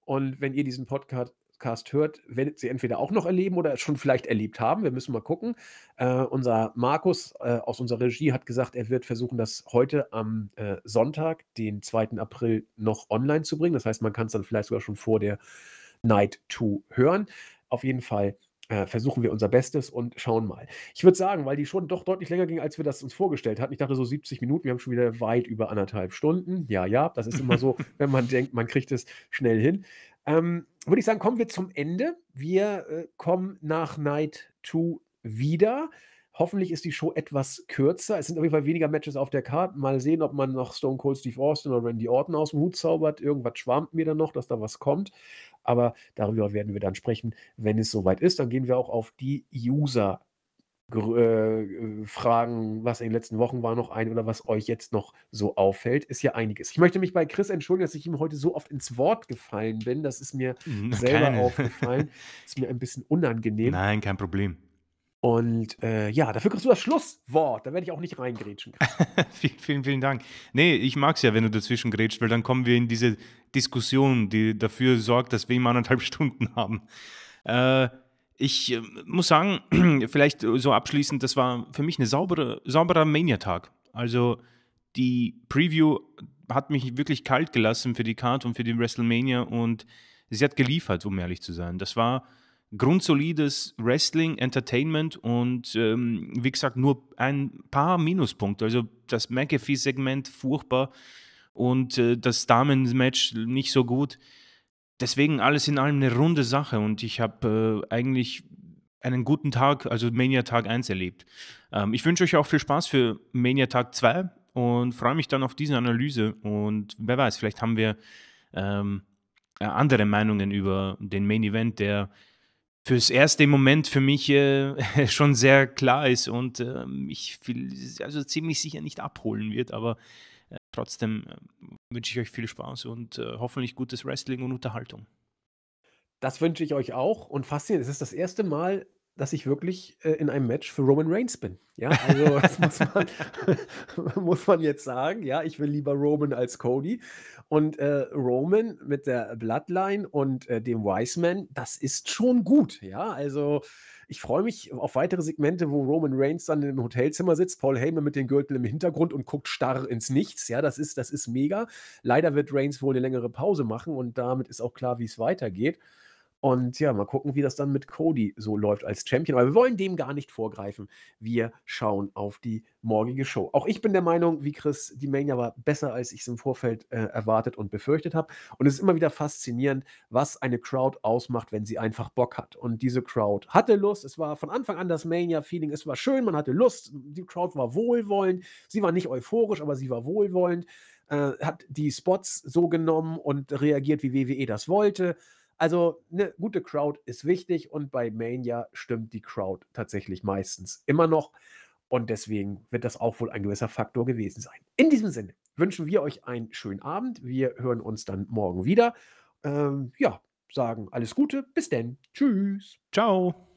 Und wenn ihr diesen Podcast, Podcast hört, werdet sie entweder auch noch erleben oder schon vielleicht erlebt haben. Wir müssen mal gucken. Äh, unser Markus äh, aus unserer Regie hat gesagt, er wird versuchen, das heute am äh, Sonntag, den 2. April, noch online zu bringen. Das heißt, man kann es dann vielleicht sogar schon vor der Night 2 hören. Auf jeden Fall äh, versuchen wir unser Bestes und schauen mal. Ich würde sagen, weil die schon doch deutlich länger ging, als wir das uns vorgestellt hatten. Ich dachte so 70 Minuten, wir haben schon wieder weit über anderthalb Stunden. Ja, ja, das ist immer so, <laughs> wenn man denkt, man kriegt es schnell hin. Ähm, Würde ich sagen, kommen wir zum Ende. Wir äh, kommen nach Night 2 wieder. Hoffentlich ist die Show etwas kürzer. Es sind auf jeden Fall weniger Matches auf der Karte. Mal sehen, ob man noch Stone Cold Steve Austin oder Randy Orton aus dem Hut zaubert. Irgendwas schwammt mir dann noch, dass da was kommt. Aber darüber werden wir dann sprechen, wenn es soweit ist. Dann gehen wir auch auf die User äh, Fragen, was in den letzten Wochen war, noch ein oder was euch jetzt noch so auffällt, ist ja einiges. Ich möchte mich bei Chris entschuldigen, dass ich ihm heute so oft ins Wort gefallen bin. Das ist mir hm, Keine. selber aufgefallen. <laughs> ist mir ein bisschen unangenehm. Nein, kein Problem. Und äh, ja, dafür kriegst du das Schlusswort. Da werde ich auch nicht reingrätschen. <laughs> vielen, vielen, vielen Dank. Nee, ich mag es ja, wenn du dazwischen grätscht, weil dann kommen wir in diese Diskussion, die dafür sorgt, dass wir ihm anderthalb <laughs> Stunden haben. Äh, ich ähm, muss sagen, <clears throat> vielleicht äh, so abschließend, das war für mich ein saubere, sauberer Mania-Tag. Also die Preview hat mich wirklich kalt gelassen für die Karte und für die WrestleMania und sie hat geliefert, um ehrlich zu sein. Das war grundsolides Wrestling, Entertainment und ähm, wie gesagt nur ein paar Minuspunkte. Also das McAfee-Segment furchtbar und äh, das Damen-Match nicht so gut deswegen alles in allem eine runde Sache und ich habe äh, eigentlich einen guten Tag, also Mania Tag 1 erlebt. Ähm, ich wünsche euch auch viel Spaß für Mania Tag 2 und freue mich dann auf diese Analyse und wer weiß, vielleicht haben wir ähm, äh, andere Meinungen über den Main Event, der fürs erste Moment für mich äh, <laughs> schon sehr klar ist und äh, mich viel, also ziemlich sicher nicht abholen wird, aber trotzdem äh, wünsche ich euch viel Spaß und äh, hoffentlich gutes Wrestling und Unterhaltung. Das wünsche ich euch auch und faszinierend. Es ist das erste Mal, dass ich wirklich äh, in einem Match für Roman Reigns bin. Ja, also <laughs> das muss man, <laughs> muss man jetzt sagen. Ja, ich will lieber Roman als Cody. Und äh, Roman mit der Bloodline und äh, dem Wiseman, das ist schon gut. Ja, also ich freue mich auf weitere Segmente, wo Roman Reigns dann im Hotelzimmer sitzt, Paul Heyman mit dem Gürtel im Hintergrund und guckt starr ins Nichts. Ja, das ist, das ist mega. Leider wird Reigns wohl eine längere Pause machen und damit ist auch klar, wie es weitergeht. Und ja, mal gucken, wie das dann mit Cody so läuft als Champion. Aber wir wollen dem gar nicht vorgreifen. Wir schauen auf die morgige Show. Auch ich bin der Meinung, wie Chris, die Mania war besser, als ich es im Vorfeld äh, erwartet und befürchtet habe. Und es ist immer wieder faszinierend, was eine Crowd ausmacht, wenn sie einfach Bock hat. Und diese Crowd hatte Lust. Es war von Anfang an das Mania-Feeling. Es war schön, man hatte Lust. Die Crowd war wohlwollend. Sie war nicht euphorisch, aber sie war wohlwollend. Äh, hat die Spots so genommen und reagiert, wie WWE das wollte. Also eine gute Crowd ist wichtig und bei Mania stimmt die Crowd tatsächlich meistens immer noch. Und deswegen wird das auch wohl ein gewisser Faktor gewesen sein. In diesem Sinne wünschen wir euch einen schönen Abend. Wir hören uns dann morgen wieder. Ähm, ja, sagen alles Gute. Bis denn. Tschüss. Ciao.